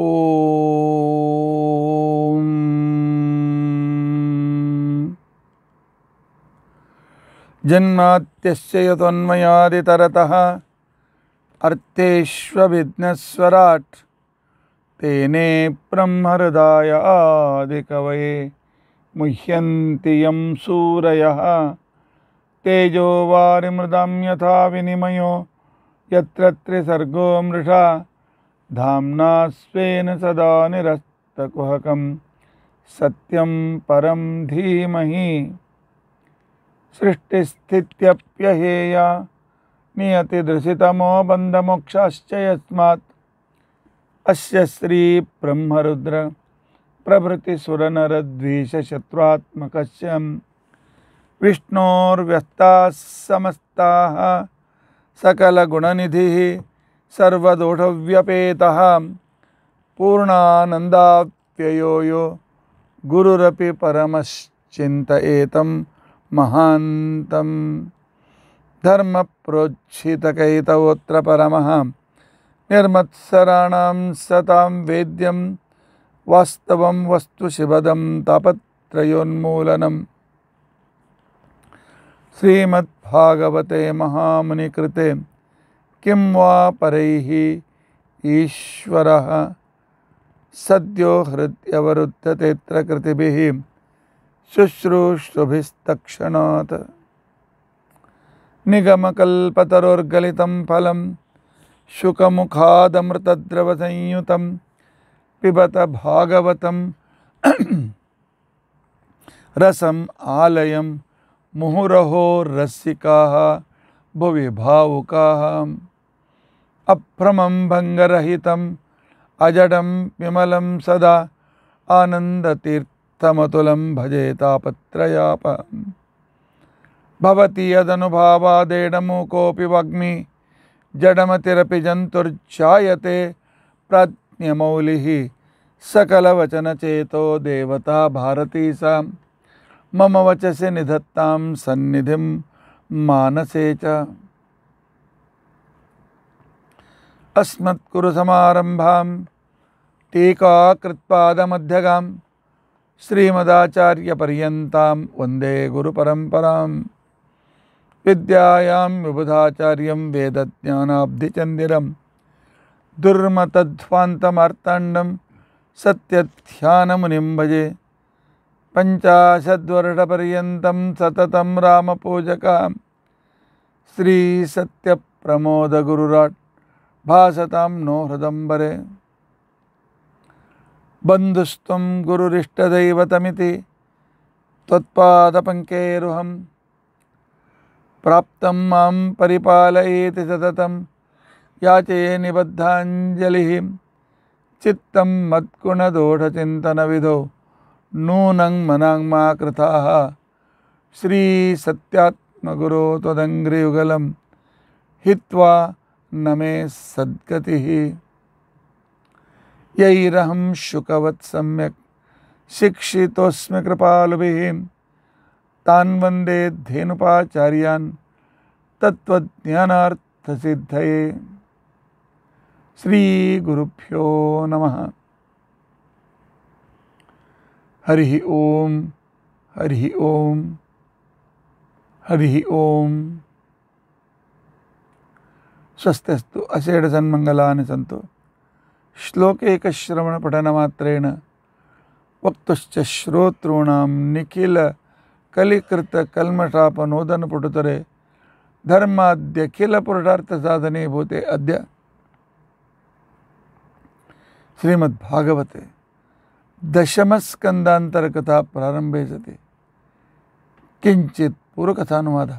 ओम जन्मात्यस्य यतोन्मयादितरतः अर्थेष्वभिघ्नस्वराट् तेने ब्रह्महृदाय आदिकवये मुह्यन्ति यं सूरयः तेजो वारिमृदं यथा विनिमयो यत्र त्रिसर्गो मृषा धामना स्वेन सदा निरस्तुहक सत्यम परम धीमह सृष्टिस्थित्यप्यहेया नियतिदृशितमो बन्धमोक्षाश्च यस्मात् अस्य श्रीब्रह्मरुद्र प्रभृतिसुरनरद्वीषशत्रुत्मकस्य विष्णोर्व्यस्ताः समस्ताः सर्वोषव्यपेत पूर्णानन्दाप्ययो यो गुरुरपि परमश्चिन्तयेतं महान्तं धर्मप्रोच्छितकैतवोऽत्र परमः निर्मत्सराणां सतां वेद्यं वास्तवं वस्तुशिवदं तापत्रयोन्मूलनं श्रीमद्भागवते महामुनिकृते किं वा परैः ईश्वरः सद्यो कृतिभिः शुश्रूषुभिस्तक्षणात् निगमकल्पतरोर्गलितं फलं शुकमुखादमृतद्रवसंयुतं पिबत भागवतं रसम् आलयं मुहुरहो रसिकाः भुवि भावुकाः अप्रमं भङ्गरहितम् अजडं विमलं सदा आनन्दतीर्थमतुलं भजेतापत्रयाप भवति यदनुभावादेडमूकोऽपि वग्मि जडमतिरपि जन्तुर्जायते प्राज्ञमौलिः सकलवचनचेतो देवता भारती सा मम वचसि निधत्तां सन्निधिं मानसे च अस्मत्कुरुसमारम्भां टीकाकृत्पादमध्यगां श्रीमदाचार्यपर्यन्तां वेद गुरुपरम्परां विद्यायां विबुधाचार्यं वेदज्ञानाब्धिचन्दिरं दुर्मतध्वान्तमार्ताण्डं सत्यध्यानमुनिं भजे पञ्चाशद्वर्षपर्यन्तं श्री सत्य प्रमोदगुरुराट भासताम नो हृदंबरे बन्धुस्त्वं गुरुरिष्टदैवतमिति त्वत्पादपङ्केरुहं प्राप्तं मां परिपालयेति सततं याचे निबद्धाञ्जलिः चित्तं विधो नून मनाङ्मा कृताः श्रीसत्यात्मगुरो त्वदङ्घ्रियुगलं हित्वा न मे सद्गति यैरहं शुकवत् शिक्षितोस्म शिक्षितोऽस्मि तान्वंदे तान् वन्दे धेनुपाचार्यान् तत्त्वज्ञानार्थसिद्धये श्रीगुरुभ्यो नमः हरि ओम हरि ओम, हरिः ओम। ಸ್ವಸ್ತಿಸ್ತು ಅಷೇಢ ಸನ್ಮಂಗಲಾನಿ ಸಂತು ಶ್ಲೋಕೇಕಶ್ರವಣ ಪಠನ ಮಾತ್ರೇಣ ವಕ್ತುಶ್ಚ ಶ್ರೋತೃಣಾಂ ನಿಖಿಲ ಕಲಿಕೃತ ಕಲ್ಮಷಾಪ ನೋದನ ಪುಟುತರೆ ಧರ್ಮಾದ್ಯಖಿಲ ಪುರುಷಾರ್ಥ ಸಾಧನೆ ಭೂತೆ ಅದ್ಯ ಶ್ರೀಮದ್ಭಾಗವತೆ ದಶಮಸ್ಕಂದಾಂತರಕಥಾ ಪ್ರಾರಂಭೆ ಸತಿ ಕಿಂಚಿತ್ ಪೂರ್ವಕಥಾನುವಾದः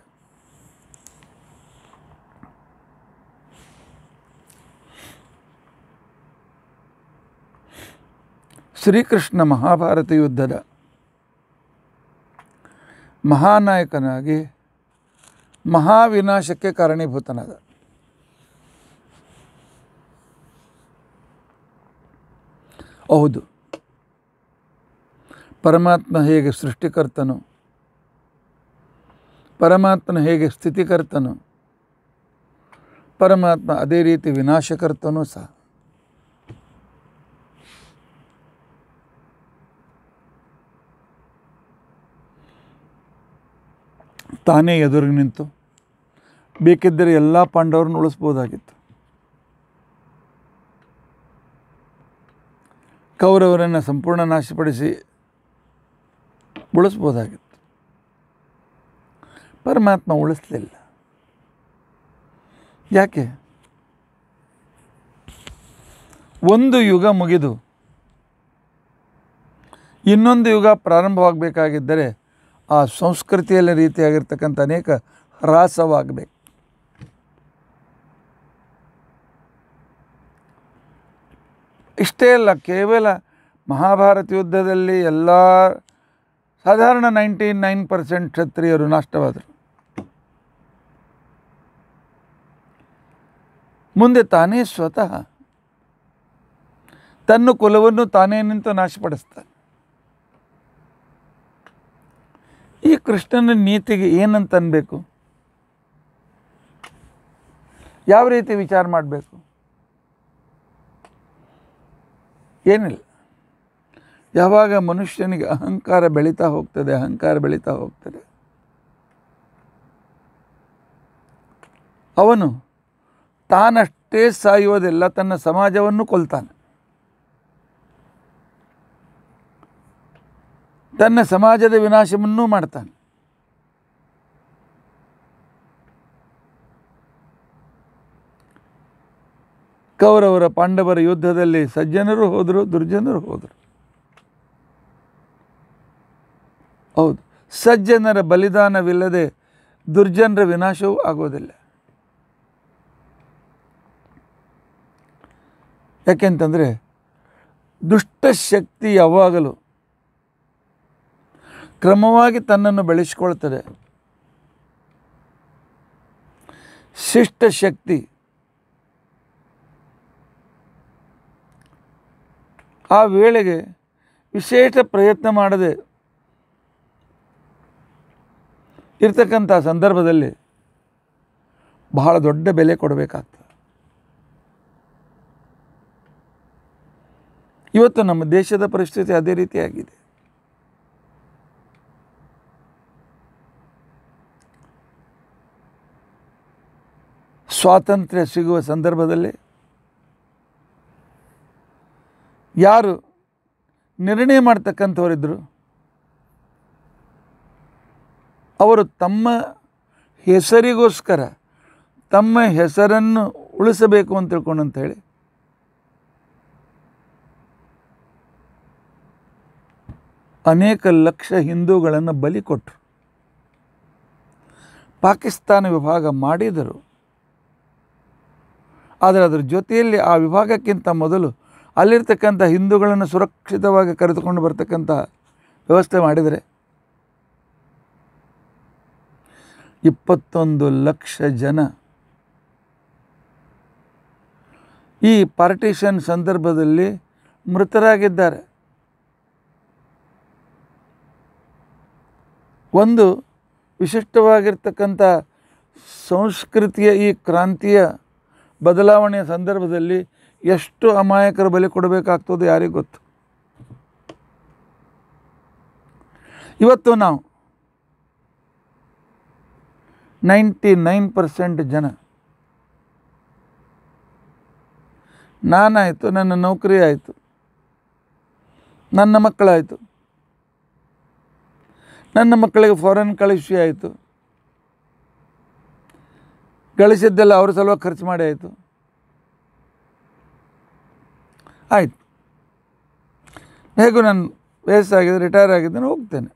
ಶ್ರೀಕೃಷ್ಣ ಮಹಾಭಾರತ ಯುದ್ಧದ ಮಹಾನಾಯಕನಾಗಿ ಮಹಾವಿನಾಶಕ್ಕೆ ಕಾರಣೀಭೂತನಾದ ಹೌದು ಪರಮಾತ್ಮ ಹೇಗೆ ಸೃಷ್ಟಿಕರ್ತನು ಪರಮಾತ್ಮನ ಹೇಗೆ ಸ್ಥಿತಿಕರ್ತನು ಪರಮಾತ್ಮ ಅದೇ ರೀತಿ ವಿನಾಶಕರ್ತನೂ ಸಹ ತಾನೇ ಎದುರಿಗೆ ನಿಂತು ಬೇಕಿದ್ದರೆ ಎಲ್ಲ ಪಾಂಡವರನ್ನು ಉಳಿಸ್ಬೋದಾಗಿತ್ತು ಕೌರವರನ್ನು ಸಂಪೂರ್ಣ ನಾಶಪಡಿಸಿ ಉಳಿಸ್ಬೋದಾಗಿತ್ತು ಪರಮಾತ್ಮ ಉಳಿಸ್ಲಿಲ್ಲ ಯಾಕೆ ಒಂದು ಯುಗ ಮುಗಿದು ಇನ್ನೊಂದು ಯುಗ ಪ್ರಾರಂಭವಾಗಬೇಕಾಗಿದ್ದರೆ ಆ ಸಂಸ್ಕೃತಿಯಲ್ಲಿ ರೀತಿಯಾಗಿರ್ತಕ್ಕಂಥ ಅನೇಕ ಹ್ರಾಸವಾಗಬೇಕು ಇಷ್ಟೇ ಅಲ್ಲ ಕೇವಲ ಮಹಾಭಾರತ ಯುದ್ಧದಲ್ಲಿ ಎಲ್ಲ ಸಾಧಾರಣ ನೈಂಟಿ ನೈನ್ ಪರ್ಸೆಂಟ್ ಕ್ಷತ್ರಿಯರು ನಾಷ್ಟವಾದರು ಮುಂದೆ ತಾನೇ ಸ್ವತಃ ತನ್ನ ಕುಲವನ್ನು ತಾನೇ ನಿಂತು ನಾಶಪಡಿಸ್ತಾರೆ ಕೃಷ್ಣನ ನೀತಿಗೆ ಏನಂತ ಅನ್ಬೇಕು ಯಾವ ರೀತಿ ವಿಚಾರ ಮಾಡಬೇಕು ಏನಿಲ್ಲ ಯಾವಾಗ ಮನುಷ್ಯನಿಗೆ ಅಹಂಕಾರ ಬೆಳೀತಾ ಹೋಗ್ತದೆ ಅಹಂಕಾರ ಬೆಳೀತಾ ಹೋಗ್ತದೆ ಅವನು ತಾನಷ್ಟೇ ಸಾಯುವುದೆಲ್ಲ ತನ್ನ ಸಮಾಜವನ್ನು ಕೊಲ್ತಾನೆ ತನ್ನ ಸಮಾಜದ ವಿನಾಶವನ್ನೂ ಮಾಡ್ತಾನೆ ಕೌರವರ ಪಾಂಡವರ ಯುದ್ಧದಲ್ಲಿ ಸಜ್ಜನರು ಹೋದರು ದುರ್ಜನರು ಹೋದರು ಹೌದು ಸಜ್ಜನರ ಬಲಿದಾನವಿಲ್ಲದೆ ದುರ್ಜನರ ವಿನಾಶವೂ ಆಗೋದಿಲ್ಲ ಯಾಕೆಂತಂದರೆ ದುಷ್ಟಶಕ್ತಿ ಯಾವಾಗಲೂ ಕ್ರಮವಾಗಿ ತನ್ನನ್ನು ಬೆಳೆಸ್ಕೊಳ್ತದೆ ಶಿಷ್ಟಶಕ್ತಿ ಆ ವೇಳೆಗೆ ವಿಶೇಷ ಪ್ರಯತ್ನ ಮಾಡದೆ ಇರ್ತಕ್ಕಂಥ ಸಂದರ್ಭದಲ್ಲಿ ಬಹಳ ದೊಡ್ಡ ಬೆಲೆ ಕೊಡಬೇಕಾಗ್ತದೆ ಇವತ್ತು ನಮ್ಮ ದೇಶದ ಪರಿಸ್ಥಿತಿ ಅದೇ ರೀತಿಯಾಗಿದೆ ಸ್ವಾತಂತ್ರ್ಯ ಸಿಗುವ ಸಂದರ್ಭದಲ್ಲಿ ಯಾರು ನಿರ್ಣಯ ಮಾಡ್ತಕ್ಕಂಥವರಿದ್ದರು ಅವರು ತಮ್ಮ ಹೆಸರಿಗೋಸ್ಕರ ತಮ್ಮ ಹೆಸರನ್ನು ಉಳಿಸಬೇಕು ಅಂತ ತಿಳ್ಕೊಂಡು ಅಂತ ಹೇಳಿ ಅನೇಕ ಲಕ್ಷ ಹಿಂದೂಗಳನ್ನು ಬಲಿ ಕೊಟ್ಟರು ಪಾಕಿಸ್ತಾನ ವಿಭಾಗ ಮಾಡಿದರು ಆದರೆ ಅದರ ಜೊತೆಯಲ್ಲಿ ಆ ವಿಭಾಗಕ್ಕಿಂತ ಮೊದಲು ಅಲ್ಲಿರ್ತಕ್ಕಂಥ ಹಿಂದೂಗಳನ್ನು ಸುರಕ್ಷಿತವಾಗಿ ಕರೆದುಕೊಂಡು ಬರ್ತಕ್ಕಂಥ ವ್ಯವಸ್ಥೆ ಮಾಡಿದರೆ ಇಪ್ಪತ್ತೊಂದು ಲಕ್ಷ ಜನ ಈ ಪಾರ್ಟಿಷನ್ ಸಂದರ್ಭದಲ್ಲಿ ಮೃತರಾಗಿದ್ದಾರೆ ಒಂದು ವಿಶಿಷ್ಟವಾಗಿರ್ತಕ್ಕಂಥ ಸಂಸ್ಕೃತಿಯ ಈ ಕ್ರಾಂತಿಯ ಬದಲಾವಣೆಯ ಸಂದರ್ಭದಲ್ಲಿ ಎಷ್ಟು ಅಮಾಯಕರ ಬಲಿ ಕೊಡಬೇಕಾಗ್ತದೆ ಯಾರಿಗೆ ಗೊತ್ತು ಇವತ್ತು ನಾವು ನೈಂಟಿ ನೈನ್ ಪರ್ಸೆಂಟ್ ಜನ ನಾನಾಯಿತು ನನ್ನ ನೌಕರಿ ಆಯಿತು ನನ್ನ ಮಕ್ಕಳಾಯಿತು ನನ್ನ ಮಕ್ಕಳಿಗೆ ಫಾರಿನ್ ಕಳಿಸಿ ಆಯಿತು ಗಳಿಸಿದ್ದೆಲ್ಲ ಅವ್ರ ಸಲುವಾಗಿ ಖರ್ಚು ಮಾಡಿ ಆಯಿತು ಆಯಿತು ಹೇಗೂ ನಾನು ವಯಸ್ಸಾಗಿದೆ ರಿಟೈರ್ ಆಗಿದ್ದೇನೆ ಹೋಗ್ತೇನೆ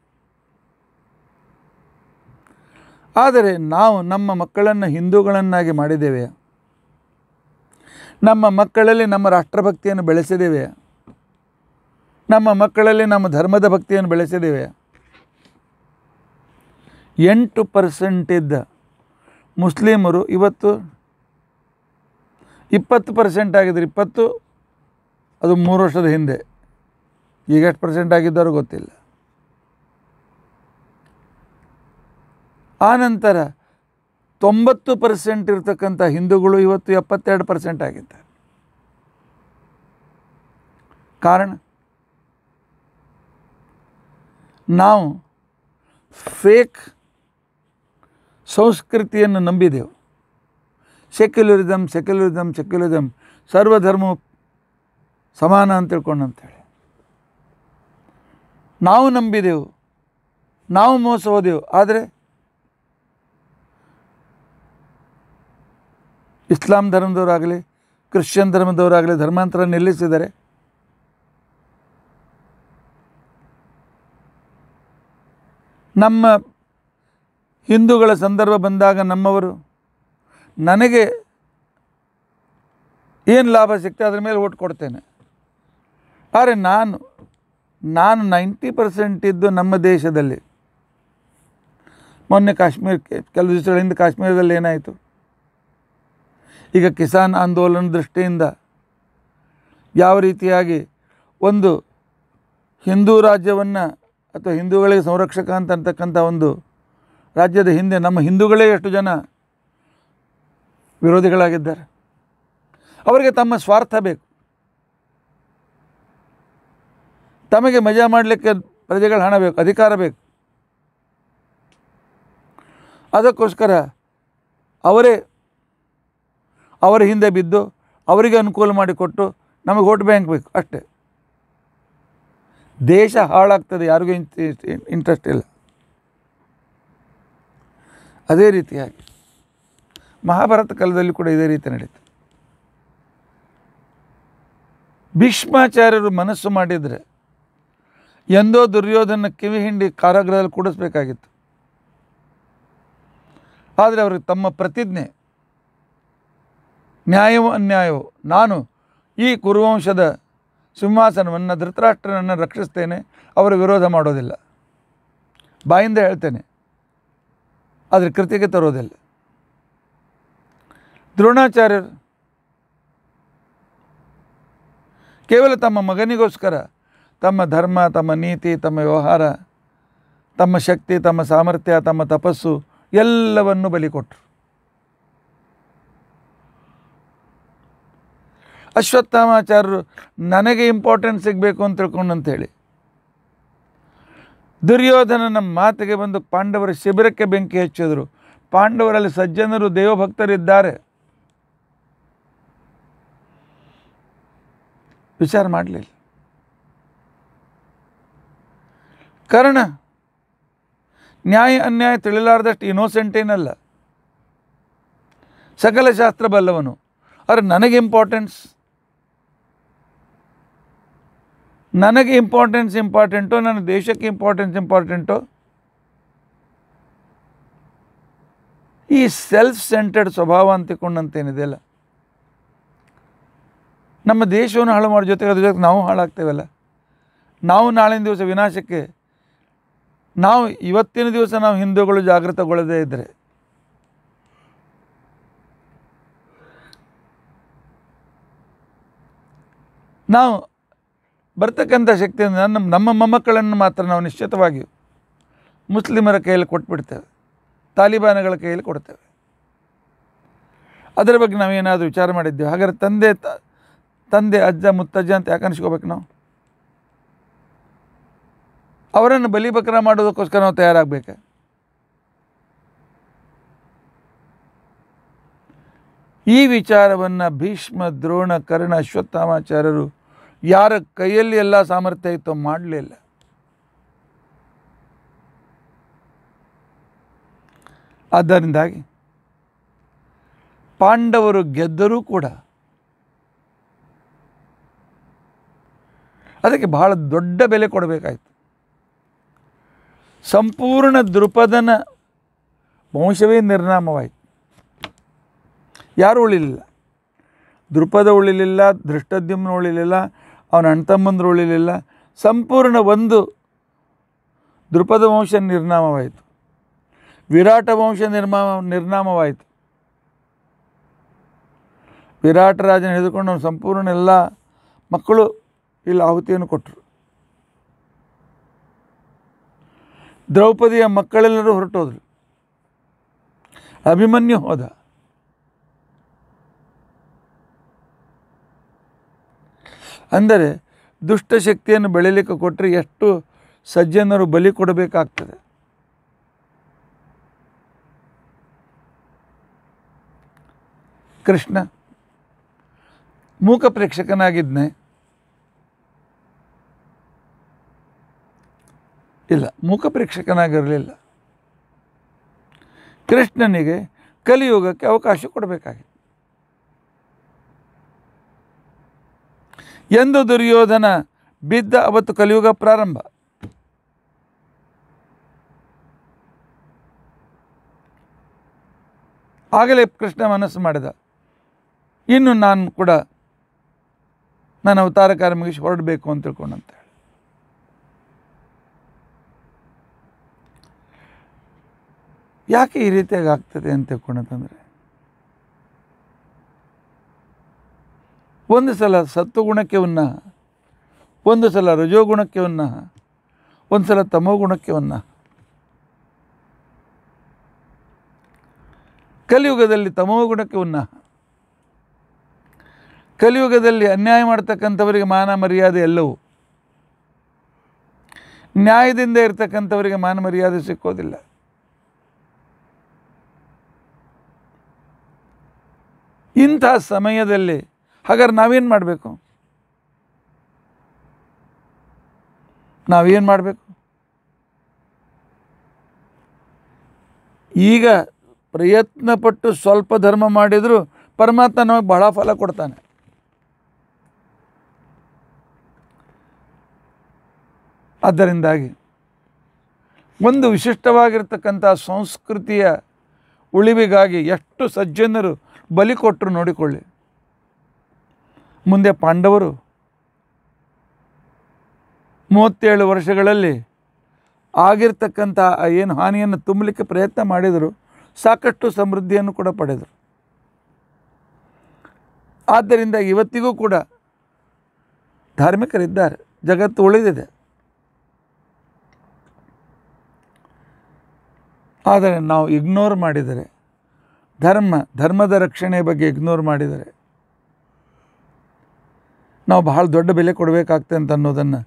ಆದರೆ ನಾವು ನಮ್ಮ ಮಕ್ಕಳನ್ನು ಹಿಂದೂಗಳನ್ನಾಗಿ ಮಾಡಿದ್ದೇವೆ ನಮ್ಮ ಮಕ್ಕಳಲ್ಲಿ ನಮ್ಮ ರಾಷ್ಟ್ರಭಕ್ತಿಯನ್ನು ಬೆಳೆಸಿದ್ದೇವೆ ನಮ್ಮ ಮಕ್ಕಳಲ್ಲಿ ನಮ್ಮ ಧರ್ಮದ ಭಕ್ತಿಯನ್ನು ಬೆಳೆಸಿದ್ದೇವೆ ಎಂಟು ಪರ್ಸೆಂಟ್ ಇದ್ದ ಮುಸ್ಲಿಮರು ಇವತ್ತು ಇಪ್ಪತ್ತು ಪರ್ಸೆಂಟ್ ಆಗಿದ್ರೆ ಇಪ್ಪತ್ತು ಅದು ಮೂರು ವರ್ಷದ ಹಿಂದೆ ಈಗ ಎಷ್ಟು ಪರ್ಸೆಂಟ್ ಆಗಿದ್ದಾರೋ ಗೊತ್ತಿಲ್ಲ ಆನಂತರ ತೊಂಬತ್ತು ಪರ್ಸೆಂಟ್ ಇರತಕ್ಕಂಥ ಹಿಂದೂಗಳು ಇವತ್ತು ಎಪ್ಪತ್ತೆರಡು ಪರ್ಸೆಂಟ್ ಆಗಿದ್ದಾರೆ ಕಾರಣ ನಾವು ಫೇಕ್ ಸಂಸ್ಕೃತಿಯನ್ನು ನಂಬಿದೆವು ಸೆಕ್ಯುಲರಿಸಮ್ ಸೆಕ್ಯುಲರಿಸಮ್ ಸೆಕ್ಯುಲರಿಸಮ್ ಸರ್ವಧರ್ಮ ಸಮಾನ ಅಂತ ಅಂಥೇಳಿ ನಾವು ನಂಬಿದೆವು ನಾವು ಮೋಸ ಹೋದೆವು ಆದರೆ ಇಸ್ಲಾಂ ಧರ್ಮದವರಾಗಲಿ ಕ್ರಿಶ್ಚಿಯನ್ ಧರ್ಮದವರಾಗಲಿ ಧರ್ಮಾಂತರ ನಿಲ್ಲಿಸಿದರೆ ನಮ್ಮ ಹಿಂದೂಗಳ ಸಂದರ್ಭ ಬಂದಾಗ ನಮ್ಮವರು ನನಗೆ ಏನು ಲಾಭ ಸಿಗ್ತದೆ ಅದರ ಮೇಲೆ ಓಟ್ ಕೊಡ್ತೇನೆ ಆದರೆ ನಾನು ನಾನು ನೈಂಟಿ ಪರ್ಸೆಂಟ್ ಇದ್ದು ನಮ್ಮ ದೇಶದಲ್ಲಿ ಮೊನ್ನೆ ಕಾಶ್ಮೀರಕ್ಕೆ ಕೆಲವು ಹಿಂದೆ ಕಾಶ್ಮೀರದಲ್ಲಿ ಏನಾಯಿತು ಈಗ ಕಿಸಾನ್ ಆಂದೋಲನ ದೃಷ್ಟಿಯಿಂದ ಯಾವ ರೀತಿಯಾಗಿ ಒಂದು ಹಿಂದೂ ರಾಜ್ಯವನ್ನು ಅಥವಾ ಹಿಂದೂಗಳಿಗೆ ಸಂರಕ್ಷಕ ಅಂತ ಅಂತಕ್ಕಂಥ ಒಂದು ರಾಜ್ಯದ ಹಿಂದೆ ನಮ್ಮ ಹಿಂದೂಗಳೇ ಎಷ್ಟು ಜನ ವಿರೋಧಿಗಳಾಗಿದ್ದಾರೆ ಅವರಿಗೆ ತಮ್ಮ ಸ್ವಾರ್ಥ ಬೇಕು ತಮಗೆ ಮಜಾ ಮಾಡಲಿಕ್ಕೆ ಪ್ರಜೆಗಳ ಹಣ ಬೇಕು ಅಧಿಕಾರ ಬೇಕು ಅದಕ್ಕೋಸ್ಕರ ಅವರೇ ಅವರ ಹಿಂದೆ ಬಿದ್ದು ಅವರಿಗೆ ಅನುಕೂಲ ಮಾಡಿಕೊಟ್ಟು ನಮಗೆ ವೋಟ್ ಬ್ಯಾಂಕ್ ಬೇಕು ಅಷ್ಟೇ ದೇಶ ಹಾಳಾಗ್ತದೆ ಯಾರಿಗೂ ಇಂಟ್ರೆಸ್ಟ್ ಇಲ್ಲ ಅದೇ ರೀತಿಯಾಗಿ ಮಹಾಭಾರತ ಕಾಲದಲ್ಲಿ ಕೂಡ ಇದೇ ರೀತಿ ನಡೀತು ಭೀಷ್ಮಾಚಾರ್ಯರು ಮನಸ್ಸು ಮಾಡಿದರೆ ಎಂದೋ ದುರ್ಯೋಧನ ಕಿವಿ ಹಿಂಡಿ ಕಾರಾಗೃಹದಲ್ಲಿ ಕೂಡಿಸ್ಬೇಕಾಗಿತ್ತು ಆದರೆ ಅವ್ರಿಗೆ ತಮ್ಮ ಪ್ರತಿಜ್ಞೆ ನ್ಯಾಯವೋ ಅನ್ಯಾಯವೋ ನಾನು ಈ ಕುರುವಂಶದ ಸಿಂಹಾಸನವನ್ನು ಧೃತರಾಷ್ಟ್ರನನ್ನು ರಕ್ಷಿಸ್ತೇನೆ ಅವರ ವಿರೋಧ ಮಾಡೋದಿಲ್ಲ ಬಾಯಿಂದ ಹೇಳ್ತೇನೆ ಆದರೆ ಕೃತಿಗೆ ತರೋದಿಲ್ಲ ದ್ರೋಣಾಚಾರ್ಯರು ಕೇವಲ ತಮ್ಮ ಮಗನಿಗೋಸ್ಕರ ತಮ್ಮ ಧರ್ಮ ತಮ್ಮ ನೀತಿ ತಮ್ಮ ವ್ಯವಹಾರ ತಮ್ಮ ಶಕ್ತಿ ತಮ್ಮ ಸಾಮರ್ಥ್ಯ ತಮ್ಮ ತಪಸ್ಸು ಎಲ್ಲವನ್ನು ಬಲಿ ಕೊಟ್ಟರು ಅಶ್ವತ್ಥಾಮಾಚಾರ್ಯರು ನನಗೆ ಇಂಪಾರ್ಟೆನ್ಸ್ ಸಿಗಬೇಕು ಅಂತ ತಿಳ್ಕೊಂಡು ಅಂತೇಳಿ ದುರ್ಯೋಧನನ ಮಾತಿಗೆ ಬಂದು ಪಾಂಡವರ ಶಿಬಿರಕ್ಕೆ ಬೆಂಕಿ ಹಚ್ಚಿದರು ಪಾಂಡವರಲ್ಲಿ ಸಜ್ಜನರು ದೇವಭಕ್ತರಿದ್ದಾರೆ ವಿಚಾರ ಮಾಡಲಿಲ್ಲ ಕಾರಣ ನ್ಯಾಯ ಅನ್ಯಾಯ ತಿಳಿಲಾರ್ದಷ್ಟು ಇನೋಸೆಂಟ್ ಏನಲ್ಲ ಸಕಲ ಶಾಸ್ತ್ರ ಬಲ್ಲವನು ಆದರೆ ನನಗೆ ಇಂಪಾರ್ಟೆನ್ಸ್ ನನಗೆ ಇಂಪಾರ್ಟೆನ್ಸ್ ಇಂಪಾರ್ಟೆಂಟು ನನ್ನ ದೇಶಕ್ಕೆ ಇಂಪಾರ್ಟೆನ್ಸ್ ಇಂಪಾರ್ಟೆಂಟು ಈ ಸೆಲ್ಫ್ ಸೆಂಟರ್ಡ್ ಸ್ವಭಾವ ಅಂತ ಅಲ್ಲ ನಮ್ಮ ದೇಶವನ್ನು ಹಾಳು ಮಾಡೋ ಜೊತೆಗೆ ಅದ್ರ ಜೊತೆಗೆ ನಾವು ಹಾಳಾಗ್ತೇವಲ್ಲ ನಾವು ನಾಳಿನ ದಿವಸ ವಿನಾಶಕ್ಕೆ ನಾವು ಇವತ್ತಿನ ದಿವಸ ನಾವು ಹಿಂದೂಗಳು ಜಾಗೃತಗೊಳ್ಳದೇ ಇದ್ದರೆ ನಾವು ಬರ್ತಕ್ಕಂಥ ಶಕ್ತಿಯಿಂದ ನನ್ನ ನಮ್ಮ ಮೊಮ್ಮಕ್ಕಳನ್ನು ಮಾತ್ರ ನಾವು ನಿಶ್ಚಿತವಾಗಿಯೂ ಮುಸ್ಲಿಮರ ಕೈಯಲ್ಲಿ ಕೊಟ್ಬಿಡ್ತೇವೆ ತಾಲಿಬಾನಗಳ ಕೈಯಲ್ಲಿ ಕೊಡ್ತೇವೆ ಅದರ ಬಗ್ಗೆ ನಾವೇನಾದರೂ ವಿಚಾರ ಮಾಡಿದ್ದೇವೆ ಹಾಗಾದ್ರೆ ತಂದೆ ತಂದೆ ಅಜ್ಜ ಮುತ್ತಜ್ಜ ಅಂತ ಯಾಕೆ ನಾವು ಅವರನ್ನು ಬಲಿಪಕ್ರ ಮಾಡೋದಕ್ಕೋಸ್ಕರ ನಾವು ತಯಾರಾಗಬೇಕು ಈ ವಿಚಾರವನ್ನು ಭೀಷ್ಮ ದ್ರೋಣ ಕರ್ಣ ಅಶ್ವತ್ಥಾಮಾಚಾರ್ಯರು ಯಾರ ಕೈಯಲ್ಲಿ ಎಲ್ಲ ಸಾಮರ್ಥ್ಯ ಇತ್ತೋ ಮಾಡಲಿಲ್ಲ ಆದ್ದರಿಂದಾಗಿ ಪಾಂಡವರು ಗೆದ್ದರೂ ಕೂಡ ಅದಕ್ಕೆ ಬಹಳ ದೊಡ್ಡ ಬೆಲೆ ಕೊಡಬೇಕಾಯಿತು ಸಂಪೂರ್ಣ ದೃಪದನ ವಂಶವೇ ನಿರ್ನಾಮವಾಯಿತು ಯಾರೂ ಉಳಿಲಿಲ್ಲ ದೃಪದ ಉಳಿಲಿಲ್ಲ ಧೃಷ್ಟದ್ಯುಮ್ನ ಉಳಿಲಿಲ್ಲ ಅವನ ತಮ್ಮಂದ್ರು ಉಳಿಲಿಲ್ಲ ಸಂಪೂರ್ಣ ಒಂದು ದೃಪದ ವಂಶ ನಿರ್ನಾಮವಾಯಿತು ವಿರಾಟ ವಂಶ ನಿರ್ಮಾ ನಿರ್ನಾಮವಾಯಿತು ವಿರಾಟ ರಾಜನ ಹಿಡಿದುಕೊಂಡು ಅವನು ಸಂಪೂರ್ಣ ಎಲ್ಲ ಮಕ್ಕಳು ಇಲ್ಲಿ ಆಹುತಿಯನ್ನು ಕೊಟ್ಟರು ದ್ರೌಪದಿಯ ಮಕ್ಕಳೆಲ್ಲರೂ ಹೊರಟೋದ್ರು ಅಭಿಮನ್ಯು ಹೋದ ಅಂದರೆ ದುಷ್ಟಶಕ್ತಿಯನ್ನು ಬೆಳೀಲಿಕ್ಕೆ ಕೊಟ್ಟರೆ ಎಷ್ಟು ಸಜ್ಜನರು ಬಲಿ ಕೊಡಬೇಕಾಗ್ತದೆ ಕೃಷ್ಣ ಮೂಕ ಪ್ರೇಕ್ಷಕನಾಗಿದ್ದನೆ ಇಲ್ಲ ಮುಖ ಪ್ರೇಕ್ಷಕನಾಗಿರಲಿಲ್ಲ ಕೃಷ್ಣನಿಗೆ ಕಲಿಯುಗಕ್ಕೆ ಅವಕಾಶ ಕೊಡಬೇಕಾಗಿತ್ತು ಎಂದು ದುರ್ಯೋಧನ ಬಿದ್ದ ಅವತ್ತು ಕಲಿಯುಗ ಪ್ರಾರಂಭ ಆಗಲೇ ಕೃಷ್ಣ ಮನಸ್ಸು ಮಾಡಿದ ಇನ್ನು ನಾನು ಕೂಡ ನನ್ನ ಅವತಾರ ಕಾರ್ಯ ಮುಗಿಸಿ ಹೊರಡಬೇಕು ಅಂತ ತಿಳ್ಕೊಂಡಂತೆ ಯಾಕೆ ಈ ರೀತಿಯಾಗಿ ಆಗ್ತದೆ ಅಂತ ತಿಳ್ಕೊಂಡಂತಂದರೆ ಒಂದು ಸಲ ಉನ್ನ ಒಂದು ಸಲ ಉನ್ನ ಒಂದು ಸಲ ಉನ್ನ ಕಲಿಯುಗದಲ್ಲಿ ಉನ್ನ ಕಲಿಯುಗದಲ್ಲಿ ಅನ್ಯಾಯ ಮಾಡ್ತಕ್ಕಂಥವರಿಗೆ ಮಾನ ಮರ್ಯಾದೆ ಎಲ್ಲವೂ ನ್ಯಾಯದಿಂದ ಇರ್ತಕ್ಕಂಥವರಿಗೆ ಮಾನ ಮರ್ಯಾದೆ ಸಿಕ್ಕೋದಿಲ್ಲ ಇಂಥ ಸಮಯದಲ್ಲಿ ಹಾಗಾದ್ರೆ ನಾವೇನು ಮಾಡಬೇಕು ನಾವೇನು ಮಾಡಬೇಕು ಈಗ ಪ್ರಯತ್ನಪಟ್ಟು ಸ್ವಲ್ಪ ಧರ್ಮ ಮಾಡಿದರೂ ಪರಮಾತ್ಮ ನಮಗೆ ಬಹಳ ಫಲ ಕೊಡ್ತಾನೆ ಆದ್ದರಿಂದಾಗಿ ಒಂದು ವಿಶಿಷ್ಟವಾಗಿರ್ತಕ್ಕಂಥ ಸಂಸ್ಕೃತಿಯ ಉಳಿವಿಗಾಗಿ ಎಷ್ಟು ಸಜ್ಜನರು ಬಲಿ ಕೊಟ್ಟರು ನೋಡಿಕೊಳ್ಳಿ ಮುಂದೆ ಪಾಂಡವರು ಮೂವತ್ತೇಳು ವರ್ಷಗಳಲ್ಲಿ ಆಗಿರ್ತಕ್ಕಂಥ ಏನು ಹಾನಿಯನ್ನು ತುಂಬಲಿಕ್ಕೆ ಪ್ರಯತ್ನ ಮಾಡಿದರು ಸಾಕಷ್ಟು ಸಮೃದ್ಧಿಯನ್ನು ಕೂಡ ಪಡೆದರು ಆದ್ದರಿಂದ ಇವತ್ತಿಗೂ ಕೂಡ ಧಾರ್ಮಿಕರಿದ್ದಾರೆ ಜಗತ್ತು ಉಳಿದಿದೆ ಆದರೆ ನಾವು ಇಗ್ನೋರ್ ಮಾಡಿದರೆ ಧರ್ಮ ಧರ್ಮದ ರಕ್ಷಣೆ ಬಗ್ಗೆ ಇಗ್ನೋರ್ ಮಾಡಿದರೆ ನಾವು ಬಹಳ ದೊಡ್ಡ ಬೆಲೆ ಕೊಡಬೇಕಾಗ್ತದೆ ಅಂತ ಅನ್ನೋದನ್ನು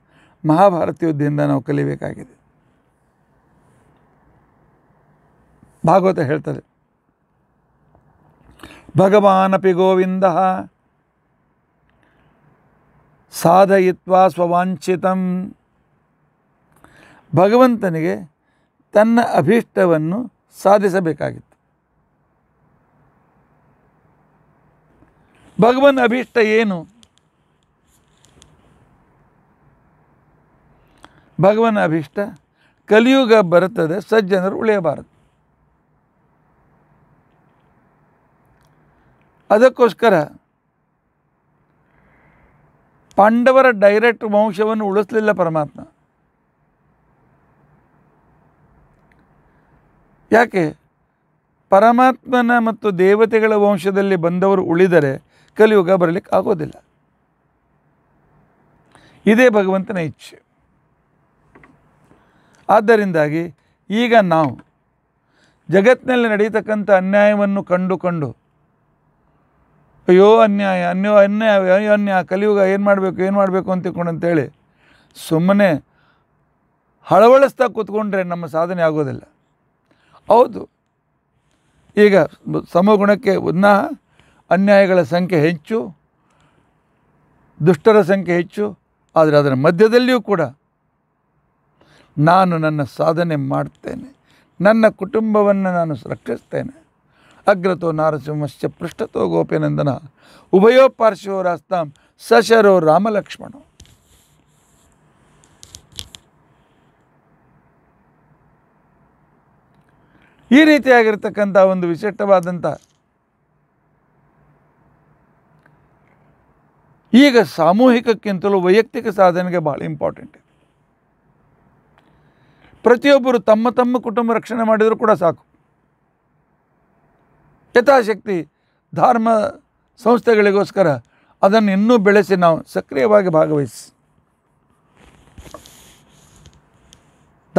ಮಹಾಭಾರತ ಯುದ್ಧದಿಂದ ನಾವು ಕಲಿಬೇಕಾಗಿದೆ ಭಾಗವತ ಹೇಳ್ತದೆ ಭಗವಾನಪಿ ಗೋವಿಂದ ಸಾಧಯಿತ್ವ ಸ್ವವಾಂಛಿತಂ ಭಗವಂತನಿಗೆ ತನ್ನ ಅಭೀಷ್ಟವನ್ನು ಸಾಧಿಸಬೇಕಾಗಿತ್ತು ಭಗವನ್ ಅಭೀಷ್ಟ ಏನು ಭಗವನ್ ಅಭೀಷ್ಟ ಕಲಿಯುಗ ಬರುತ್ತದೆ ಸಜ್ಜನರು ಉಳಿಯಬಾರದು ಅದಕ್ಕೋಸ್ಕರ ಪಾಂಡವರ ಡೈರೆಕ್ಟ್ ವಂಶವನ್ನು ಉಳಿಸಲಿಲ್ಲ ಪರಮಾತ್ಮ ಯಾಕೆ ಪರಮಾತ್ಮನ ಮತ್ತು ದೇವತೆಗಳ ವಂಶದಲ್ಲಿ ಬಂದವರು ಉಳಿದರೆ ಕಲಿಯುಗ ಬರಲಿಕ್ಕೆ ಆಗೋದಿಲ್ಲ ಇದೇ ಭಗವಂತನ ಇಚ್ಛೆ ಆದ್ದರಿಂದಾಗಿ ಈಗ ನಾವು ಜಗತ್ತಿನಲ್ಲಿ ನಡೀತಕ್ಕಂಥ ಅನ್ಯಾಯವನ್ನು ಕಂಡುಕೊಂಡು ಅಯ್ಯೋ ಅನ್ಯಾಯ ಅನ್ಯೋ ಅನ್ಯಾಯ ಅಯ್ಯೋ ಅನ್ಯಾಯ ಕಲಿಯುಗ ಏನು ಮಾಡಬೇಕು ಏನು ಮಾಡಬೇಕು ಅಂತ ಅಂತೇಳಿ ಸುಮ್ಮನೆ ಹಳವಳಿಸ್ತಾ ಕೂತ್ಕೊಂಡ್ರೆ ನಮ್ಮ ಸಾಧನೆ ಆಗೋದಿಲ್ಲ ಹೌದು ಈಗ ಸಮಗುಣಕ್ಕೆ ಉನ್ನಾಹ ಅನ್ಯಾಯಗಳ ಸಂಖ್ಯೆ ಹೆಚ್ಚು ದುಷ್ಟರ ಸಂಖ್ಯೆ ಹೆಚ್ಚು ಆದರೆ ಅದರ ಮಧ್ಯದಲ್ಲಿಯೂ ಕೂಡ ನಾನು ನನ್ನ ಸಾಧನೆ ಮಾಡ್ತೇನೆ ನನ್ನ ಕುಟುಂಬವನ್ನು ನಾನು ರಕ್ಷಿಸ್ತೇನೆ ಅಗ್ರತೋ ನಾರಸಿಂಹಶ್ಚ ಪೃಷ್ಠತೋ ಗೋಪಿನಂದನ ಉಭಯೋ ಪಾರ್ಶ್ವೋ ರಾಸ್ತಾಂ ಸಶರೋ ರಾಮಲಕ್ಷ್ಮಣ ಈ ರೀತಿಯಾಗಿರ್ತಕ್ಕಂಥ ಒಂದು ವಿಶಿಷ್ಟವಾದಂಥ ಈಗ ಸಾಮೂಹಿಕಕ್ಕಿಂತಲೂ ವೈಯಕ್ತಿಕ ಸಾಧನೆಗೆ ಭಾಳ ಇಂಪಾರ್ಟೆಂಟ್ ಪ್ರತಿಯೊಬ್ಬರು ತಮ್ಮ ತಮ್ಮ ಕುಟುಂಬ ರಕ್ಷಣೆ ಮಾಡಿದರೂ ಕೂಡ ಸಾಕು ಯಥಾಶಕ್ತಿ ಧರ್ಮ ಸಂಸ್ಥೆಗಳಿಗೋಸ್ಕರ ಅದನ್ನು ಇನ್ನೂ ಬೆಳೆಸಿ ನಾವು ಸಕ್ರಿಯವಾಗಿ ಭಾಗವಹಿಸಿ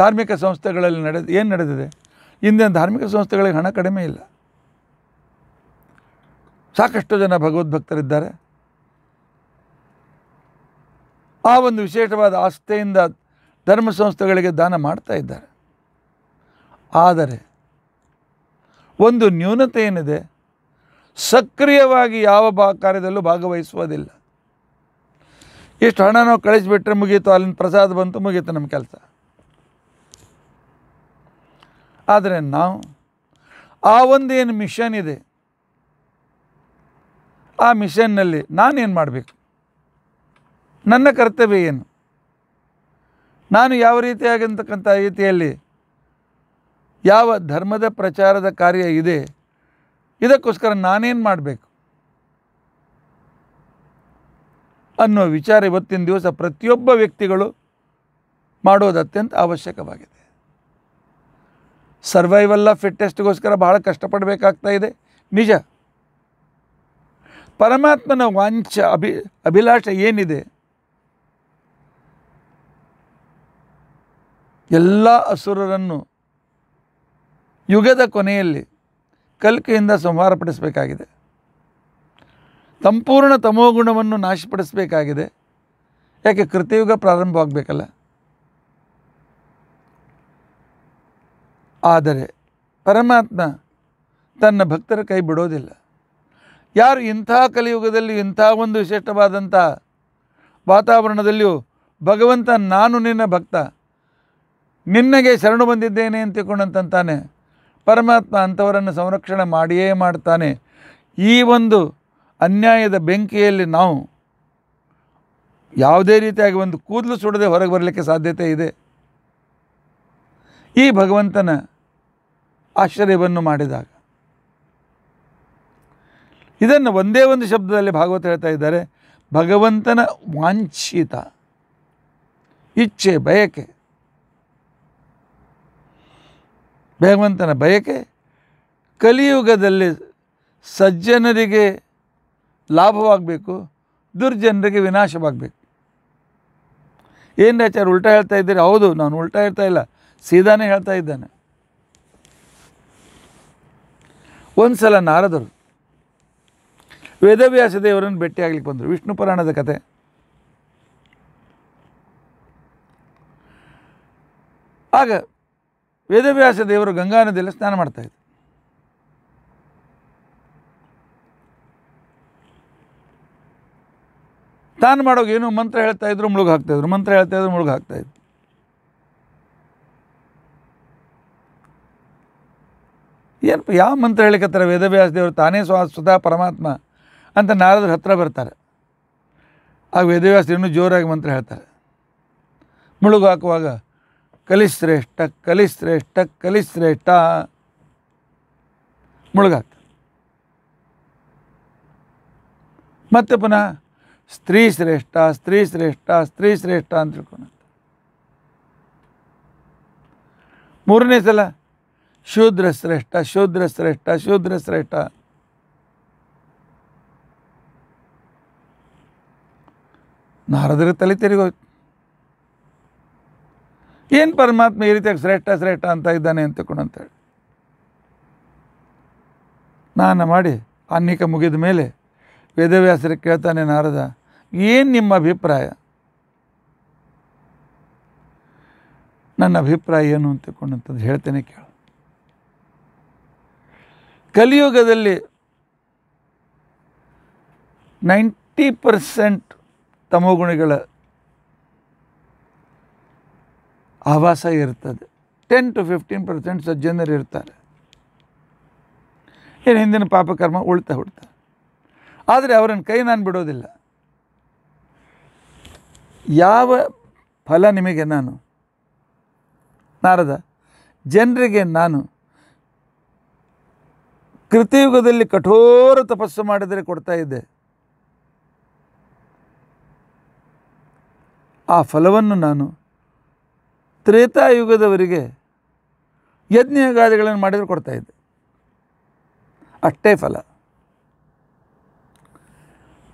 ಧಾರ್ಮಿಕ ಸಂಸ್ಥೆಗಳಲ್ಲಿ ನಡೆದು ಏನು ನಡೆದಿದೆ ಇಂದಿನ ಧಾರ್ಮಿಕ ಸಂಸ್ಥೆಗಳಿಗೆ ಹಣ ಕಡಿಮೆ ಇಲ್ಲ ಸಾಕಷ್ಟು ಜನ ಭಗವದ್ಭಕ್ತರಿದ್ದಾರೆ ಆ ಒಂದು ವಿಶೇಷವಾದ ಆಸ್ತೆಯಿಂದ ಧರ್ಮ ಸಂಸ್ಥೆಗಳಿಗೆ ದಾನ ಮಾಡ್ತಾ ಇದ್ದಾರೆ ಆದರೆ ಒಂದು ನ್ಯೂನತೆ ಏನಿದೆ ಸಕ್ರಿಯವಾಗಿ ಯಾವ ಬಾ ಕಾರ್ಯದಲ್ಲೂ ಭಾಗವಹಿಸುವುದಿಲ್ಲ ಎಷ್ಟು ಹಣ ನಾವು ಕಳಿಸಿಬಿಟ್ರೆ ಮುಗೀತು ಅಲ್ಲಿನ ಪ್ರಸಾದ ಬಂತು ಮುಗೀತು ನಮ್ಮ ಕೆಲಸ ಆದರೆ ನಾವು ಆ ಒಂದೇನು ಮಿಷನ್ ಇದೆ ಆ ಮಿಷನ್ನಲ್ಲಿ ನಾನೇನು ಮಾಡಬೇಕು ನನ್ನ ಕರ್ತವ್ಯ ಏನು ನಾನು ಯಾವ ರೀತಿಯಾಗಿರ್ತಕ್ಕಂಥ ರೀತಿಯಲ್ಲಿ ಯಾವ ಧರ್ಮದ ಪ್ರಚಾರದ ಕಾರ್ಯ ಇದೆ ಇದಕ್ಕೋಸ್ಕರ ನಾನೇನು ಮಾಡಬೇಕು ಅನ್ನೋ ವಿಚಾರ ಇವತ್ತಿನ ದಿವಸ ಪ್ರತಿಯೊಬ್ಬ ವ್ಯಕ್ತಿಗಳು ಮಾಡೋದು ಅತ್ಯಂತ ಅವಶ್ಯಕವಾಗಿದೆ ಸರ್ವೈವಲ್ಲ ಫಿಟ್ನೆಸ್ಟ್ಗೋಸ್ಕರ ಭಾಳ ಕಷ್ಟಪಡಬೇಕಾಗ್ತಾ ಇದೆ ನಿಜ ಪರಮಾತ್ಮನ ವಾಂಚ ಅಭಿ ಅಭಿಲಾಷೆ ಏನಿದೆ ಎಲ್ಲ ಅಸುರರನ್ನು ಯುಗದ ಕೊನೆಯಲ್ಲಿ ಕಲ್ಕೆಯಿಂದ ಸಂಹಾರಪಡಿಸಬೇಕಾಗಿದೆ ಸಂಪೂರ್ಣ ತಮೋಗುಣವನ್ನು ನಾಶಪಡಿಸಬೇಕಾಗಿದೆ ಯಾಕೆ ಕೃತಯುಗ ಪ್ರಾರಂಭವಾಗಬೇಕಲ್ಲ ಆದರೆ ಪರಮಾತ್ಮ ತನ್ನ ಭಕ್ತರ ಕೈ ಬಿಡೋದಿಲ್ಲ ಯಾರು ಇಂಥ ಕಲಿಯುಗದಲ್ಲಿ ಇಂಥ ಒಂದು ವಿಶಿಷ್ಟವಾದಂಥ ವಾತಾವರಣದಲ್ಲಿಯೂ ಭಗವಂತ ನಾನು ನಿನ್ನ ಭಕ್ತ ನಿನ್ನಗೆ ಶರಣು ಬಂದಿದ್ದೇನೆ ಅಂತಿಕೊಂಡಂತಾನೆ ಪರಮಾತ್ಮ ಅಂಥವರನ್ನು ಸಂರಕ್ಷಣೆ ಮಾಡಿಯೇ ಮಾಡ್ತಾನೆ ಈ ಒಂದು ಅನ್ಯಾಯದ ಬೆಂಕಿಯಲ್ಲಿ ನಾವು ಯಾವುದೇ ರೀತಿಯಾಗಿ ಒಂದು ಕೂದಲು ಸುಡದೆ ಹೊರಗೆ ಬರಲಿಕ್ಕೆ ಸಾಧ್ಯತೆ ಇದೆ ಈ ಭಗವಂತನ ಆಶ್ಚರ್ಯವನ್ನು ಮಾಡಿದಾಗ ಇದನ್ನು ಒಂದೇ ಒಂದು ಶಬ್ದದಲ್ಲಿ ಭಾಗವತ ಹೇಳ್ತಾ ಇದ್ದಾರೆ ಭಗವಂತನ ವಾಂಛಿತ ಇಚ್ಛೆ ಬಯಕೆ ಭಗವಂತನ ಬಯಕೆ ಕಲಿಯುಗದಲ್ಲಿ ಸಜ್ಜನರಿಗೆ ಲಾಭವಾಗಬೇಕು ದುರ್ಜನರಿಗೆ ವಿನಾಶವಾಗಬೇಕು ಏನು ಆಚಾರ ಉಲ್ಟಾ ಹೇಳ್ತಾ ಇದ್ದೀರಿ ಹೌದು ನಾನು ಉಲ್ಟಾ ಹೇಳ್ತಾ ಇಲ್ಲ ಸೀದಾನೇ ಹೇಳ್ತಾ ಇದ್ದಾನೆ ಒಂದು ಸಲ ನಾರದರು ವೇದವ್ಯಾಸ ದೇವರನ್ನು ಭೇಟಿಯಾಗಲಿಕ್ಕೆ ಬಂದರು ವಿಷ್ಣು ಪುರಾಣದ ಕತೆ ಆಗ વેદવ્યાસ દેવર ગંગા નદી લસ્થાન મારતા હતા તાન માડો કેનો મંત્ર હેલતા イド ર મુલગા કરતા イド ર મંત્ર હેલતા イド ર મુલગા કરતા イド ર યાર આ મંત્ર હેલકતરે વેદવ્યાસ દેવર તાન હે સ્વાસ્થ સુદા પરમાત્મા ಅಂತ નારદ હત્ર ભરતાર આ વેદવ્યાસ ઇનો જોર આ મંત્ર હેલતાર મુલગાકવાગ ಕಲಿಶ್ರೇಷ್ಠ ಕಲಿಶ್ರೇಷ್ಠ ಕಲಿಶ್ರೇಷ್ಠ ಮುಳುಗಾತ ಮತ್ತೆ ಪುನಃ ಸ್ತ್ರೀ ಶ್ರೇಷ್ಠ ಸ್ತ್ರೀ ಶ್ರೇಷ್ಠ ಸ್ತ್ರೀ ಶ್ರೇಷ್ಠ ಅಂತ ತಿಳ್ಕೊಳ ಮೂರನೇ ಸಲ ಶೂದ್ರ ಶ್ರೇಷ್ಠ ಶೂದ್ರ ಶ್ರೇಷ್ಠ ಶೂದ್ರ ಶ್ರೇಷ್ಠ ನಾರದ್ರ ತಲೆ ತಿರುಗೋಯ್ತು ಏನು ಪರಮಾತ್ಮ ಈ ರೀತಿಯಾಗಿ ಶ್ರೇಷ್ಠ ಶ್ರೇಷ್ಠ ಅಂತ ಇದ್ದಾನೆ ಅಂತ ಹೇಳಿ ನಾನು ಮಾಡಿ ಅನ್ನಿಕ ಮುಗಿದ ಮೇಲೆ ವೇದವ್ಯಾಸರು ಕೇಳ್ತಾನೆ ನಾರದ ಏನು ನಿಮ್ಮ ಅಭಿಪ್ರಾಯ ನನ್ನ ಅಭಿಪ್ರಾಯ ಏನು ಅಂತಂದು ಹೇಳ್ತೇನೆ ಕೇಳು ಕಲಿಯುಗದಲ್ಲಿ ನೈಂಟಿ ಪರ್ಸೆಂಟ್ ತಮೋಗುಣಗಳ ಆವಾಸ ಇರ್ತದೆ ಟೆನ್ ಟು ಫಿಫ್ಟೀನ್ ಪರ್ಸೆಂಟ್ ಸಜ್ಜನರು ಇರ್ತಾರೆ ಏನು ಹಿಂದಿನ ಪಾಪಕರ್ಮ ಉಳ್ತಾ ಹುಡ್ತಾರೆ ಆದರೆ ಅವರನ್ನು ಕೈ ನಾನು ಬಿಡೋದಿಲ್ಲ ಯಾವ ಫಲ ನಿಮಗೆ ನಾನು ನಾರದ ಜನರಿಗೆ ನಾನು ಕೃತಿಯುಗದಲ್ಲಿ ಕಠೋರ ತಪಸ್ಸು ಮಾಡಿದರೆ ಕೊಡ್ತಾ ಇದ್ದೆ ಆ ಫಲವನ್ನು ನಾನು ತ್ರೇತಾಯುಗದವರಿಗೆ ಯಜ್ಞಗಾದಿಗಳನ್ನು ಮಾಡಿದರೆ ಇದ್ದೆ ಅಷ್ಟೇ ಫಲ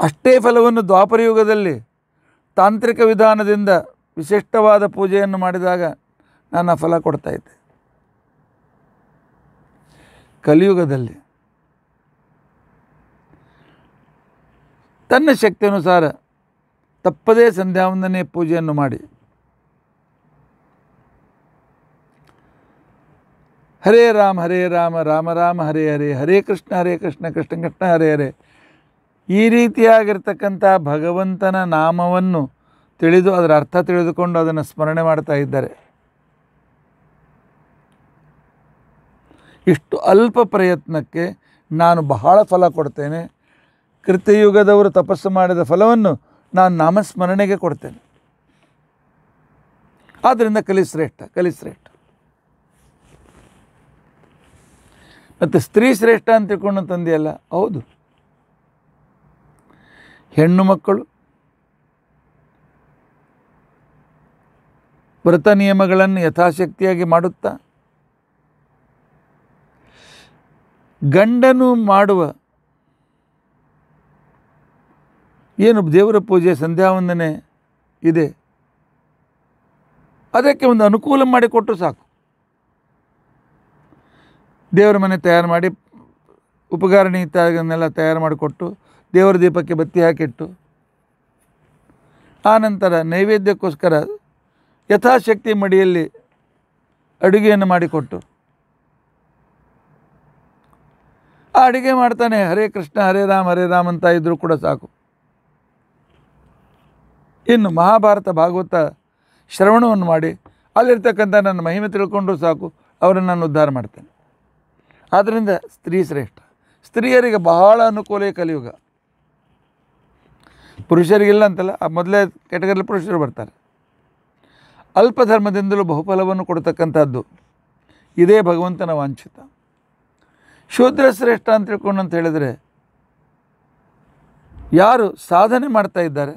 ಅಷ್ಟೇ ಫಲವನ್ನು ದ್ವಾಪರಯುಗದಲ್ಲಿ ತಾಂತ್ರಿಕ ವಿಧಾನದಿಂದ ವಿಶಿಷ್ಟವಾದ ಪೂಜೆಯನ್ನು ಮಾಡಿದಾಗ ನಾನು ಆ ಫಲ ಕೊಡ್ತಾಯಿದ್ದೆ ಕಲಿಯುಗದಲ್ಲಿ ತನ್ನ ಶಕ್ತಿಯನುಸಾರ ತಪ್ಪದೇ ಸಂಧ್ಯಾವಂದನೆಯ ಪೂಜೆಯನ್ನು ಮಾಡಿ ಹರೇ ರಾಮ ಹರೇ ರಾಮ ರಾಮ ರಾಮ ಹರೇ ಹರೇ ಹರೇ ಕೃಷ್ಣ ಹರೇ ಕೃಷ್ಣ ಕೃಷ್ಣ ಕೃಷ್ಣ ಹರೇ ಹರೇ ಈ ರೀತಿಯಾಗಿರ್ತಕ್ಕಂಥ ಭಗವಂತನ ನಾಮವನ್ನು ತಿಳಿದು ಅದರ ಅರ್ಥ ತಿಳಿದುಕೊಂಡು ಅದನ್ನು ಸ್ಮರಣೆ ಮಾಡ್ತಾ ಇದ್ದಾರೆ ಇಷ್ಟು ಅಲ್ಪ ಪ್ರಯತ್ನಕ್ಕೆ ನಾನು ಬಹಳ ಫಲ ಕೊಡ್ತೇನೆ ಕೃತಯುಗದವರು ತಪಸ್ಸು ಮಾಡಿದ ಫಲವನ್ನು ನಾನು ನಾಮಸ್ಮರಣೆಗೆ ಕೊಡ್ತೇನೆ ಆದ್ದರಿಂದ ಕಲಿಶ್ರೇಷ್ಠ ಕಲಿಶ್ರೇಷ್ಠ ಮತ್ತು ಸ್ತ್ರೀ ಶ್ರೇಷ್ಠ ಅಂತ ತಿಳ್ಕೊಂಡು ತಂದೆಯಲ್ಲ ಹೌದು ಹೆಣ್ಣು ಮಕ್ಕಳು ವ್ರತ ನಿಯಮಗಳನ್ನು ಯಥಾಶಕ್ತಿಯಾಗಿ ಮಾಡುತ್ತಾ ಗಂಡನು ಮಾಡುವ ಏನು ದೇವರ ಪೂಜೆ ಸಂಧ್ಯಾ ವಂದನೆ ಇದೆ ಅದಕ್ಕೆ ಒಂದು ಅನುಕೂಲ ಮಾಡಿಕೊಟ್ಟು ಸಾಕು ದೇವರ ಮನೆ ತಯಾರು ಮಾಡಿ ಉಪಕರಣ ಇತ್ತಾಗನ್ನೆಲ್ಲ ತಯಾರು ಮಾಡಿಕೊಟ್ಟು ದೇವರ ದೀಪಕ್ಕೆ ಬತ್ತಿ ಹಾಕಿಟ್ಟು ಆನಂತರ ನೈವೇದ್ಯಕ್ಕೋಸ್ಕರ ಯಥಾಶಕ್ತಿ ಮಡಿಯಲ್ಲಿ ಅಡುಗೆಯನ್ನು ಮಾಡಿಕೊಟ್ಟು ಆ ಅಡುಗೆ ಮಾಡ್ತಾನೆ ಹರೇ ಕೃಷ್ಣ ಹರೇ ರಾಮ್ ಹರೇ ರಾಮ್ ಅಂತ ಇದ್ದರೂ ಕೂಡ ಸಾಕು ಇನ್ನು ಮಹಾಭಾರತ ಭಾಗವತ ಶ್ರವಣವನ್ನು ಮಾಡಿ ಅಲ್ಲಿರ್ತಕ್ಕಂಥ ನನ್ನ ಮಹಿಮೆ ತಿಳ್ಕೊಂಡ್ರೂ ಸಾಕು ಅವರನ್ನು ನಾನು ಉದ್ಧಾರ ಮಾಡ್ತೇನೆ ಆದ್ದರಿಂದ ಸ್ತ್ರೀ ಶ್ರೇಷ್ಠ ಸ್ತ್ರೀಯರಿಗೆ ಬಹಳ ಅನುಕೂಲ ಕಲಿಯುಗ ಪುರುಷರಿಗಿಲ್ಲ ಅಂತಲ್ಲ ಆ ಮೊದಲೇ ಕೆಟಗರಿಯಲ್ಲಿ ಪುರುಷರು ಬರ್ತಾರೆ ಅಲ್ಪ ಧರ್ಮದಿಂದಲೂ ಬಹುಫಲವನ್ನು ಕೊಡ್ತಕ್ಕಂಥದ್ದು ಇದೇ ಭಗವಂತನ ವಾಂಛಿತ ಶೂದ್ರ ಶ್ರೇಷ್ಠ ಅಂತ ತಿಳ್ಕೊಂಡು ಅಂತ ಹೇಳಿದರೆ ಯಾರು ಸಾಧನೆ ಮಾಡ್ತಾ ಇದ್ದಾರೆ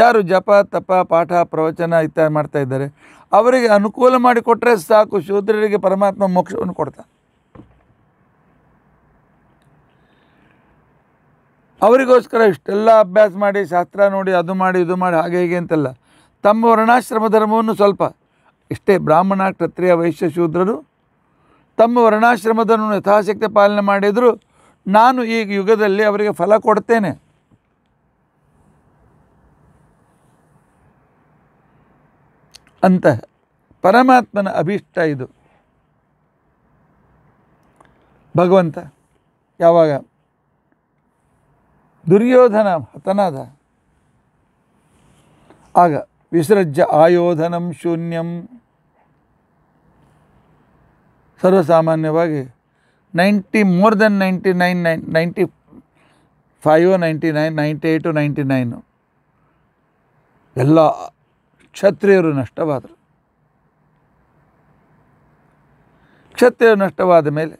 ಯಾರು ಜಪ ತಪ ಪಾಠ ಪ್ರವಚನ ಇತ್ಯಾದಿ ಮಾಡ್ತಾ ಇದ್ದಾರೆ ಅವರಿಗೆ ಅನುಕೂಲ ಮಾಡಿಕೊಟ್ಟರೆ ಸಾಕು ಶೂದ್ರರಿಗೆ ಪರಮಾತ್ಮ ಮೋಕ್ಷವನ್ನು ಕೊಡ್ತಾನೆ ಅವರಿಗೋಸ್ಕರ ಇಷ್ಟೆಲ್ಲ ಅಭ್ಯಾಸ ಮಾಡಿ ಶಾಸ್ತ್ರ ನೋಡಿ ಅದು ಮಾಡಿ ಇದು ಮಾಡಿ ಹಾಗೆ ಹೀಗೆ ಅಂತೆಲ್ಲ ತಮ್ಮ ವರ್ಣಾಶ್ರಮ ಧರ್ಮವನ್ನು ಸ್ವಲ್ಪ ಇಷ್ಟೇ ಬ್ರಾಹ್ಮಣ ಕ್ಷತ್ರಿಯ ವೈಶ್ಯ ಶೂದ್ರರು ತಮ್ಮ ವರ್ಣಾಶ್ರಮದನ್ನು ಯಥಾಶಕ್ತಿ ಪಾಲನೆ ಮಾಡಿದರೂ ನಾನು ಈ ಯುಗದಲ್ಲಿ ಅವರಿಗೆ ಫಲ ಕೊಡ್ತೇನೆ ಅಂತಹ ಪರಮಾತ್ಮನ ಅಭೀಷ್ಟ ಇದು ಭಗವಂತ ಯಾವಾಗ ದುರ್ಯೋಧನ ಹತನಾದ ಆಗ ವಿಸೃಜ್ಯ ಆಯೋಧನಂ ಶೂನ್ಯಂ ಸರ್ವಸಾಮಾನ್ಯವಾಗಿ ninety more than ninety nine nine ninety five ninety nine ninety eight ninety nine ಎಲ್ಲ ಕ್ಷತ್ರಿಯರು ನಷ್ಟವಾದರು ಕ್ಷತ್ರಿಯರು ನಷ್ಟವಾದ ಮೇಲೆ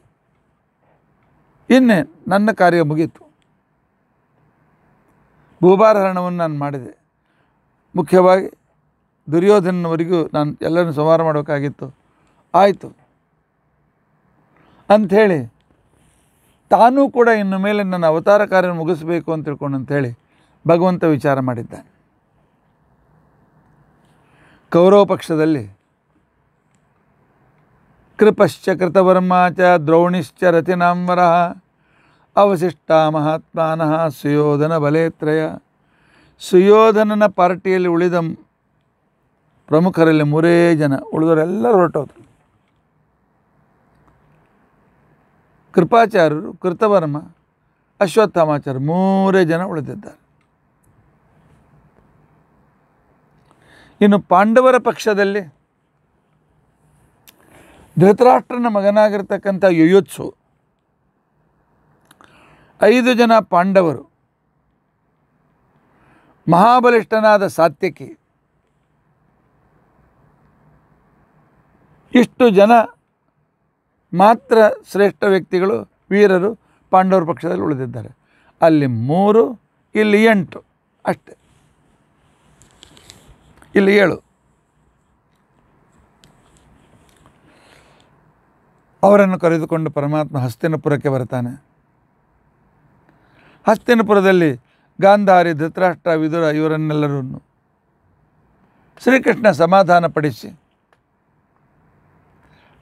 ಇನ್ನೇ ನನ್ನ ಕಾರ್ಯ ಮುಗೀತು ಭೂಭಾರಹರಣವನ್ನು ನಾನು ಮಾಡಿದೆ ಮುಖ್ಯವಾಗಿ ದುರ್ಯೋಧನವರೆಗೂ ನಾನು ಎಲ್ಲರನ್ನು ಸಂಹಾರ ಮಾಡಬೇಕಾಗಿತ್ತು ಆಯಿತು ಅಂಥೇಳಿ ತಾನೂ ಕೂಡ ಇನ್ನು ಮೇಲೆ ನನ್ನ ಅವತಾರ ಕಾರ್ಯ ಮುಗಿಸಬೇಕು ಅಂತ ತಿಳ್ಕೊಂಡು ಅಂಥೇಳಿ ಭಗವಂತ ವಿಚಾರ ಮಾಡಿದ್ದಾನೆ ಕೌರವ ಪಕ್ಷದಲ್ಲಿ ಕೃಪಶ್ಚ ಕೃತವರ್ಮಾಚ ದ್ರೋಣಿಶ್ಚ ರತಿನಾಂವರ ಅವಶಿಷ್ಟ ಮಹಾತ್ಮಾನಃ ಸುಯೋಧನ ಬಲೇತ್ರಯ ಸುಯೋಧನನ ಪಾರ್ಟಿಯಲ್ಲಿ ಉಳಿದ ಪ್ರಮುಖರಲ್ಲಿ ಮೂರೇ ಜನ ಉಳಿದವರೆಲ್ಲರೂ ಹೊರಟೋದ್ರು ಕೃಪಾಚಾರ್ಯರು ಕೃತವರ್ಮ ಅಶ್ವತ್ಥಾಮಾಚಾರ್ಯ ಮೂರೇ ಜನ ಉಳಿದಿದ್ದಾರೆ ಇನ್ನು ಪಾಂಡವರ ಪಕ್ಷದಲ್ಲಿ ಧೃತರಾಷ್ಟ್ರನ ಮಗನಾಗಿರ್ತಕ್ಕಂಥ ಯುಯೋತ್ಸು ಐದು ಜನ ಪಾಂಡವರು ಮಹಾಬಲಿಷ್ಠನಾದ ಸಾತ್ಯಕಿ ಇಷ್ಟು ಜನ ಮಾತ್ರ ಶ್ರೇಷ್ಠ ವ್ಯಕ್ತಿಗಳು ವೀರರು ಪಾಂಡವರ ಪಕ್ಷದಲ್ಲಿ ಉಳಿದಿದ್ದಾರೆ ಅಲ್ಲಿ ಮೂರು ಇಲ್ಲಿ ಎಂಟು ಅಷ್ಟೆ ಇಲ್ಲಿ ಏಳು ಅವರನ್ನು ಕರೆದುಕೊಂಡು ಪರಮಾತ್ಮ ಹಸ್ತಿನಪುರಕ್ಕೆ ಬರ್ತಾನೆ ಹಸ್ತಿನಪುರದಲ್ಲಿ ಗಾಂಧಾರಿ ಧೃತರಾಷ್ಟ್ರ ವಿದುರ ಇವರನ್ನೆಲ್ಲರನ್ನು ಶ್ರೀಕೃಷ್ಣ ಪಡಿಸಿ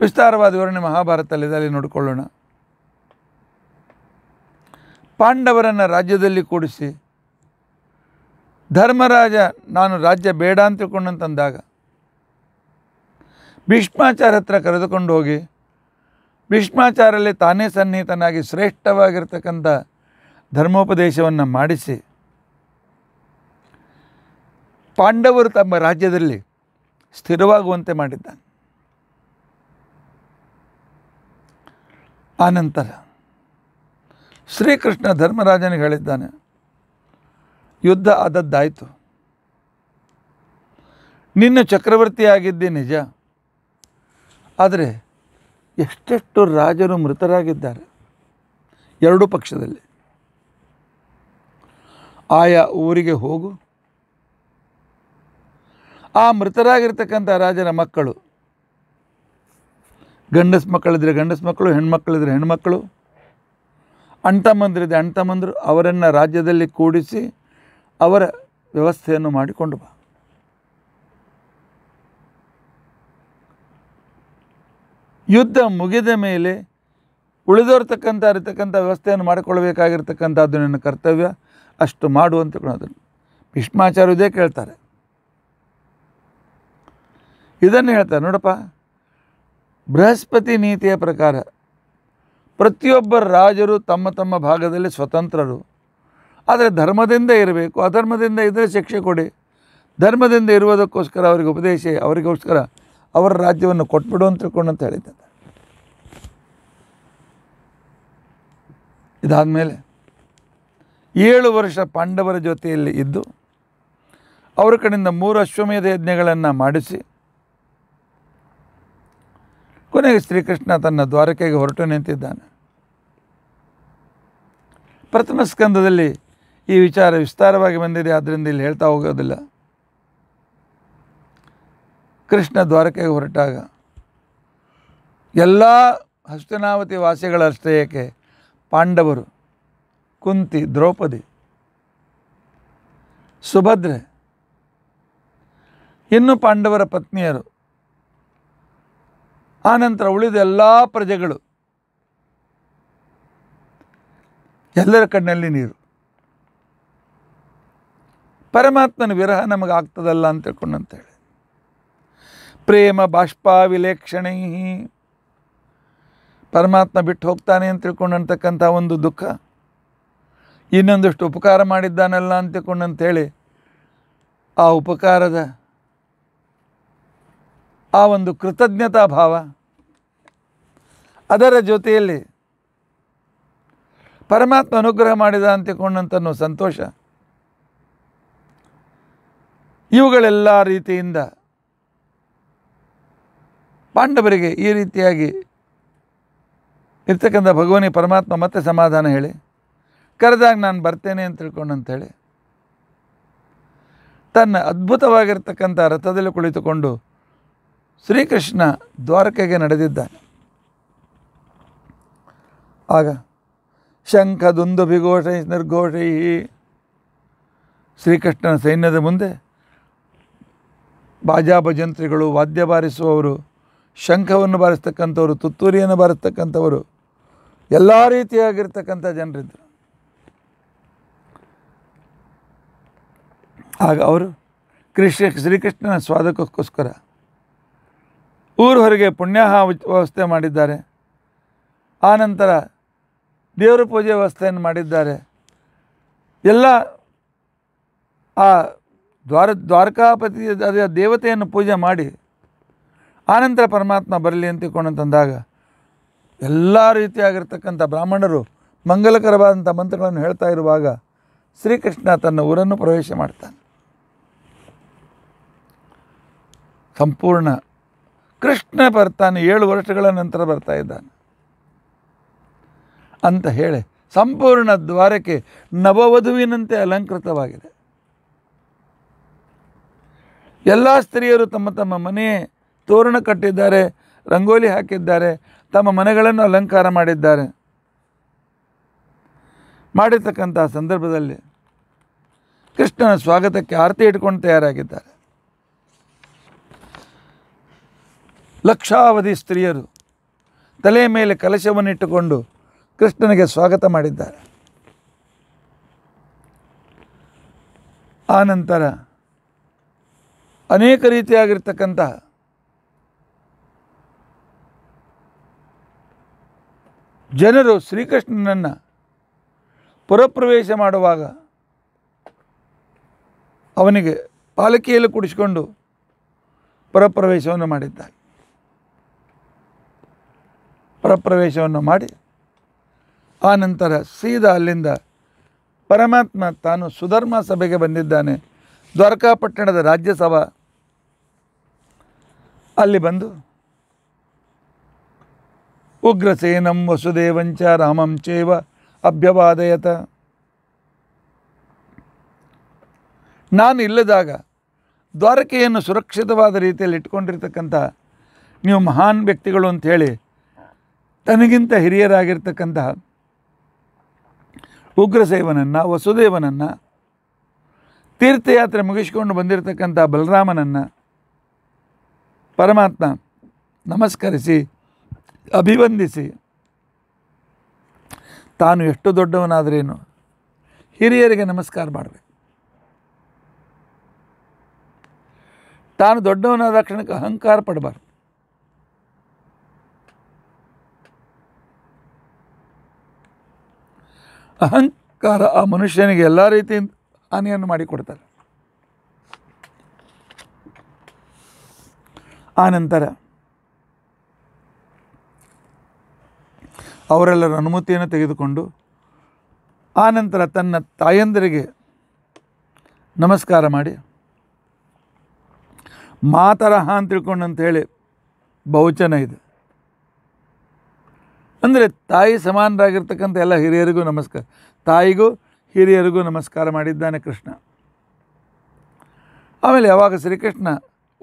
ವಿಸ್ತಾರವಾದ ವಿವರಣೆ ಮಹಾಭಾರತದಲ್ಲಿ ನೋಡಿಕೊಳ್ಳೋಣ ಪಾಂಡವರನ್ನು ರಾಜ್ಯದಲ್ಲಿ ಕೂಡಿಸಿ ಧರ್ಮರಾಜ ನಾನು ರಾಜ್ಯ ಬೇಡ ಅಂತ ತಿಳ್ಕೊಂಡು ತಂದಾಗ ಭೀಷ್ಮಾಚಾರ ಹತ್ರ ಕರೆದುಕೊಂಡು ಹೋಗಿ ಭೀಷ್ಮಾಚಾರಲ್ಲಿ ತಾನೇ ಸನ್ನಿಹಿತನಾಗಿ ಶ್ರೇಷ್ಠವಾಗಿರ್ತಕ್ಕಂಥ ಧರ್ಮೋಪದೇಶವನ್ನು ಮಾಡಿಸಿ ಪಾಂಡವರು ತಮ್ಮ ರಾಜ್ಯದಲ್ಲಿ ಸ್ಥಿರವಾಗುವಂತೆ ಮಾಡಿದ್ದಾನೆ ಆನಂತರ ಶ್ರೀಕೃಷ್ಣ ಧರ್ಮರಾಜನಿಗೆ ಹೇಳಿದ್ದಾನೆ ಯುದ್ಧ ಆದದ್ದಾಯಿತು ನಿನ್ನ ಆಗಿದ್ದೆ ನಿಜ ಆದರೆ ಎಷ್ಟೆಷ್ಟು ರಾಜರು ಮೃತರಾಗಿದ್ದಾರೆ ಎರಡೂ ಪಕ್ಷದಲ್ಲಿ ಆಯಾ ಊರಿಗೆ ಹೋಗು ಆ ಮೃತರಾಗಿರ್ತಕ್ಕಂಥ ರಾಜರ ಮಕ್ಕಳು ಗಂಡಸು ಮಕ್ಕಳಿದ್ರೆ ಗಂಡಸು ಮಕ್ಕಳು ಹೆಣ್ಮಕ್ಕಳಿದ್ರೆ ಹೆಣ್ಮಕ್ಕಳು ಅಣ್ತಮ್ಮಂದ್ರಿದೆ ಅಣ್ತಮ್ಮಂದರು ಅವರನ್ನು ರಾಜ್ಯದಲ್ಲಿ ಕೂಡಿಸಿ ಅವರ ವ್ಯವಸ್ಥೆಯನ್ನು ಮಾಡಿಕೊಂಡು ಬಾ ಯುದ್ಧ ಮುಗಿದ ಮೇಲೆ ಉಳಿದೋರ್ತಕ್ಕಂಥ ಇರತಕ್ಕಂಥ ವ್ಯವಸ್ಥೆಯನ್ನು ಮಾಡಿಕೊಳ್ಬೇಕಾಗಿರ್ತಕ್ಕಂಥದ್ದು ನನ್ನ ಕರ್ತವ್ಯ ಅಷ್ಟು ಮಾಡುವಂತ ಅದನ್ನು ಭೀಷ್ಮಾಚಾರ್ಯ ಇದೇ ಕೇಳ್ತಾರೆ ಇದನ್ನು ಹೇಳ್ತಾರೆ ನೋಡಪ್ಪ ಬೃಹಸ್ಪತಿ ನೀತಿಯ ಪ್ರಕಾರ ಪ್ರತಿಯೊಬ್ಬ ರಾಜರು ತಮ್ಮ ತಮ್ಮ ಭಾಗದಲ್ಲಿ ಸ್ವತಂತ್ರರು ಆದರೆ ಧರ್ಮದಿಂದ ಇರಬೇಕು ಅಧರ್ಮದಿಂದ ಇದ್ದರೆ ಶಿಕ್ಷೆ ಕೊಡಿ ಧರ್ಮದಿಂದ ಇರುವುದಕ್ಕೋಸ್ಕರ ಅವರಿಗೆ ಉಪದೇಶ ಅವರಿಗೋಸ್ಕರ ಅವರ ರಾಜ್ಯವನ್ನು ಕೊಟ್ಬಿಡು ಅಂತ ತಿಳ್ಕೊಂಡು ಅಂತ ಹೇಳಿದ್ದಾರೆ ಇದಾದಮೇಲೆ ಏಳು ವರ್ಷ ಪಾಂಡವರ ಜೊತೆಯಲ್ಲಿ ಇದ್ದು ಅವರ ಕಡೆಯಿಂದ ಮೂರು ಅಶ್ವಮೇಧ ಯಜ್ಞಗಳನ್ನು ಮಾಡಿಸಿ ಕೊನೆಗೆ ಶ್ರೀಕೃಷ್ಣ ತನ್ನ ದ್ವಾರಕೆಗೆ ಹೊರಟು ನಿಂತಿದ್ದಾನೆ ಪ್ರಥಮ ಸ್ಕಂದದಲ್ಲಿ ಈ ವಿಚಾರ ವಿಸ್ತಾರವಾಗಿ ಬಂದಿದೆ ಆದ್ದರಿಂದ ಇಲ್ಲಿ ಹೇಳ್ತಾ ಹೋಗೋದಿಲ್ಲ ಕೃಷ್ಣ ದ್ವಾರಕೆಗೆ ಹೊರಟಾಗ ಎಲ್ಲ ಹಸ್ತನಾವತಿ ವಾಸಿಗಳಷ್ಟೇ ಏಕೆ ಪಾಂಡವರು ಕುಂತಿ ದ್ರೌಪದಿ ಸುಭದ್ರೆ ಇನ್ನು ಪಾಂಡವರ ಪತ್ನಿಯರು ಆನಂತರ ಉಳಿದ ಎಲ್ಲ ಪ್ರಜೆಗಳು ಎಲ್ಲರ ಕಣ್ಣಲ್ಲಿ ನೀರು ಪರಮಾತ್ಮನ ವಿರಹ ನಮಗಾಗ್ತದಲ್ಲ ಅಂತ ತಿಳ್ಕೊಂಡಂತೇಳಿ ಪ್ರೇಮ ವಿಲೇಕ್ಷಣೈ ಪರಮಾತ್ಮ ಬಿಟ್ಟು ಹೋಗ್ತಾನೆ ಅಂತ ತಿಳ್ಕೊಂಡಂತಕ್ಕಂಥ ಒಂದು ದುಃಖ ಇನ್ನೊಂದಷ್ಟು ಉಪಕಾರ ಮಾಡಿದ್ದಾನಲ್ಲ ಅಂತ ತಿಳ್ಕೊಂಡಂತೇಳಿ ಆ ಉಪಕಾರದ ಆ ಒಂದು ಕೃತಜ್ಞತಾ ಭಾವ ಅದರ ಜೊತೆಯಲ್ಲಿ ಪರಮಾತ್ಮ ಅನುಗ್ರಹ ಮಾಡಿದ ಅಂತಿಕೊಂಡಂಥ ಸಂತೋಷ ಇವುಗಳೆಲ್ಲ ರೀತಿಯಿಂದ ಪಾಂಡವರಿಗೆ ಈ ರೀತಿಯಾಗಿ ಇರ್ತಕ್ಕಂಥ ಭಗವನಿ ಪರಮಾತ್ಮ ಮತ್ತೆ ಸಮಾಧಾನ ಹೇಳಿ ಕರೆದಾಗ ನಾನು ಬರ್ತೇನೆ ಅಂತ ತಿಳ್ಕೊಂಡು ಅಂಥೇಳಿ ತನ್ನ ಅದ್ಭುತವಾಗಿರ್ತಕ್ಕಂಥ ರಥದಲ್ಲಿ ಕುಳಿತುಕೊಂಡು ಶ್ರೀಕೃಷ್ಣ ದ್ವಾರಕೆಗೆ ನಡೆದಿದ್ದಾನೆ ಆಗ ಶಂಖ ದುಂದು ದುಂದುಭಿಘೋಷ ನಿರ್ಘೋಷೈ ಶ್ರೀಕೃಷ್ಣನ ಸೈನ್ಯದ ಮುಂದೆ ಬಾಜಾ ಭಜಂತ್ರಿಗಳು ವಾದ್ಯ ಬಾರಿಸುವವರು ಶಂಖವನ್ನು ಬಾರಿಸ್ತಕ್ಕಂಥವರು ತುತ್ತೂರಿಯನ್ನು ಬಾರಿಸ್ತಕ್ಕಂಥವರು ಎಲ್ಲ ರೀತಿಯಾಗಿರ್ತಕ್ಕಂಥ ಜನರಿದ್ದರು ಆಗ ಅವರು ಕೃಷ್ಣ ಶ್ರೀಕೃಷ್ಣನ ಸ್ವಾದಕ್ಕೋಸ್ಕರ ಊರ ಹೊರಗೆ ಪುಣ್ಯಾಹ ವ್ಯವಸ್ಥೆ ಮಾಡಿದ್ದಾರೆ ಆನಂತರ ದೇವರ ಪೂಜೆ ವ್ಯವಸ್ಥೆಯನ್ನು ಮಾಡಿದ್ದಾರೆ ಎಲ್ಲ ಆ ದ್ವಾರ ದ್ವಾರಕಾಪತಿ ಅದೇ ದೇವತೆಯನ್ನು ಪೂಜೆ ಮಾಡಿ ಆನಂತರ ಪರಮಾತ್ಮ ಬರಲಿ ಅಂತ ತಂದಾಗ ಎಲ್ಲ ರೀತಿಯಾಗಿರ್ತಕ್ಕಂಥ ಬ್ರಾಹ್ಮಣರು ಮಂಗಲಕರವಾದಂಥ ಮಂತ್ರಗಳನ್ನು ಹೇಳ್ತಾ ಇರುವಾಗ ಶ್ರೀಕೃಷ್ಣ ತನ್ನ ಊರನ್ನು ಪ್ರವೇಶ ಮಾಡ್ತಾನೆ ಸಂಪೂರ್ಣ ಕೃಷ್ಣ ಬರ್ತಾನೆ ಏಳು ವರ್ಷಗಳ ನಂತರ ಬರ್ತಾ ಇದ್ದಾನೆ ಅಂತ ಹೇಳಿ ಸಂಪೂರ್ಣ ದ್ವಾರಕ್ಕೆ ನವವಧುವಿನಂತೆ ಅಲಂಕೃತವಾಗಿದೆ ಎಲ್ಲ ಸ್ತ್ರೀಯರು ತಮ್ಮ ತಮ್ಮ ಮನೆ ತೋರಣ ಕಟ್ಟಿದ್ದಾರೆ ರಂಗೋಲಿ ಹಾಕಿದ್ದಾರೆ ತಮ್ಮ ಮನೆಗಳನ್ನು ಅಲಂಕಾರ ಮಾಡಿದ್ದಾರೆ ಮಾಡಿರ್ತಕ್ಕಂಥ ಸಂದರ್ಭದಲ್ಲಿ ಕೃಷ್ಣನ ಸ್ವಾಗತಕ್ಕೆ ಆರತಿ ಇಟ್ಕೊಂಡು ತಯಾರಾಗಿದ್ದಾರೆ ಲಕ್ಷಾವಧಿ ಸ್ತ್ರೀಯರು ತಲೆಯ ಮೇಲೆ ಕಲಶವನ್ನಿಟ್ಟುಕೊಂಡು ಕೃಷ್ಣನಿಗೆ ಸ್ವಾಗತ ಮಾಡಿದ್ದಾರೆ ಆನಂತರ ಅನೇಕ ರೀತಿಯಾಗಿರ್ತಕ್ಕಂತಹ ಜನರು ಶ್ರೀಕೃಷ್ಣನನ್ನು ಪುರಪ್ರವೇಶ ಮಾಡುವಾಗ ಅವನಿಗೆ ಪಾಲಕಿಯಲ್ಲಿ ಕುಡಿಸಿಕೊಂಡು ಪುರಪ್ರವೇಶವನ್ನು ಮಾಡಿದ್ದಾನೆ ಪರಪ್ರವೇಶವನ್ನು ಮಾಡಿ ಆ ನಂತರ ಸೀದಾ ಅಲ್ಲಿಂದ ಪರಮಾತ್ಮ ತಾನು ಸುಧರ್ಮ ಸಭೆಗೆ ಬಂದಿದ್ದಾನೆ ದ್ವಾರಕಾಪಟ್ಟಣದ ರಾಜ್ಯಸಭಾ ಅಲ್ಲಿ ಬಂದು ಉಗ್ರಸೇನಂ ವಸುದೇವಂಚ ರಾಮಂ ಚೇವ ಅಭ್ಯವಾದಯತ ನಾನು ಇಲ್ಲದಾಗ ದ್ವಾರಕೆಯನ್ನು ಸುರಕ್ಷಿತವಾದ ರೀತಿಯಲ್ಲಿ ಇಟ್ಕೊಂಡಿರ್ತಕ್ಕಂಥ ನೀವು ಮಹಾನ್ ವ್ಯಕ್ತಿಗಳು ಅಂಥೇಳಿ ತನಗಿಂತ ಹಿರಿಯರಾಗಿರ್ತಕ್ಕಂತಹ ಉಗ್ರಸೇವನನ್ನು ವಸುದೇವನನ್ನು ತೀರ್ಥಯಾತ್ರೆ ಮುಗಿಸ್ಕೊಂಡು ಬಂದಿರತಕ್ಕಂಥ ಬಲರಾಮನನ್ನು ಪರಮಾತ್ಮ ನಮಸ್ಕರಿಸಿ ಅಭಿವಂದಿಸಿ ತಾನು ಎಷ್ಟು ದೊಡ್ಡವನಾದ್ರೇನು ಹಿರಿಯರಿಗೆ ನಮಸ್ಕಾರ ಮಾಡಬೇಕು ತಾನು ದೊಡ್ಡವನಾದ ಕ್ಷಣಕ್ಕೆ ಅಹಂಕಾರ ಪಡಬಾರ್ದು ಅಹಂಕಾರ ಆ ಮನುಷ್ಯನಿಗೆ ಎಲ್ಲ ರೀತಿಯಿಂದ ಹಾನಿಯನ್ನು ಮಾಡಿಕೊಡ್ತಾರೆ ಆನಂತರ ಅವರೆಲ್ಲರ ಅನುಮತಿಯನ್ನು ತೆಗೆದುಕೊಂಡು ಆನಂತರ ತನ್ನ ತಾಯಂದರಿಗೆ ನಮಸ್ಕಾರ ಮಾಡಿ ಮಾತರಹ ಅಂತ ತಿಳ್ಕೊಂಡು ಹೇಳಿ ಬಹುಚನ ಇದೆ ಅಂದರೆ ತಾಯಿ ಸಮಾನರಾಗಿರ್ತಕ್ಕಂಥ ಎಲ್ಲ ಹಿರಿಯರಿಗೂ ನಮಸ್ಕಾರ ತಾಯಿಗೂ ಹಿರಿಯರಿಗೂ ನಮಸ್ಕಾರ ಮಾಡಿದ್ದಾನೆ ಕೃಷ್ಣ ಆಮೇಲೆ ಯಾವಾಗ ಶ್ರೀಕೃಷ್ಣ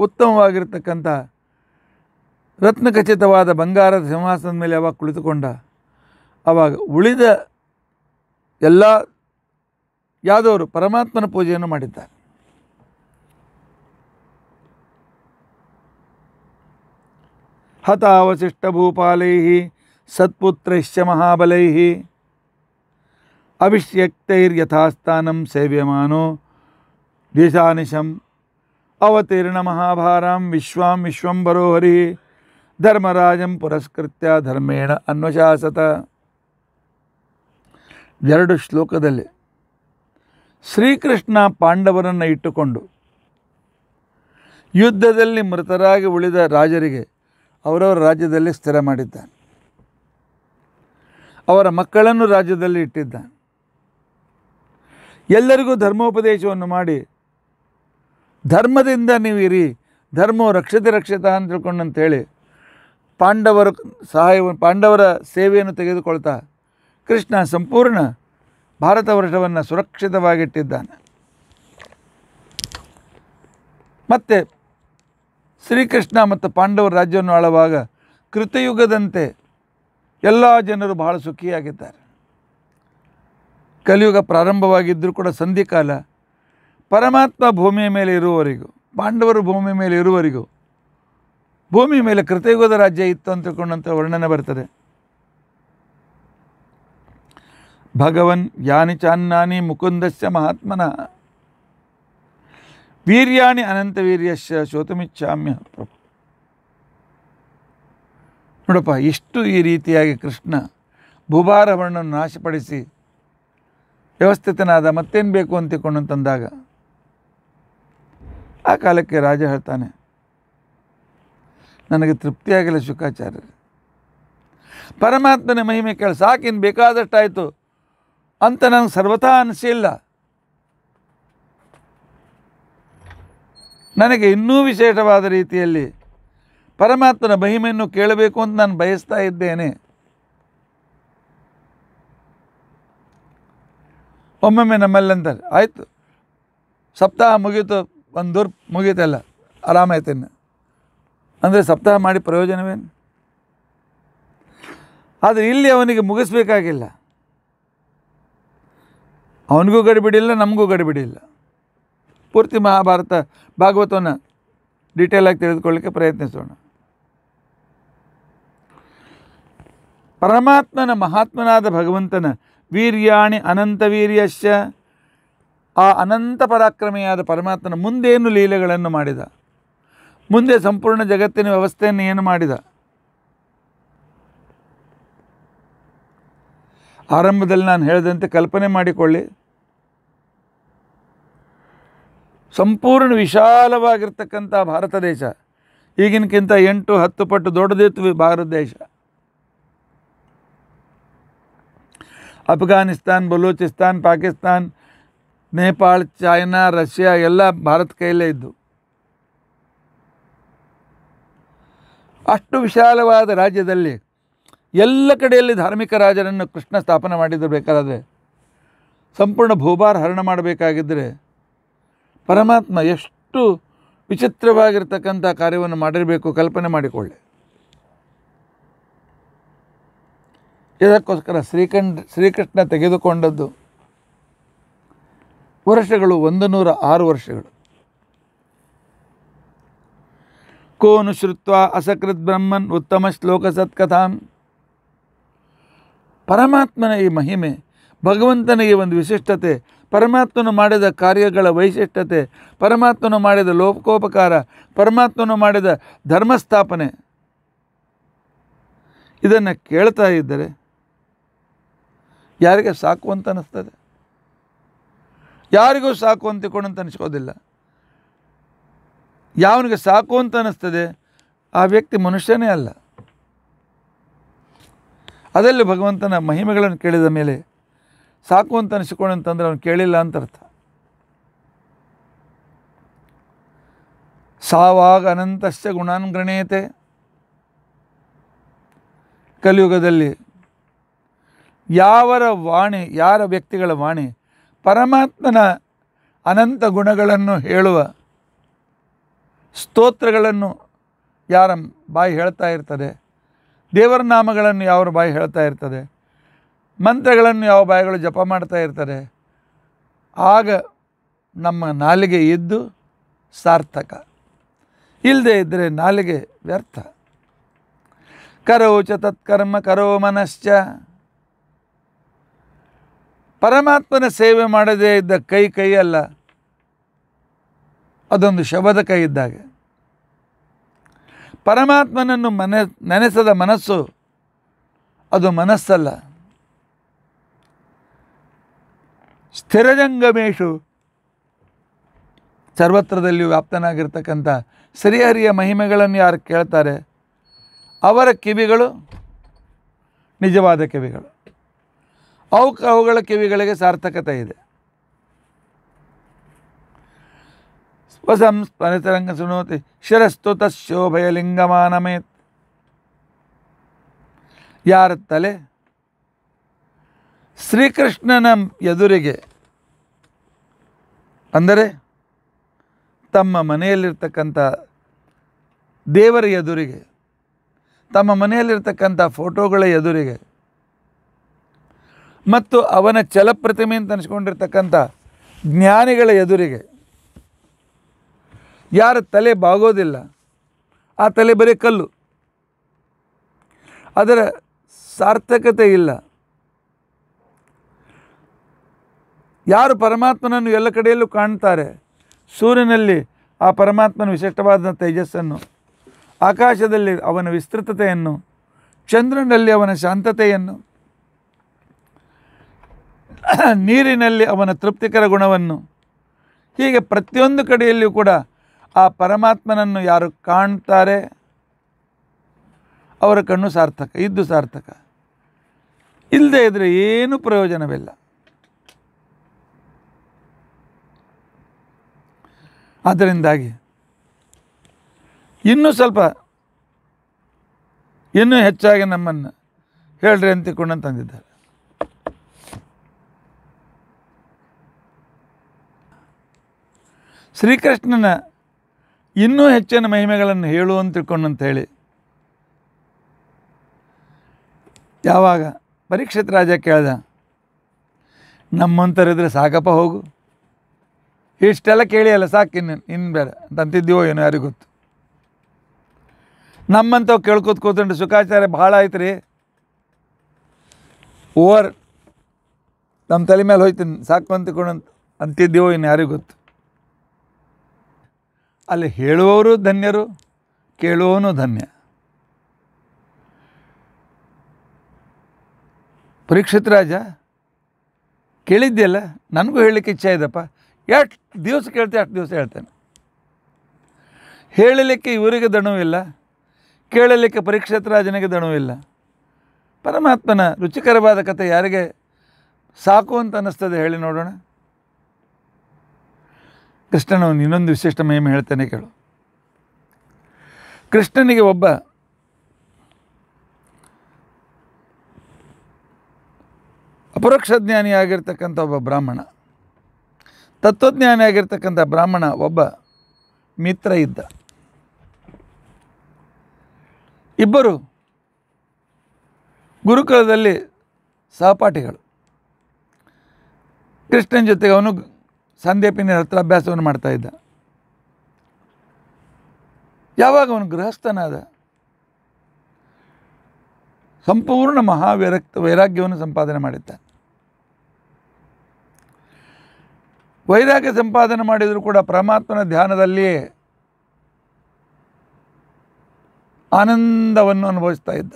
ಉತ್ತಮವಾಗಿರ್ತಕ್ಕಂಥ ರತ್ನಖಚಿತವಾದ ಬಂಗಾರದ ಸಿಂಹಾಸನದ ಮೇಲೆ ಅವಾಗ ಕುಳಿತುಕೊಂಡ ಅವಾಗ ಉಳಿದ ಎಲ್ಲ ಯಾದವರು ಪರಮಾತ್ಮನ ಪೂಜೆಯನ್ನು ಮಾಡಿದ್ದಾರೆ ಹತಾವಶಿಷ್ಟ ಭೂಪಾಲೈ ಸತ್ಪುತ್ರೈಶ್ಚ ಮಹಾಬಲೈ ಅಭಿಷ್ಯಕ್ತೈರ್ಯಥಾಸ್ಥಾನಂ ಸೇವ್ಯಮಾನೋ ದೇಶಾನಿಶಂ ಅವತೀರ್ಣ ಮಹಾಭಾರಾಂ ವಿಶ್ವಾಂ ವಿಶ್ವಂಬರೋ ಧರ್ಮರಾಜಂ ಪುರಸ್ಕೃತ್ಯ ಧರ್ಮೇಣ ಅನ್ವಶಾಸತ ಎರಡು ಶ್ಲೋಕದಲ್ಲಿ ಶ್ರೀಕೃಷ್ಣ ಪಾಂಡವರನ್ನು ಇಟ್ಟುಕೊಂಡು ಯುದ್ಧದಲ್ಲಿ ಮೃತರಾಗಿ ಉಳಿದ ರಾಜರಿಗೆ ಅವರವರ ರಾಜ್ಯದಲ್ಲಿ ಸ್ಥಿರ ಮಾಡಿದ್ದಾನೆ ಅವರ ಮಕ್ಕಳನ್ನು ರಾಜ್ಯದಲ್ಲಿ ಇಟ್ಟಿದ್ದಾನೆ ಎಲ್ಲರಿಗೂ ಧರ್ಮೋಪದೇಶವನ್ನು ಮಾಡಿ ಧರ್ಮದಿಂದ ನೀವು ಇರಿ ಧರ್ಮವು ರಕ್ಷತೆ ರಕ್ಷಿತ ಅಂತ ತಿಳ್ಕೊಂಡು ಅಂತೇಳಿ ಪಾಂಡವರ ಸಹಾಯವನ್ನು ಪಾಂಡವರ ಸೇವೆಯನ್ನು ತೆಗೆದುಕೊಳ್ತಾ ಕೃಷ್ಣ ಸಂಪೂರ್ಣ ಭಾರತ ವರ್ಷವನ್ನು ಸುರಕ್ಷಿತವಾಗಿಟ್ಟಿದ್ದಾನೆ ಮತ್ತು ಶ್ರೀಕೃಷ್ಣ ಮತ್ತು ಪಾಂಡವರ ರಾಜ್ಯವನ್ನು ಆಳುವಾಗ ಕೃತಯುಗದಂತೆ ಎಲ್ಲ ಜನರು ಬಹಳ ಸುಖಿಯಾಗಿದ್ದಾರೆ ಕಲಿಯುಗ ಪ್ರಾರಂಭವಾಗಿದ್ದರೂ ಕೂಡ ಸಂಧಿಕಾಲ ಪರಮಾತ್ಮ ಭೂಮಿಯ ಮೇಲೆ ಇರುವವರಿಗೂ ಪಾಂಡವರು ಭೂಮಿಯ ಮೇಲೆ ಇರುವವರಿಗೂ ಭೂಮಿ ಮೇಲೆ ಕೃತಯುಗದ ರಾಜ್ಯ ಇತ್ತು ಅಂತ ತಿಳ್ಕೊಂಡಂಥ ವರ್ಣನೆ ಬರ್ತದೆ ಭಗವನ್ ಯಾನಿ ಚಾನ್ನಾನಿ ಮುಕುಂದಸ್ಯ ಮಹಾತ್ಮನ ವೀರ್ಯಾಣಿ ಅನಂತ ವೀರ್ಯಶ ಶೋತಮಿಚ್ಛಾಮ್ಯ ಪ್ರಭು ನೋಡಪ್ಪ ಇಷ್ಟು ಈ ರೀತಿಯಾಗಿ ಕೃಷ್ಣ ಭೂಭಾರವನ್ನು ನಾಶಪಡಿಸಿ ವ್ಯವಸ್ಥಿತನಾದ ಮತ್ತೇನು ಬೇಕು ಅಂತಿಕೊಂಡು ಆ ಕಾಲಕ್ಕೆ ರಾಜ ಹೇಳ್ತಾನೆ ನನಗೆ ತೃಪ್ತಿಯಾಗಿಲ್ಲ ಶುಕಾಚಾರ್ಯರು ಪರಮಾತ್ಮನ ಮಹಿಮೆ ಕೇಳಿ ಸಾಕಿನ್ ಬೇಕಾದಷ್ಟಾಯಿತು ಅಂತ ನನಗೆ ಸರ್ವಥಾ ಅನಿಸಿಲ್ಲ ನನಗೆ ಇನ್ನೂ ವಿಶೇಷವಾದ ರೀತಿಯಲ್ಲಿ ಪರಮಾತ್ಮನ ಮಹಿಮೆಯನ್ನು ಕೇಳಬೇಕು ಅಂತ ನಾನು ಬಯಸ್ತಾ ಇದ್ದೇನೆ ಒಮ್ಮೊಮ್ಮೆ ನಮ್ಮಲ್ಲಂತಾರೆ ಆಯಿತು ಸಪ್ತಾಹ ಮುಗಿಯಿತು ಒಂದು ದೂರ ಮುಗೀತಲ್ಲ ಆರಾಮಾಯ್ತು ಅಂದರೆ ಸಪ್ತಾಹ ಮಾಡಿ ಪ್ರಯೋಜನವೇನು ಆದರೆ ಇಲ್ಲಿ ಅವನಿಗೆ ಮುಗಿಸ್ಬೇಕಾಗಿಲ್ಲ ಅವನಿಗೂ ಗಡಿಬಿಡಿಲ್ಲ ನಮಗೂ ಗಡಿಬಿಡಿಲ್ಲ ಪೂರ್ತಿ ಮಹಾಭಾರತ ಭಾಗವತವನ್ನು ಡೀಟೇಲಾಗಿ ತಿಳಿದುಕೊಳ್ಳಿಕ್ಕೆ ಪ್ರಯತ್ನಿಸೋಣ ಪರಮಾತ್ಮನ ಮಹಾತ್ಮನಾದ ಭಗವಂತನ ವೀರ್ಯಾಣಿ ಅನಂತ ವೀರ್ಯಶ್ಯ ಆ ಅನಂತ ಪರಾಕ್ರಮಿಯಾದ ಪರಮಾತ್ಮನ ಮುಂದೇನು ಲೀಲೆಗಳನ್ನು ಮಾಡಿದ ಮುಂದೆ ಸಂಪೂರ್ಣ ಜಗತ್ತಿನ ವ್ಯವಸ್ಥೆಯನ್ನು ಏನು ಮಾಡಿದ ಆರಂಭದಲ್ಲಿ ನಾನು ಹೇಳಿದಂತೆ ಕಲ್ಪನೆ ಮಾಡಿಕೊಳ್ಳಿ ಸಂಪೂರ್ಣ ವಿಶಾಲವಾಗಿರ್ತಕ್ಕಂಥ ಭಾರತ ದೇಶ ಈಗಿನಕ್ಕಿಂತ ಎಂಟು ಹತ್ತು ಪಟ್ಟು ದೊಡ್ಡದಿತ್ತು ಭಾರತ ದೇಶ ಅಫ್ಘಾನಿಸ್ತಾನ್ ಬಲೂಚಿಸ್ತಾನ್ ಪಾಕಿಸ್ತಾನ್ ನೇಪಾಳ್ ಚೈನಾ ರಷ್ಯಾ ಎಲ್ಲ ಭಾರತ ಕೈಯಲ್ಲೇ ಇದ್ದು ಅಷ್ಟು ವಿಶಾಲವಾದ ರಾಜ್ಯದಲ್ಲಿ ಎಲ್ಲ ಕಡೆಯಲ್ಲಿ ಧಾರ್ಮಿಕ ರಾಜರನ್ನು ಕೃಷ್ಣ ಸ್ಥಾಪನೆ ಮಾಡಿದ್ದು ಬೇಕಾದರೆ ಸಂಪೂರ್ಣ ಭೂಭಾರ ಹರಣ ಮಾಡಬೇಕಾಗಿದ್ದರೆ ಪರಮಾತ್ಮ ಎಷ್ಟು ವಿಚಿತ್ರವಾಗಿರ್ತಕ್ಕಂಥ ಕಾರ್ಯವನ್ನು ಮಾಡಿರಬೇಕು ಕಲ್ಪನೆ ಮಾಡಿಕೊಳ್ಳಿ ಇದಕ್ಕೋಸ್ಕರ ಶ್ರೀಕಂಠ ಶ್ರೀಕೃಷ್ಣ ತೆಗೆದುಕೊಂಡದ್ದು ವರ್ಷಗಳು ಒಂದು ನೂರ ಆರು ವರ್ಷಗಳು ಕೋನು ಶ್ರುತ್ವ ಅಸಕೃತ್ ಬ್ರಹ್ಮನ್ ಉತ್ತಮ ಶ್ಲೋಕ ಸತ್ಕಥಾಂ ಪರಮಾತ್ಮನ ಈ ಮಹಿಮೆ ಭಗವಂತನಿಗೆ ಒಂದು ವಿಶಿಷ್ಟತೆ ಪರಮಾತ್ಮನು ಮಾಡಿದ ಕಾರ್ಯಗಳ ವೈಶಿಷ್ಟ್ಯತೆ ಪರಮಾತ್ಮನು ಮಾಡಿದ ಲೋಕೋಪಕಾರ ಪರಮಾತ್ಮನು ಮಾಡಿದ ಧರ್ಮಸ್ಥಾಪನೆ ಇದನ್ನು ಕೇಳ್ತಾ ಇದ್ದರೆ ಯಾರಿಗೆ ಸಾಕು ಅಂತ ಅನ್ನಿಸ್ತದೆ ಯಾರಿಗೂ ಸಾಕು ಅಂತಿಕೊಂಡು ಅಂತ ಅನಿಸ್ಕೋದಿಲ್ಲ ಯಾವನಿಗೆ ಸಾಕು ಅಂತ ಅನ್ನಿಸ್ತದೆ ಆ ವ್ಯಕ್ತಿ ಮನುಷ್ಯನೇ ಅಲ್ಲ ಅದರಲ್ಲಿ ಭಗವಂತನ ಮಹಿಮೆಗಳನ್ನು ಕೇಳಿದ ಮೇಲೆ ಸಾಕು ಅಂತ ಅಂತಂದರೆ ಅವನು ಕೇಳಿಲ್ಲ ಅಂತ ಅರ್ಥ ಸಾವಾಗ ಅನಂತಸ್ಯ ಗುಣಾನ್ ಕಲಿಯುಗದಲ್ಲಿ ಯಾವರ ವಾಣಿ ಯಾರ ವ್ಯಕ್ತಿಗಳ ವಾಣಿ ಪರಮಾತ್ಮನ ಅನಂತ ಗುಣಗಳನ್ನು ಹೇಳುವ ಸ್ತೋತ್ರಗಳನ್ನು ಯಾರ ಬಾಯಿ ಹೇಳ್ತಾ ಇರ್ತದೆ ದೇವರ ನಾಮಗಳನ್ನು ಯಾರು ಬಾಯಿ ಹೇಳ್ತಾ ಇರ್ತದೆ ಮಂತ್ರಗಳನ್ನು ಯಾವ ಬಾಯಿಗಳು ಜಪ ಮಾಡ್ತಾ ಇರ್ತದೆ ಆಗ ನಮ್ಮ ನಾಲಿಗೆ ಇದ್ದು ಸಾರ್ಥಕ ಇಲ್ಲದೆ ಇದ್ದರೆ ನಾಲಿಗೆ ವ್ಯರ್ಥ ಚ ತತ್ಕರ್ಮ ಕರೋ ಮನಶ್ಚ ಪರಮಾತ್ಮನ ಸೇವೆ ಮಾಡದೇ ಇದ್ದ ಕೈ ಕೈಯಲ್ಲ ಅದೊಂದು ಶವದ ಕೈ ಇದ್ದಾಗ ಪರಮಾತ್ಮನನ್ನು ಮನೆ ನೆನೆಸದ ಮನಸ್ಸು ಅದು ಮನಸ್ಸಲ್ಲ ಸ್ಥಿರಜಂಗಮೇಶು ಸರ್ವತ್ರದಲ್ಲಿಯೂ ವ್ಯಾಪ್ತನಾಗಿರ್ತಕ್ಕಂಥ ಶ್ರೀಹರಿಯ ಮಹಿಮೆಗಳನ್ನು ಯಾರು ಕೇಳ್ತಾರೆ ಅವರ ಕಿವಿಗಳು ನಿಜವಾದ ಕಿವಿಗಳು ಅವಕ್ಕೆ ಅವುಗಳ ಕಿವಿಗಳಿಗೆ ಸಾರ್ಥಕತೆ ಇದೆ ಸ್ವಸಂಸ್ಮರಿತರಂಗ ಶುಣೋತಿ ಶಿರಸ್ತು ತಶೋಭಯ ಮೇತ್ ಯಾರ ತಲೆ ಶ್ರೀಕೃಷ್ಣನ ಎದುರಿಗೆ ಅಂದರೆ ತಮ್ಮ ಮನೆಯಲ್ಲಿರ್ತಕ್ಕಂಥ ದೇವರ ಎದುರಿಗೆ ತಮ್ಮ ಮನೆಯಲ್ಲಿರ್ತಕ್ಕಂಥ ಫೋಟೋಗಳ ಎದುರಿಗೆ ಮತ್ತು ಅವನ ಚಲಪ್ರತಿಮೆ ಅಂತ ಅನಿಸ್ಕೊಂಡಿರ್ತಕ್ಕಂಥ ಜ್ಞಾನಿಗಳ ಎದುರಿಗೆ ಯಾರ ತಲೆ ಬಾಗೋದಿಲ್ಲ ಆ ತಲೆ ಬರೀ ಕಲ್ಲು ಅದರ ಸಾರ್ಥಕತೆ ಇಲ್ಲ ಯಾರು ಪರಮಾತ್ಮನನ್ನು ಎಲ್ಲ ಕಡೆಯಲ್ಲೂ ಕಾಣ್ತಾರೆ ಸೂರ್ಯನಲ್ಲಿ ಆ ಪರಮಾತ್ಮನ ವಿಶಿಷ್ಟವಾದ ತೇಜಸ್ಸನ್ನು ಆಕಾಶದಲ್ಲಿ ಅವನ ವಿಸ್ತೃತತೆಯನ್ನು ಚಂದ್ರನಲ್ಲಿ ಅವನ ಶಾಂತತೆಯನ್ನು ನೀರಿನಲ್ಲಿ ಅವನ ತೃಪ್ತಿಕರ ಗುಣವನ್ನು ಹೀಗೆ ಪ್ರತಿಯೊಂದು ಕಡೆಯಲ್ಲಿಯೂ ಕೂಡ ಆ ಪರಮಾತ್ಮನನ್ನು ಯಾರು ಕಾಣ್ತಾರೆ ಅವರ ಕಣ್ಣು ಸಾರ್ಥಕ ಇದ್ದು ಸಾರ್ಥಕ ಇಲ್ಲದೇ ಇದ್ದರೆ ಏನೂ ಪ್ರಯೋಜನವಿಲ್ಲ ಅದರಿಂದಾಗಿ ಇನ್ನೂ ಸ್ವಲ್ಪ ಇನ್ನೂ ಹೆಚ್ಚಾಗಿ ನಮ್ಮನ್ನು ಹೇಳ್ರಿ ಅಂತಿಕೊಂಡಂತಂದಿದ್ದಾರೆ ಶ್ರೀಕೃಷ್ಣನ ಇನ್ನೂ ಹೆಚ್ಚಿನ ಮಹಿಮೆಗಳನ್ನು ಹೇಳು ಅಂತ ಹೇಳಿ ಯಾವಾಗ ಪರೀಕ್ಷಿತ ರಾಜ ಕೇಳ್ದ ನಮ್ಮಂತರಿದ್ರೆ ಸಾಕಪ್ಪ ಹೋಗು ಇಷ್ಟೆಲ್ಲ ಕೇಳಿಯಲ್ಲ ಸಾಕು ಇನ್ನು ಇನ್ನು ಬೇರೆ ಅಂತ ಅಂತಿದ್ದೀವೋ ಏನೋ ಯಾರಿಗೂ ಗೊತ್ತು ನಮ್ಮಂತ ಕೇಳ್ಕೊತ ಕೂತ್ಕೊಂಡು ಸುಖಾಚಾರ್ಯ ಭಾಳ ಆಯ್ತು ರೀ ಓವರ್ ನಮ್ಮ ತಲೆ ಮೇಲೆ ಹೋಯ್ತೀನಿ ಸಾಕು ಅಂತ ಅಂತಿದ್ದೀವೋ ಇನ್ನು ಯಾರಿಗೂ ಗೊತ್ತು ಅಲ್ಲಿ ಹೇಳುವವರು ಧನ್ಯರು ಕೇಳುವವನು ಧನ್ಯ ಪರೀಕ್ಷಿತ್ ರಾಜ ಕೇಳಿದ್ದೆಯಲ್ಲ ನನಗೂ ಹೇಳಲಿಕ್ಕೆ ಇಚ್ಛೆ ಇದೆಪ್ಪ ಎಷ್ಟು ದಿವಸ ಕೇಳ್ತೆ ಅಷ್ಟು ದಿವಸ ಹೇಳ್ತೇನೆ ಹೇಳಲಿಕ್ಕೆ ಇವರಿಗೆ ದಣುವಿಲ್ಲ ಕೇಳಲಿಕ್ಕೆ ಪರೀಕ್ಷಿತ್ ರಾಜನಿಗೆ ದಣುವಿಲ್ಲ ಪರಮಾತ್ಮನ ರುಚಿಕರವಾದ ಕಥೆ ಯಾರಿಗೆ ಸಾಕು ಅಂತ ಅನ್ನಿಸ್ತದೆ ಹೇಳಿ ನೋಡೋಣ ಕೃಷ್ಣನವನು ಇನ್ನೊಂದು ವಿಶಿಷ್ಟ ಮಹಿಮೆ ಹೇಳ್ತಾನೆ ಕೇಳು ಕೃಷ್ಣನಿಗೆ ಒಬ್ಬ ಅಪರೋಕ್ಷಜ್ಞಾನಿಯಾಗಿರ್ತಕ್ಕಂಥ ಒಬ್ಬ ಬ್ರಾಹ್ಮಣ ತತ್ವಜ್ಞಾನಿಯಾಗಿರ್ತಕ್ಕಂಥ ಬ್ರಾಹ್ಮಣ ಒಬ್ಬ ಮಿತ್ರ ಇದ್ದ ಇಬ್ಬರು ಗುರುಕುಲದಲ್ಲಿ ಸಹಪಾಠಿಗಳು ಕೃಷ್ಣನ ಜೊತೆಗೆ ಅವನು ಸಂದೇಪಿನ ಹತ್ರ ಅಭ್ಯಾಸವನ್ನು ಇದ್ದ ಯಾವಾಗ ಅವನು ಗೃಹಸ್ಥನಾದ ಸಂಪೂರ್ಣ ಮಹಾವಿರಕ್ತ ವೈರಾಗ್ಯವನ್ನು ಸಂಪಾದನೆ ಮಾಡಿದ್ದಾನೆ ವೈರಾಗ್ಯ ಸಂಪಾದನೆ ಮಾಡಿದರೂ ಕೂಡ ಪರಮಾತ್ಮನ ಧ್ಯಾನದಲ್ಲಿ ಆನಂದವನ್ನು ಅನುಭವಿಸ್ತಾ ಇದ್ದ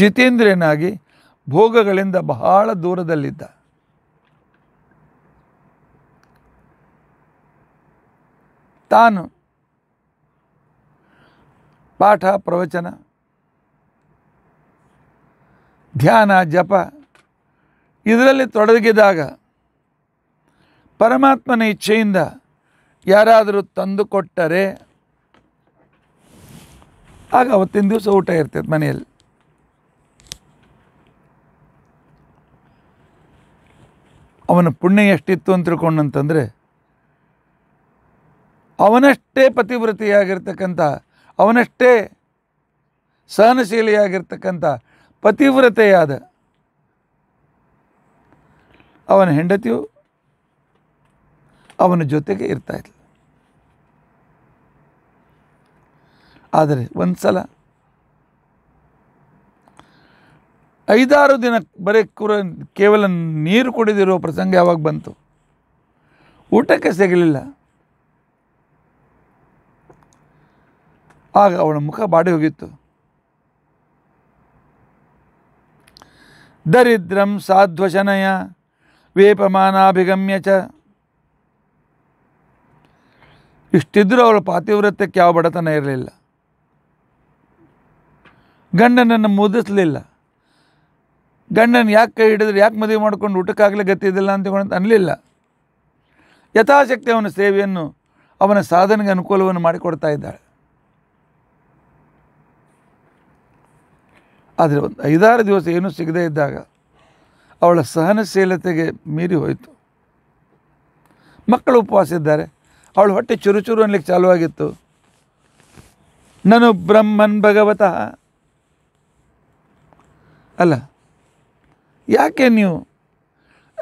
ಜಿತೇಂದ್ರಿಯನಾಗಿ ಭೋಗಗಳಿಂದ ಬಹಳ ದೂರದಲ್ಲಿದ್ದ ತಾನು ಪಾಠ ಪ್ರವಚನ ಧ್ಯಾನ ಜಪ ಇದರಲ್ಲಿ ತೊಡಗಿದಾಗ ಪರಮಾತ್ಮನ ಇಚ್ಛೆಯಿಂದ ಯಾರಾದರೂ ತಂದುಕೊಟ್ಟರೆ ಆಗ ಅವತ್ತಿನ ದಿವಸ ಊಟ ಇರ್ತೈತೆ ಮನೆಯಲ್ಲಿ ಅವನ ಪುಣ್ಯ ಎಷ್ಟಿತ್ತು ಅಂತ ತಿಳ್ಕೊಂಡಂತಂದರೆ ಅವನಷ್ಟೇ ಪತಿವ್ರತೆಯಾಗಿರ್ತಕ್ಕಂಥ ಅವನಷ್ಟೇ ಸಹನಶೀಲಿಯಾಗಿರ್ತಕ್ಕಂಥ ಪತಿವ್ರತೆಯಾದ ಅವನ ಹೆಂಡತಿಯು ಅವನ ಜೊತೆಗೆ ಇರ್ತಾ ಆದರೆ ಒಂದು ಸಲ ಐದಾರು ದಿನ ಬರೀ ಕುರ ಕೇವಲ ನೀರು ಕುಡಿದಿರೋ ಪ್ರಸಂಗ ಯಾವಾಗ ಬಂತು ಊಟಕ್ಕೆ ಸಿಗಲಿಲ್ಲ ಆಗ ಅವನ ಮುಖ ಬಾಡಿ ಹೋಗಿತ್ತು ದರಿದ್ರಂ ಸಾಧ್ವಶನಯ ವೇಪಮಾನಾಭಿಗಮ್ಯ ಚ ಇಷ್ಟಿದ್ರೂ ಅವಳ ಪಾತಿವೃತ್ತಕ್ಕೆ ಯಾವ ಬಡತನ ಇರಲಿಲ್ಲ ಗಂಡನನ್ನು ಮುದಿಸ್ಲಿಲ್ಲ ಗಂಡನ ಯಾಕೆ ಕೈ ಹಿಡಿದ್ರೆ ಯಾಕೆ ಮದುವೆ ಮಾಡ್ಕೊಂಡು ಊಟಕ್ಕಾಗಲೇ ಇದಿಲ್ಲ ಅಂತ ಅನ್ನಲಿಲ್ಲ ಯಥಾಶಕ್ತಿ ಅವನ ಸೇವೆಯನ್ನು ಅವನ ಸಾಧನೆಗೆ ಅನುಕೂಲವನ್ನು ಮಾಡಿಕೊಡ್ತಾ ಇದ್ದಾಳೆ ಆದರೆ ಒಂದು ಐದಾರು ದಿವಸ ಏನೂ ಸಿಗದೇ ಇದ್ದಾಗ ಅವಳ ಸಹನಶೀಲತೆಗೆ ಮೀರಿ ಹೋಯಿತು ಮಕ್ಕಳು ಉಪವಾಸ ಇದ್ದಾರೆ ಅವಳು ಹೊಟ್ಟೆ ಚುರು ಚುರು ಅನ್ಲಿಕ್ಕೆ ಚಾಲುವಾಗಿತ್ತು ನಾನು ಬ್ರಹ್ಮನ್ ಭಗವತಃ ಅಲ್ಲ ಯಾಕೆ ನೀವು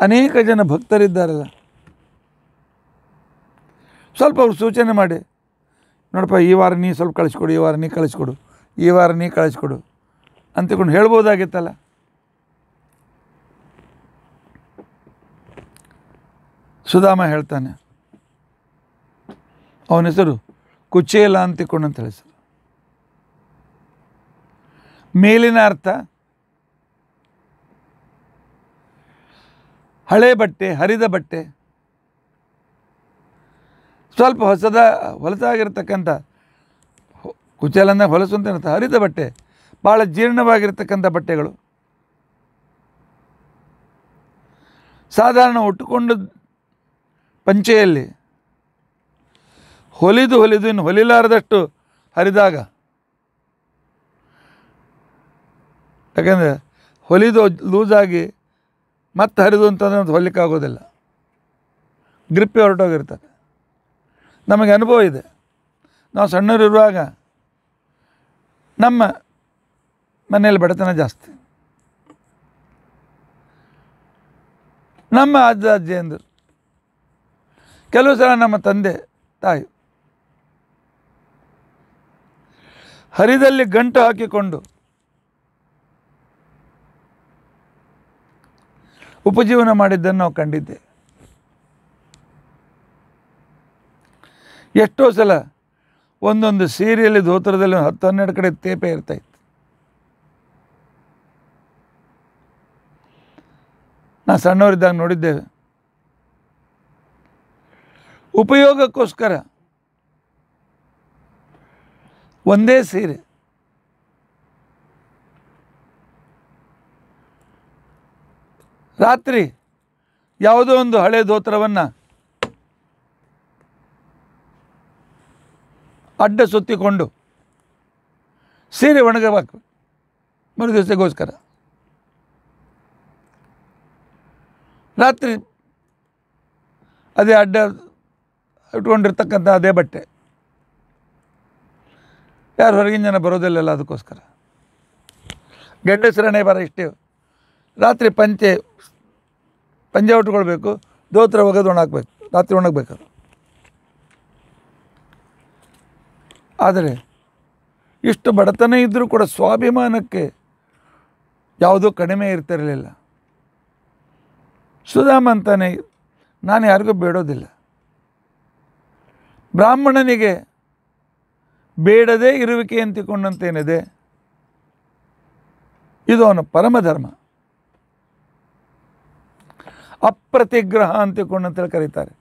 ಅನೇಕ ಜನ ಭಕ್ತರಿದ್ದಾರಲ್ಲ ಸ್ವಲ್ಪ ಅವ್ರು ಸೂಚನೆ ಮಾಡಿ ನೋಡಪ್ಪ ಈ ವಾರ ನೀ ಸ್ವಲ್ಪ ಕಳಿಸ್ಕೊಡು ಈ ವಾರ ನೀ ಕಳಿಸ್ಕೊಡು ಈ ವಾರ ನೀ ಕಳಿಸ್ಕೊಡು ಅಂತ ಹೇಳ್ಬೋದಾಗಿತ್ತಲ್ಲ ಸುಧಾಮ ಹೇಳ್ತಾನೆ ಅವನ ಹೆಸರು ಕುಚೇಲ ಅಂತ ಹೇಳಿ ಮೇಲಿನ ಅರ್ಥ ಹಳೆ ಬಟ್ಟೆ ಹರಿದ ಬಟ್ಟೆ ಸ್ವಲ್ಪ ಹೊಸದ ಹೊಲಸಾಗಿರ್ತಕ್ಕಂಥ ಕುಚೇಲನ್ನ ಹೊಲಸು ಅಂತ ಹರಿದ ಬಟ್ಟೆ ಭಾಳ ಜೀರ್ಣವಾಗಿರ್ತಕ್ಕಂಥ ಬಟ್ಟೆಗಳು ಸಾಧಾರಣ ಉಟ್ಟುಕೊಂಡು ಪಂಚೆಯಲ್ಲಿ ಹೊಲಿದು ಹೊಲಿದು ಇನ್ನು ಹೊಲಿಲಾರದಷ್ಟು ಹರಿದಾಗ ಯಾಕಂದರೆ ಹೊಲಿದು ಲೂಸಾಗಿ ಮತ್ತೆ ಹರಿದು ಅಂತಂದ್ರೆ ಅದು ಹೊಲಿಕ್ಕಾಗೋದಿಲ್ಲ ಗ್ರಿಪ್ಪೆ ಹೊರಟೋಗಿರ್ತದೆ ನಮಗೆ ಅನುಭವ ಇದೆ ನಾವು ಸಣ್ಣರಿರುವಾಗ ನಮ್ಮ ಮನೆಯಲ್ಲಿ ಬಡತನ ಜಾಸ್ತಿ ನಮ್ಮ ಅಜ್ಜ ಅಜ್ಜಿಯಂದರು ಕೆಲವು ಸಲ ನಮ್ಮ ತಂದೆ ತಾಯಿ ಹರಿದಲ್ಲಿ ಗಂಟು ಹಾಕಿಕೊಂಡು ಉಪಜೀವನ ಮಾಡಿದ್ದನ್ನು ನಾವು ಕಂಡಿದ್ದೆ ಎಷ್ಟೋ ಸಲ ಒಂದೊಂದು ಸೀರಿಯಲ್ಲಿ ದೋತ್ರದಲ್ಲಿ ಹತ್ತು ಹನ್ನೆರಡು ಕಡೆ ತೇಪೆ ಇರ್ತಾಯಿತ್ತು ನಾ ಸಣ್ಣವರಿದ್ದಾಗ ನೋಡಿದ್ದೇವೆ ಉಪಯೋಗಕ್ಕೋಸ್ಕರ ಒಂದೇ ಸೀರೆ ರಾತ್ರಿ ಯಾವುದೋ ಒಂದು ಹಳೆ ದೋತ್ರವನ್ನು ಅಡ್ಡ ಸುತ್ತಿಕೊಂಡು ಸೀರೆ ಒಣಗಬೇಕು ಮರು ದಿವಸಗೋಸ್ಕರ ರಾತ್ರಿ ಅದೇ ಅಡ್ಡ ಇಟ್ಕೊಂಡಿರ್ತಕ್ಕಂಥ ಅದೇ ಬಟ್ಟೆ ಯಾರು ಹೊರಗಿನ ಜನ ಬರೋದಿಲ್ಲಲ್ಲ ಅದಕ್ಕೋಸ್ಕರ ಗಂಡಸರಣೆ ಬರ ಇಷ್ಟೇ ರಾತ್ರಿ ಪಂಚೆ ಪಂಜೆ ಉಟ್ಕೊಳ್ಬೇಕು ದೋತ್ರ ಒಗೆದು ಒಣಾಕ್ಬೇಕು ರಾತ್ರಿ ಒಣಗಬೇಕು ಆದರೆ ಇಷ್ಟು ಬಡತನ ಇದ್ದರೂ ಕೂಡ ಸ್ವಾಭಿಮಾನಕ್ಕೆ ಯಾವುದೂ ಕಡಿಮೆ ಇರ್ತಿರಲಿಲ್ಲ ಸುಧಾಮ ಅಂತಾನೆ ನಾನು ಯಾರಿಗೂ ಬೇಡೋದಿಲ್ಲ ಬ್ರಾಹ್ಮಣನಿಗೆ ಬೇಡದೇ ಇರುವಿಕೆ ಅಂತಿಕೊಂಡಂತೇನಿದೆ ಇದು ಅವನ ಪರಮಧರ್ಮ ಅಪ್ರತಿಗ್ರಹ ಅಂತೇಳಿ ಕರೀತಾರೆ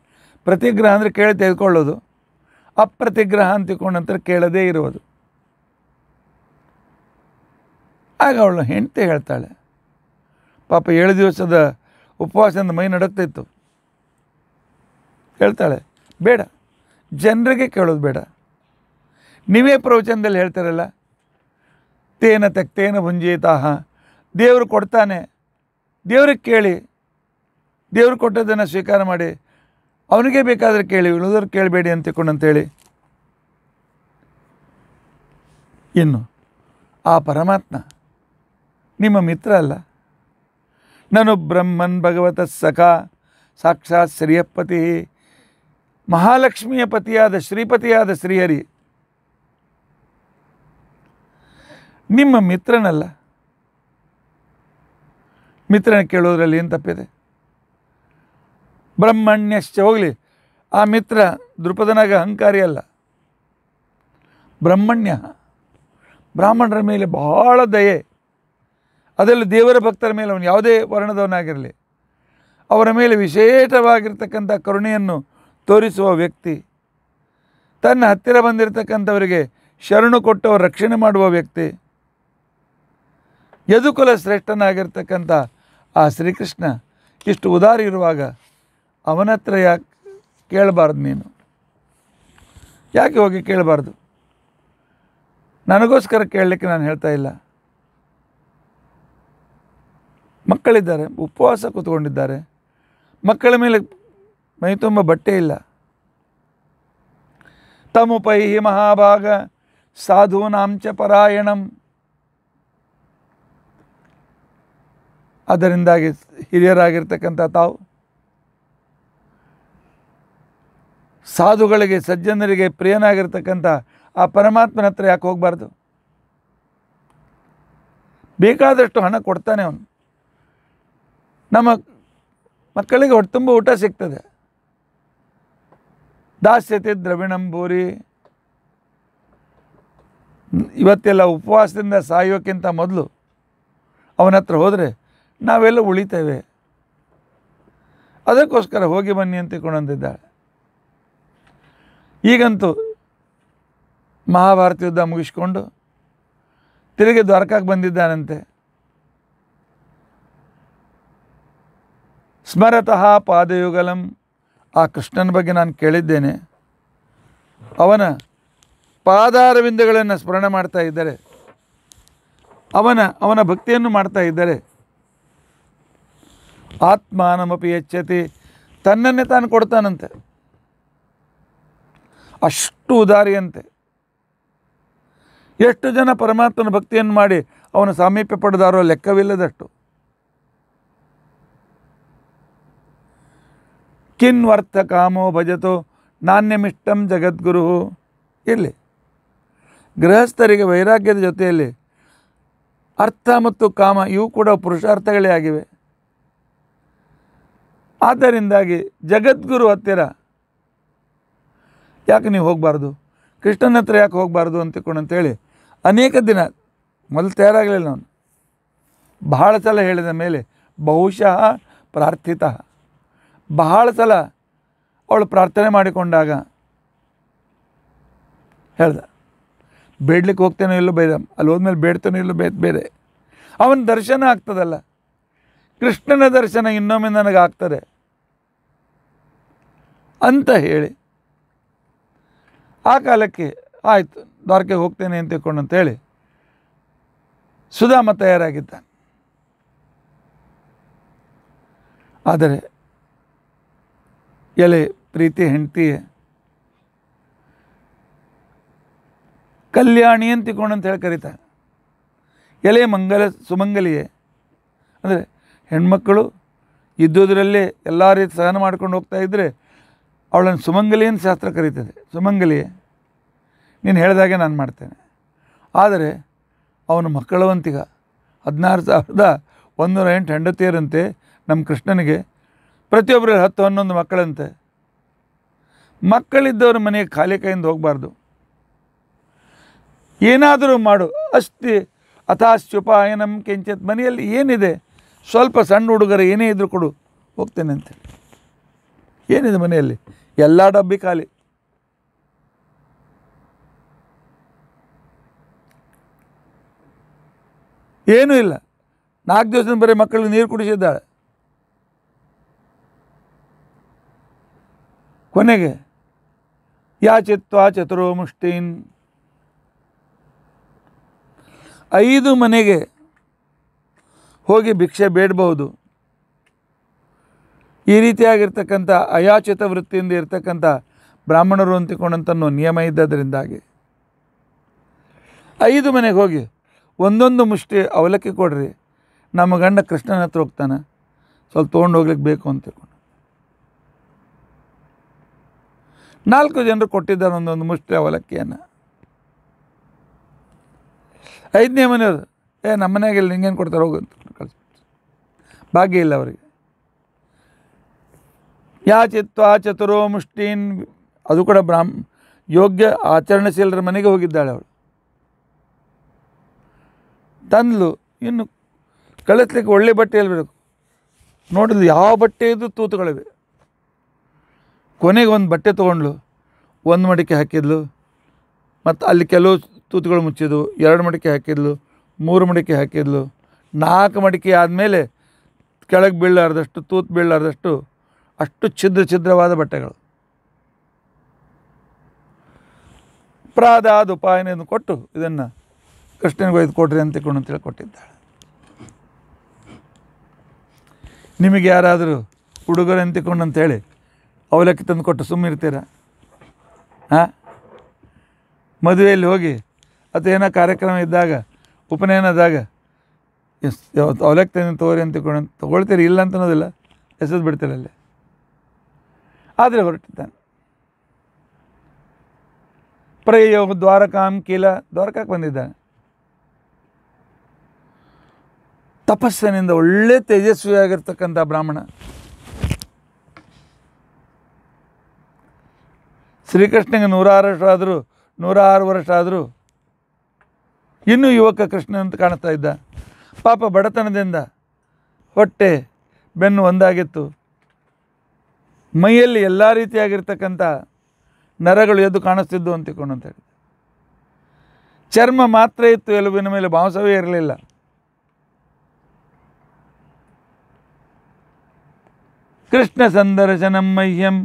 ಪ್ರತಿಗ್ರಹ ಅಂದರೆ ಕೇಳಿ ತೆಗೆದುಕೊಳ್ಳೋದು ಅಪ್ರತಿಗ್ರಹ ಅಂತಿಕೊಂಡಂತರ ಕೇಳದೇ ಇರುವುದು ಆಗ ಅವಳು ಹೆಂಡತಿ ಹೇಳ್ತಾಳೆ ಪಾಪ ಏಳು ದಿವಸದ ಉಪವಾಸದಿಂದ ಮೈ ನಡಕ್ತಿತ್ತು ಹೇಳ್ತಾಳೆ ಬೇಡ ಜನರಿಗೆ ಕೇಳೋದು ಬೇಡ ನೀವೇ ಪ್ರವಚನದಲ್ಲಿ ಹೇಳ್ತಾರಲ್ಲ ತೇನ ತೆಕ್ತೇನ ಭುಂಜೀತಾಹ ದೇವರು ಕೊಡ್ತಾನೆ ದೇವ್ರಿಗೆ ಕೇಳಿ ದೇವ್ರು ಕೊಟ್ಟದ್ದನ್ನು ಸ್ವೀಕಾರ ಮಾಡಿ ಅವನಿಗೆ ಬೇಕಾದರೆ ಕೇಳಿ ಉಳಿದ್ರೆ ಕೇಳಬೇಡಿ ಅಂತ ಅಂತೇಳಿ ಇನ್ನು ಆ ಪರಮಾತ್ಮ ನಿಮ್ಮ ಮಿತ್ರ ಅಲ್ಲ ನಾನು ಬ್ರಹ್ಮನ್ ಭಗವತ ಸಖ ಸಾಕ್ಷಾತ್ ಶ್ರೀಯಪತಿ ಮಹಾಲಕ್ಷ್ಮಿಯ ಪತಿಯಾದ ಶ್ರೀಪತಿಯಾದ ಶ್ರೀಹರಿ ನಿಮ್ಮ ಮಿತ್ರನಲ್ಲ ಮಿತ್ರನ ಕೇಳೋದ್ರಲ್ಲಿ ಏನು ತಪ್ಪಿದೆ ಬ್ರಹ್ಮಣ್ಯಶ್ಚ ಹೋಗಲಿ ಆ ಮಿತ್ರ ದೃಪದನಾಗ ಅಹಂಕಾರಿ ಅಲ್ಲ ಬ್ರಹ್ಮಣ್ಯ ಬ್ರಾಹ್ಮಣರ ಮೇಲೆ ಬಹಳ ದಯೆ ಅದರಲ್ಲಿ ದೇವರ ಭಕ್ತರ ಮೇಲೆ ಅವನು ಯಾವುದೇ ವರ್ಣದವನಾಗಿರಲಿ ಅವರ ಮೇಲೆ ವಿಶೇಷವಾಗಿರ್ತಕ್ಕಂಥ ಕರುಣೆಯನ್ನು ತೋರಿಸುವ ವ್ಯಕ್ತಿ ತನ್ನ ಹತ್ತಿರ ಬಂದಿರತಕ್ಕಂಥವರಿಗೆ ಶರಣು ಅವರು ರಕ್ಷಣೆ ಮಾಡುವ ವ್ಯಕ್ತಿ ಯದುಕುಲ ಶ್ರೇಷ್ಠನಾಗಿರ್ತಕ್ಕಂಥ ಆ ಶ್ರೀಕೃಷ್ಣ ಇಷ್ಟು ಉದಾರ ಇರುವಾಗ ಅವನ ಹತ್ರ ಯಾಕೆ ಕೇಳಬಾರ್ದು ನೀನು ಯಾಕೆ ಹೋಗಿ ಕೇಳಬಾರ್ದು ನನಗೋಸ್ಕರ ಕೇಳಲಿಕ್ಕೆ ನಾನು ಹೇಳ್ತಾ ಇಲ್ಲ ಮಕ್ಕಳಿದ್ದಾರೆ ಉಪವಾಸ ಕೂತ್ಕೊಂಡಿದ್ದಾರೆ ಮಕ್ಕಳ ಮೇಲೆ ಮೈ ತುಂಬ ಬಟ್ಟೆ ಇಲ್ಲ ತಮುಪೈ ಮಹಾಭಾಗ ಸಾಧೂನಾಂಚ ಪರಾಯಣಂ ಅದರಿಂದಾಗಿ ಹಿರಿಯರಾಗಿರ್ತಕ್ಕಂಥ ತಾವು ಸಾಧುಗಳಿಗೆ ಸಜ್ಜನರಿಗೆ ಪ್ರಿಯನಾಗಿರ್ತಕ್ಕಂಥ ಆ ಪರಮಾತ್ಮನ ಹತ್ರ ಯಾಕೆ ಹೋಗಬಾರ್ದು ಬೇಕಾದಷ್ಟು ಹಣ ಕೊಡ್ತಾನೆ ಅವನು ನಮ್ಮ ಮಕ್ಕಳಿಗೆ ತುಂಬ ಊಟ ಸಿಗ್ತದೆ ದಾಸ್ಯತೆ ದ್ರವಿಣಂಬೂರಿ ಇವತ್ತೆಲ್ಲ ಉಪವಾಸದಿಂದ ಸಾಯೋಕ್ಕಿಂತ ಮೊದಲು ಅವನ ಹತ್ರ ಹೋದರೆ ನಾವೆಲ್ಲ ಉಳಿತೇವೆ ಅದಕ್ಕೋಸ್ಕರ ಹೋಗಿ ಬನ್ನಿ ಅಂತ ಅಂತಿದ್ದಾಳೆ ಈಗಂತೂ ಮಹಾಭಾರತ ಯುದ್ಧ ಮುಗಿಸ್ಕೊಂಡು ತಿರುಗಿ ದ್ವಾರಕಕ್ಕೆ ಬಂದಿದ್ದಾನಂತೆ ಸ್ಮರತಃ ಪಾದಯುಗಲಂ ಆ ಕೃಷ್ಣನ ಬಗ್ಗೆ ನಾನು ಕೇಳಿದ್ದೇನೆ ಅವನ ಪಾದಾರವಿಂದಗಳನ್ನು ಸ್ಮರಣೆ ಮಾಡ್ತಾ ಇದ್ದಾರೆ ಅವನ ಅವನ ಭಕ್ತಿಯನ್ನು ಮಾಡ್ತಾ ಇದ್ದಾರೆ ಆತ್ಮಾನಮಪಿ ಎಚ್ಚತಿ ತನ್ನನ್ನೇ ತಾನು ಕೊಡ್ತಾನಂತೆ ಅಷ್ಟು ಉದಾರಿಯಂತೆ ಎಷ್ಟು ಜನ ಪರಮಾತ್ಮನ ಭಕ್ತಿಯನ್ನು ಮಾಡಿ ಅವನ ಸಾಮೀಪ್ಯ ಪಡೆದಾರೋ ಲೆಕ್ಕವಿಲ್ಲದಷ್ಟು ಕಿನ್ವರ್ಥ ಕಾಮೋ ಭಜತೋ ನಾಣ್ಯಮಿಷ್ಟಂ ಜಗದ್ಗುರು ಇರಲಿ ಗೃಹಸ್ಥರಿಗೆ ವೈರಾಗ್ಯದ ಜೊತೆಯಲ್ಲಿ ಅರ್ಥ ಮತ್ತು ಕಾಮ ಇವು ಕೂಡ ಪುರುಷಾರ್ಥಗಳೇ ಆಗಿವೆ ಆದ್ದರಿಂದಾಗಿ ಜಗದ್ಗುರು ಹತ್ತಿರ ಯಾಕೆ ನೀವು ಹೋಗಬಾರ್ದು ಕೃಷ್ಣನ ಹತ್ರ ಯಾಕೆ ಹೋಗಬಾರ್ದು ಅಂತ ಅಂತೇಳಿ ಅನೇಕ ದಿನ ಮೊದಲು ತಯಾರಾಗಲಿಲ್ಲ ನಾನು ಬಹಳ ಸಲ ಹೇಳಿದ ಮೇಲೆ ಬಹುಶಃ ಪ್ರಾರ್ಥಿತ ಬಹಳ ಸಲ ಅವಳು ಪ್ರಾರ್ಥನೆ ಮಾಡಿಕೊಂಡಾಗ ಹೇಳ್ದ ಬೇಡ್ಲಿಕ್ಕೆ ಹೋಗ್ತೇನೋ ಇಲ್ಲೋ ಬೇರೆ ಅಲ್ಲಿ ಹೋದ್ಮೇಲೆ ಬೇಡ್ತೇನೋ ಇಲ್ಲೋ ಬೇ ಬೇರೆ ಅವನ ದರ್ಶನ ಆಗ್ತದಲ್ಲ ಕೃಷ್ಣನ ದರ್ಶನ ಇನ್ನೊಮ್ಮೆ ನನಗೆ ಅಂತ ಹೇಳಿ ಆ ಕಾಲಕ್ಕೆ ಆಯಿತು ದ್ವಾರಕೆ ಹೋಗ್ತೇನೆ ಅಂತ ತಿಳ್ಕೊಂಡು ಅಂತೇಳಿ ಸುಧಾಮ ತಯಾರಾಗಿದ್ದಾನೆ ಆದರೆ ಎಲೆ ಪ್ರೀತಿ ಹೆಂಡತಿ ಕಲ್ಯಾಣಿ ಅಂತ ಅಂತ ಹೇಳಿ ಕರೀತಾರೆ ಎಲೆ ಮಂಗಲ ಸುಮಂಗಲಿಯೇ ಅಂದರೆ ಹೆಣ್ಮಕ್ಕಳು ಇದ್ದುದರಲ್ಲೇ ಎಲ್ಲ ರೀತಿ ಸಹನ ಮಾಡ್ಕೊಂಡು ಹೋಗ್ತಾ ಇದ್ದರೆ ಅವಳನ್ನು ಸುಮಂಗಲಿಯನ್ನು ಶಾಸ್ತ್ರ ಕರೀತದೆ ಸುಮಂಗಲಿಯೇ ನೀನು ಹೇಳಿದಾಗೆ ನಾನು ಮಾಡ್ತೇನೆ ಆದರೆ ಅವನ ಮಕ್ಕಳವಂತಿಗ ಹದಿನಾರು ಸಾವಿರದ ಒಂದೂರ ಎಂಟು ಹೆಂಡತಿಯರಂತೆ ನಮ್ಮ ಕೃಷ್ಣನಿಗೆ ಪ್ರತಿಯೊಬ್ಬರು ಹತ್ತು ಹನ್ನೊಂದು ಮಕ್ಕಳಂತೆ ಮಕ್ಕಳಿದ್ದವ್ರ ಮನೆಗೆ ಖಾಲಿ ಕೈಯಿಂದ ಹೋಗಬಾರ್ದು ಏನಾದರೂ ಮಾಡು ಅಷ್ಟೇ ಅಥಾಶ್ಚುಪ ಏನಂ ಕೆಂಚತ್ ಮನೆಯಲ್ಲಿ ಏನಿದೆ ಸ್ವಲ್ಪ ಸಣ್ಣ ಹುಡುಗರು ಏನೇ ಇದ್ರು ಕೊಡು ಹೋಗ್ತೇನೆ ಅಂತ ಏನಿದೆ ಮನೆಯಲ್ಲಿ ಎಲ್ಲ ಡಬ್ಬಿ ಖಾಲಿ ಏನೂ ಇಲ್ಲ ನಾಲ್ಕು ದಿವಸದಿಂದ ಬರೀ ಮಕ್ಕಳಿಗೆ ನೀರು ಕುಡಿಸಿದ್ದಾಳೆ ಕೊನೆಗೆ ಯಾಚಿತ್ವಾ ಚತುರೋ ಮುಷ್ಟೀನ್ ಐದು ಮನೆಗೆ ಹೋಗಿ ಭಿಕ್ಷೆ ಬೇಡಬಹುದು ಈ ರೀತಿಯಾಗಿರ್ತಕ್ಕಂಥ ಅಯಾಚಿತ ವೃತ್ತಿಯಿಂದ ಇರ್ತಕ್ಕಂಥ ಬ್ರಾಹ್ಮಣರು ಅಂತಿಕೊಂಡಂಥ ನಿಯಮ ಇದ್ದದರಿಂದಾಗಿ ಐದು ಮನೆಗೆ ಹೋಗಿ ಒಂದೊಂದು ಮುಷ್ಟಿ ಅವಲಕ್ಕಿ ಕೊಡ್ರಿ ನಮ್ಮ ಗಂಡ ಕೃಷ್ಣನ ಹತ್ರ ಹೋಗ್ತಾನೆ ಸ್ವಲ್ಪ ತೊಗೊಂಡು ಹೋಗ್ಲಿಕ್ಕೆ ಬೇಕು ಅಂತ ನಾಲ್ಕು ಜನರು ಕೊಟ್ಟಿದ್ದಾರೆ ಒಂದೊಂದು ಮುಷ್ಟಿ ಅವಲಕ್ಕಿಯನ್ನು ಐದನೇ ಮನೆಯವರು ಏ ನಮ್ಮ ಮನೆಗೆಲ್ಲ ನಿಂಗೇನು ಕೊಡ್ತಾರೆ ಹೋಗು ಅಂತ ಭಾಗ್ಯ ಇಲ್ಲ ಅವರಿಗೆ ಆ ಚತುರೋ ಮುಷ್ಟಿನ್ ಅದು ಕೂಡ ಬ್ರಾಹ್ಮ ಯೋಗ್ಯ ಆಚರಣಶೀಲರ ಮನೆಗೆ ಹೋಗಿದ್ದಾಳೆ ಅವಳು ತಂದಲು ಇನ್ನು ಕಳಿಸ್ಲಿಕ್ಕೆ ಒಳ್ಳೆ ಬಟ್ಟೆ ಹೇಳಬೇಕು ನೋಡಿದ್ರು ಯಾವ ಬಟ್ಟೆ ಇದ್ದು ತೂತುಗಳಿವೆ ಕೊನೆಗೆ ಒಂದು ಬಟ್ಟೆ ತೊಗೊಂಡ್ಳು ಒಂದು ಮಡಿಕೆ ಹಾಕಿದ್ಲು ಮತ್ತು ಅಲ್ಲಿ ಕೆಲವು ತೂತುಗಳು ಮುಚ್ಚಿದ್ವು ಎರಡು ಮಡಿಕೆ ಹಾಕಿದ್ಲು ಮೂರು ಮಡಿಕೆ ಹಾಕಿದ್ಲು ನಾಲ್ಕು ಮಡಿಕೆ ಆದಮೇಲೆ ಕೆಳಗೆ ಬೀಳಲಾರ್ದಷ್ಟು ತೂತು ಬೀಳಲಾರ್ದಷ್ಟು ಅಷ್ಟು ಛಿದ್ರ ಛಿದ್ರವಾದ ಬಟ್ಟೆಗಳು ಪ್ರಾದಾದ ಉಪಾಯನೆಯನ್ನು ಕೊಟ್ಟು ಇದನ್ನು ಕೃಷ್ಣನಿಗೆ ಒಯ್ದು ಕೊಡ್ರಿ ಅಂತ ಕೊಂಡು ಅಂತೇಳಿ ಕೊಟ್ಟಿದ್ದಾಳೆ ನಿಮಗೆ ಯಾರಾದರೂ ಹುಡುಗರು ಅಂತ ಅಂತೇಳಿ ಅವಲಕ್ಕಿ ತಂದು ಕೊಟ್ಟು ಇರ್ತೀರ ಹಾಂ ಮದುವೆಯಲ್ಲಿ ಹೋಗಿ ಅಥವಾ ಏನೋ ಕಾರ್ಯಕ್ರಮ ಇದ್ದಾಗ ಉಪನಯನದಾಗ ಎಸ್ ಅವಲಕ್ಕಿ ತಂದು ತೋರಿ ಅಂತ ತಿಳ್ಕೊಂಡು ತೊಗೊಳ್ತೀರಿ ಇಲ್ಲ ಅಂತ ಅನ್ನೋದಿಲ್ಲ ಎಸೆದು ಬಿಡ್ತೀರ ಅಲ್ಲಿ ಆದರೆ ಹೊರಟಿದ್ದಾನೆ ಪ್ರಯೋ ದ್ವಾರಕಾಂ ಕೀಲ ದ್ವಾರಕಕ್ಕೆ ಬಂದಿದ್ದಾನೆ ತಪಸ್ಸಿನಿಂದ ಒಳ್ಳೆ ತೇಜಸ್ವಿಯಾಗಿರ್ತಕ್ಕಂಥ ಬ್ರಾಹ್ಮಣ ಶ್ರೀಕೃಷ್ಣನಿಗೆ ನೂರಾರು ವರ್ಷ ಆದರೂ ನೂರಾರು ವರ್ಷ ಆದರೂ ಇನ್ನೂ ಯುವಕ ಕೃಷ್ಣ ಅಂತ ಕಾಣಿಸ್ತಾ ಇದ್ದ ಪಾಪ ಬಡತನದಿಂದ ಹೊಟ್ಟೆ ಬೆನ್ನು ಒಂದಾಗಿತ್ತು ಮೈಯಲ್ಲಿ ಎಲ್ಲ ರೀತಿಯಾಗಿರ್ತಕ್ಕಂಥ ನರಗಳು ಎದ್ದು ಕಾಣಿಸ್ತಿದ್ದು ಅಂತ ತಿಳ್ಕೊಂಡು ಅಂತ ಹೇಳಿದ ಚರ್ಮ ಮಾತ್ರ ಇತ್ತು ಎಲುಬಿನ ಮೇಲೆ ಮಾಂಸವೇ ಇರಲಿಲ್ಲ ಕೃಷ್ಣ ಸಂದರ್ಶನ ಮಹ್ಯಂ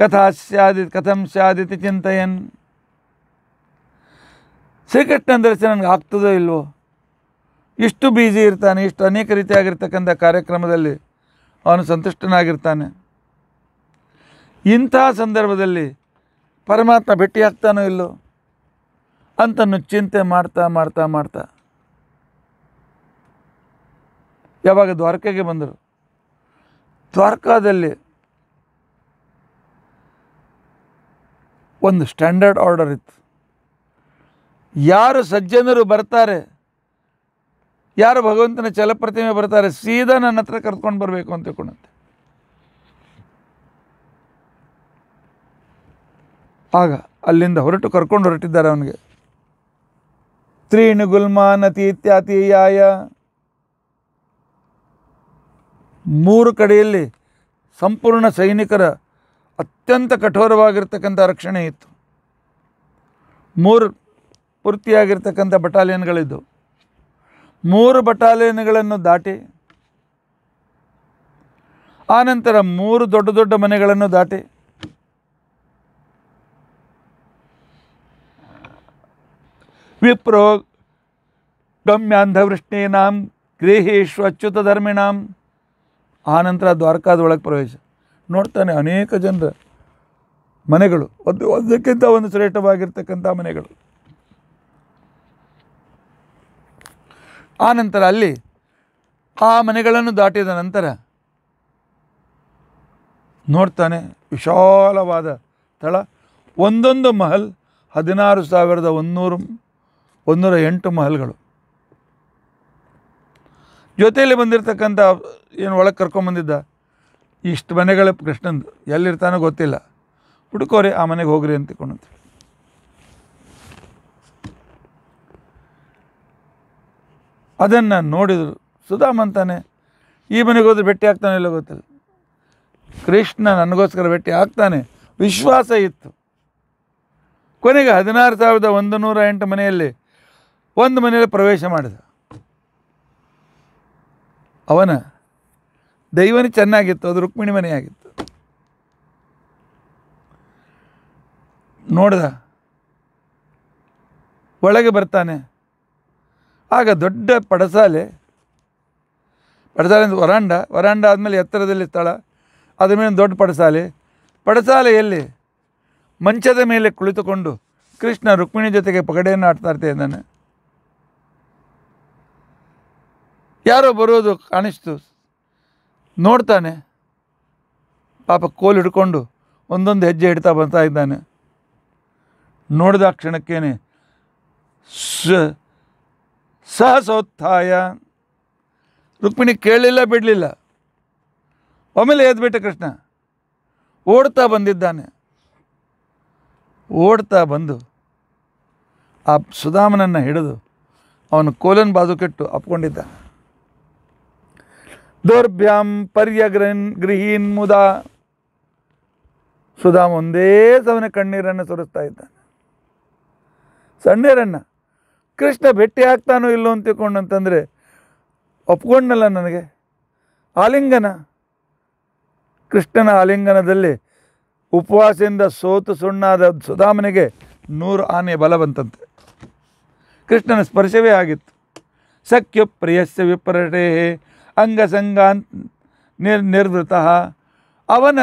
ಕಥಾ ಸ್ಯಾದಿ ಕಥಂ ಸ್ಯಾದಿತಿ ಚಿಂತೆಯನ್ ಶ್ರೀಕೃಷ್ಣನ ದರ್ಶನ ನನಗೆ ಆಗ್ತದೋ ಇಲ್ವೋ ಇಷ್ಟು ಬ್ಯುಸಿ ಇರ್ತಾನೆ ಇಷ್ಟು ಅನೇಕ ರೀತಿಯಾಗಿರ್ತಕ್ಕಂಥ ಕಾರ್ಯಕ್ರಮದಲ್ಲಿ ಅವನು ಸಂತುಷ್ಟನಾಗಿರ್ತಾನೆ ಇಂಥ ಸಂದರ್ಭದಲ್ಲಿ ಪರಮಾತ್ಮ ಭೇಟಿಯಾಗ್ತಾನೋ ಇಲ್ಲೋ ಅಂತನು ಚಿಂತೆ ಮಾಡ್ತಾ ಮಾಡ್ತಾ ಮಾಡ್ತಾ ಯಾವಾಗ ದ್ವಾರಕೆಗೆ ಬಂದರು ದ್ವಾರಕಾದಲ್ಲಿ ಒಂದು ಸ್ಟ್ಯಾಂಡರ್ಡ್ ಆರ್ಡರ್ ಇತ್ತು ಯಾರು ಸಜ್ಜನರು ಬರ್ತಾರೆ ಯಾರು ಭಗವಂತನ ಚಲಪ್ರತಿಮೆ ಬರ್ತಾರೆ ಸೀದಾ ನನ್ನ ಹತ್ರ ಕರ್ಕೊಂಡು ಬರಬೇಕು ಅಂತ ತಿಳ್ಕೊಂಡಂತೆ ಆಗ ಅಲ್ಲಿಂದ ಹೊರಟು ಕರ್ಕೊಂಡು ಹೊರಟಿದ್ದಾರೆ ಅವನಿಗೆ ತ್ರೀಣು ಗುಲ್ಮಾನತಿ ಇತ್ಯಾತಿಯಾಯ ಮೂರು ಕಡೆಯಲ್ಲಿ ಸಂಪೂರ್ಣ ಸೈನಿಕರ ಅತ್ಯಂತ ಕಠೋರವಾಗಿರ್ತಕ್ಕಂಥ ರಕ್ಷಣೆ ಇತ್ತು ಮೂರು ಪೂರ್ತಿಯಾಗಿರ್ತಕ್ಕಂಥ ಬಟಾಲಿಯನ್ಗಳಿದ್ದವು ಮೂರು ಬಟಾಲಿಯನ್ಗಳನ್ನು ದಾಟಿ ಆನಂತರ ಮೂರು ದೊಡ್ಡ ದೊಡ್ಡ ಮನೆಗಳನ್ನು ದಾಟಿ ವಿಪ್ರೋ ಗಮ್ಯಾಂಧವೃಷ್ಣೀನಾಂ ಗೃಹೀಶ್ವ ಅಚ್ಯುತ ಧರ್ಮಿಣಾಂ ಆನಂತರ ದ್ವಾರಕಾದೊಳಗೆ ಪ್ರವೇಶ ನೋಡ್ತಾನೆ ಅನೇಕ ಜನರ ಮನೆಗಳು ಒಂದು ಒಂದಕ್ಕಿಂತ ಒಂದು ಶ್ರೇಷ್ಠವಾಗಿರ್ತಕ್ಕಂಥ ಮನೆಗಳು ಆ ನಂತರ ಅಲ್ಲಿ ಆ ಮನೆಗಳನ್ನು ದಾಟಿದ ನಂತರ ನೋಡ್ತಾನೆ ವಿಶಾಲವಾದ ಸ್ಥಳ ಒಂದೊಂದು ಮಹಲ್ ಹದಿನಾರು ಸಾವಿರದ ಒಂದೂರು ಒಂದೂರ ಎಂಟು ಮಹಲ್ಗಳು ಜೊತೆಯಲ್ಲಿ ಬಂದಿರತಕ್ಕಂಥ ಏನು ಒಳಗೆ ಕರ್ಕೊಂಬಂದಿದ್ದ ಇಷ್ಟು ಮನೆಗಳ ಕೃಷ್ಣಂದು ಎಲ್ಲಿರ್ತಾನೋ ಗೊತ್ತಿಲ್ಲ ಹುಡುಕೋರಿ ಆ ಮನೆಗೆ ಹೋಗ್ರಿ ಅಂತ ಕೊಂಡಂತ ಅದನ್ನು ನೋಡಿದರು ಸುಧಾಮಂತಾನೆ ಈ ಮನೆಗೆ ಹೋದ್ರೆ ಭೇಟಿ ಆಗ್ತಾನೆ ಇಲ್ಲ ಗೊತ್ತಿಲ್ಲ ಕೃಷ್ಣ ನನಗೋಸ್ಕರ ಭೇಟಿ ಆಗ್ತಾನೆ ವಿಶ್ವಾಸ ಇತ್ತು ಕೊನೆಗೆ ಹದಿನಾರು ಸಾವಿರದ ಒಂದು ನೂರ ಎಂಟು ಮನೆಯಲ್ಲಿ ಒಂದು ಮನೆಯಲ್ಲಿ ಪ್ರವೇಶ ಮಾಡಿದ ಅವನ ದೈವನೇ ಚೆನ್ನಾಗಿತ್ತು ಅದು ರುಕ್ಮಿಣಿ ಮನೆಯಾಗಿತ್ತು ನೋಡ್ದ ಒಳಗೆ ಬರ್ತಾನೆ ಆಗ ದೊಡ್ಡ ಪಡಸಾಲೆ ಪಡಸಾಲೆ ಅಂದ್ರೆ ವರಾಂಡ ವರಾಂಡ ಆದಮೇಲೆ ಎತ್ತರದಲ್ಲಿ ಸ್ಥಳ ಅದರ ಮೇಲೆ ದೊಡ್ಡ ಪಡಸಾಲೆ ಪಡಸಾಲೆಯಲ್ಲಿ ಮಂಚದ ಮೇಲೆ ಕುಳಿತುಕೊಂಡು ಕೃಷ್ಣ ರುಕ್ಮಿಣಿ ಜೊತೆಗೆ ಪಗಡೆಯನ್ನು ಆಡ್ತಾ ಇರ್ತೇನೆ ನಾನು ಯಾರೋ ಬರೋದು ಕಾಣಿಸ್ತು ನೋಡ್ತಾನೆ ಪಾಪ ಕೋಲು ಹಿಡ್ಕೊಂಡು ಒಂದೊಂದು ಹೆಜ್ಜೆ ಇಡ್ತಾ ಬರ್ತಾ ಇದ್ದಾನೆ ನೋಡಿದ ಕ್ಷಣಕ್ಕೇನೆ ಸಹಸೋತ್ಥಾಯ ರುಕ್ಮಿಣಿ ಕೇಳಲಿಲ್ಲ ಬಿಡಲಿಲ್ಲ ಒಮ್ಮೆಲೆ ಎದ್ಬಿಟ್ಟೆ ಕೃಷ್ಣ ಓಡ್ತಾ ಬಂದಿದ್ದಾನೆ ಓಡ್ತಾ ಬಂದು ಆ ಸುಧಾಮನನ್ನು ಹಿಡಿದು ಅವನು ಕೋಲನ್ನು ಬಾಜು ಕೆಟ್ಟು ಅಪ್ಕೊಂಡಿದ್ದಾನೆ ಪರ್ಯ ಪರ್ಯಗ್ರನ್ ಗೃಹೀನ್ ಮುದ ಸುಧಾಮ ಒಂದೇ ಸವನ ಕಣ್ಣೀರನ್ನು ಸುರಿಸ್ತಾ ಇದ್ದಾನೆ ಸಣ್ಣೀರನ್ನ ಕೃಷ್ಣ ಭೇಟಿ ಆಗ್ತಾನೋ ಇಲ್ಲೋ ಅಂತ ತಿಳ್ಕೊಂಡಂತಂದರೆ ಒಪ್ಕೊಂಡಲ್ಲ ನನಗೆ ಆಲಿಂಗನ ಕೃಷ್ಣನ ಆಲಿಂಗನದಲ್ಲಿ ಉಪವಾಸದಿಂದ ಸೋತು ಸುಣ್ಣಾದ ಸುಧಾಮನಿಗೆ ನೂರು ಆನೆ ಬಲ ಬಂತಂತೆ ಕೃಷ್ಣನ ಸ್ಪರ್ಶವೇ ಆಗಿತ್ತು ಸಖ್ಯ ಪ್ರಿಯಸ್ಯ ವಿಪರಟೇ ಅಂಗಸಂಗ ನಿರ್ ನಿರ್ವೃತ ಅವನ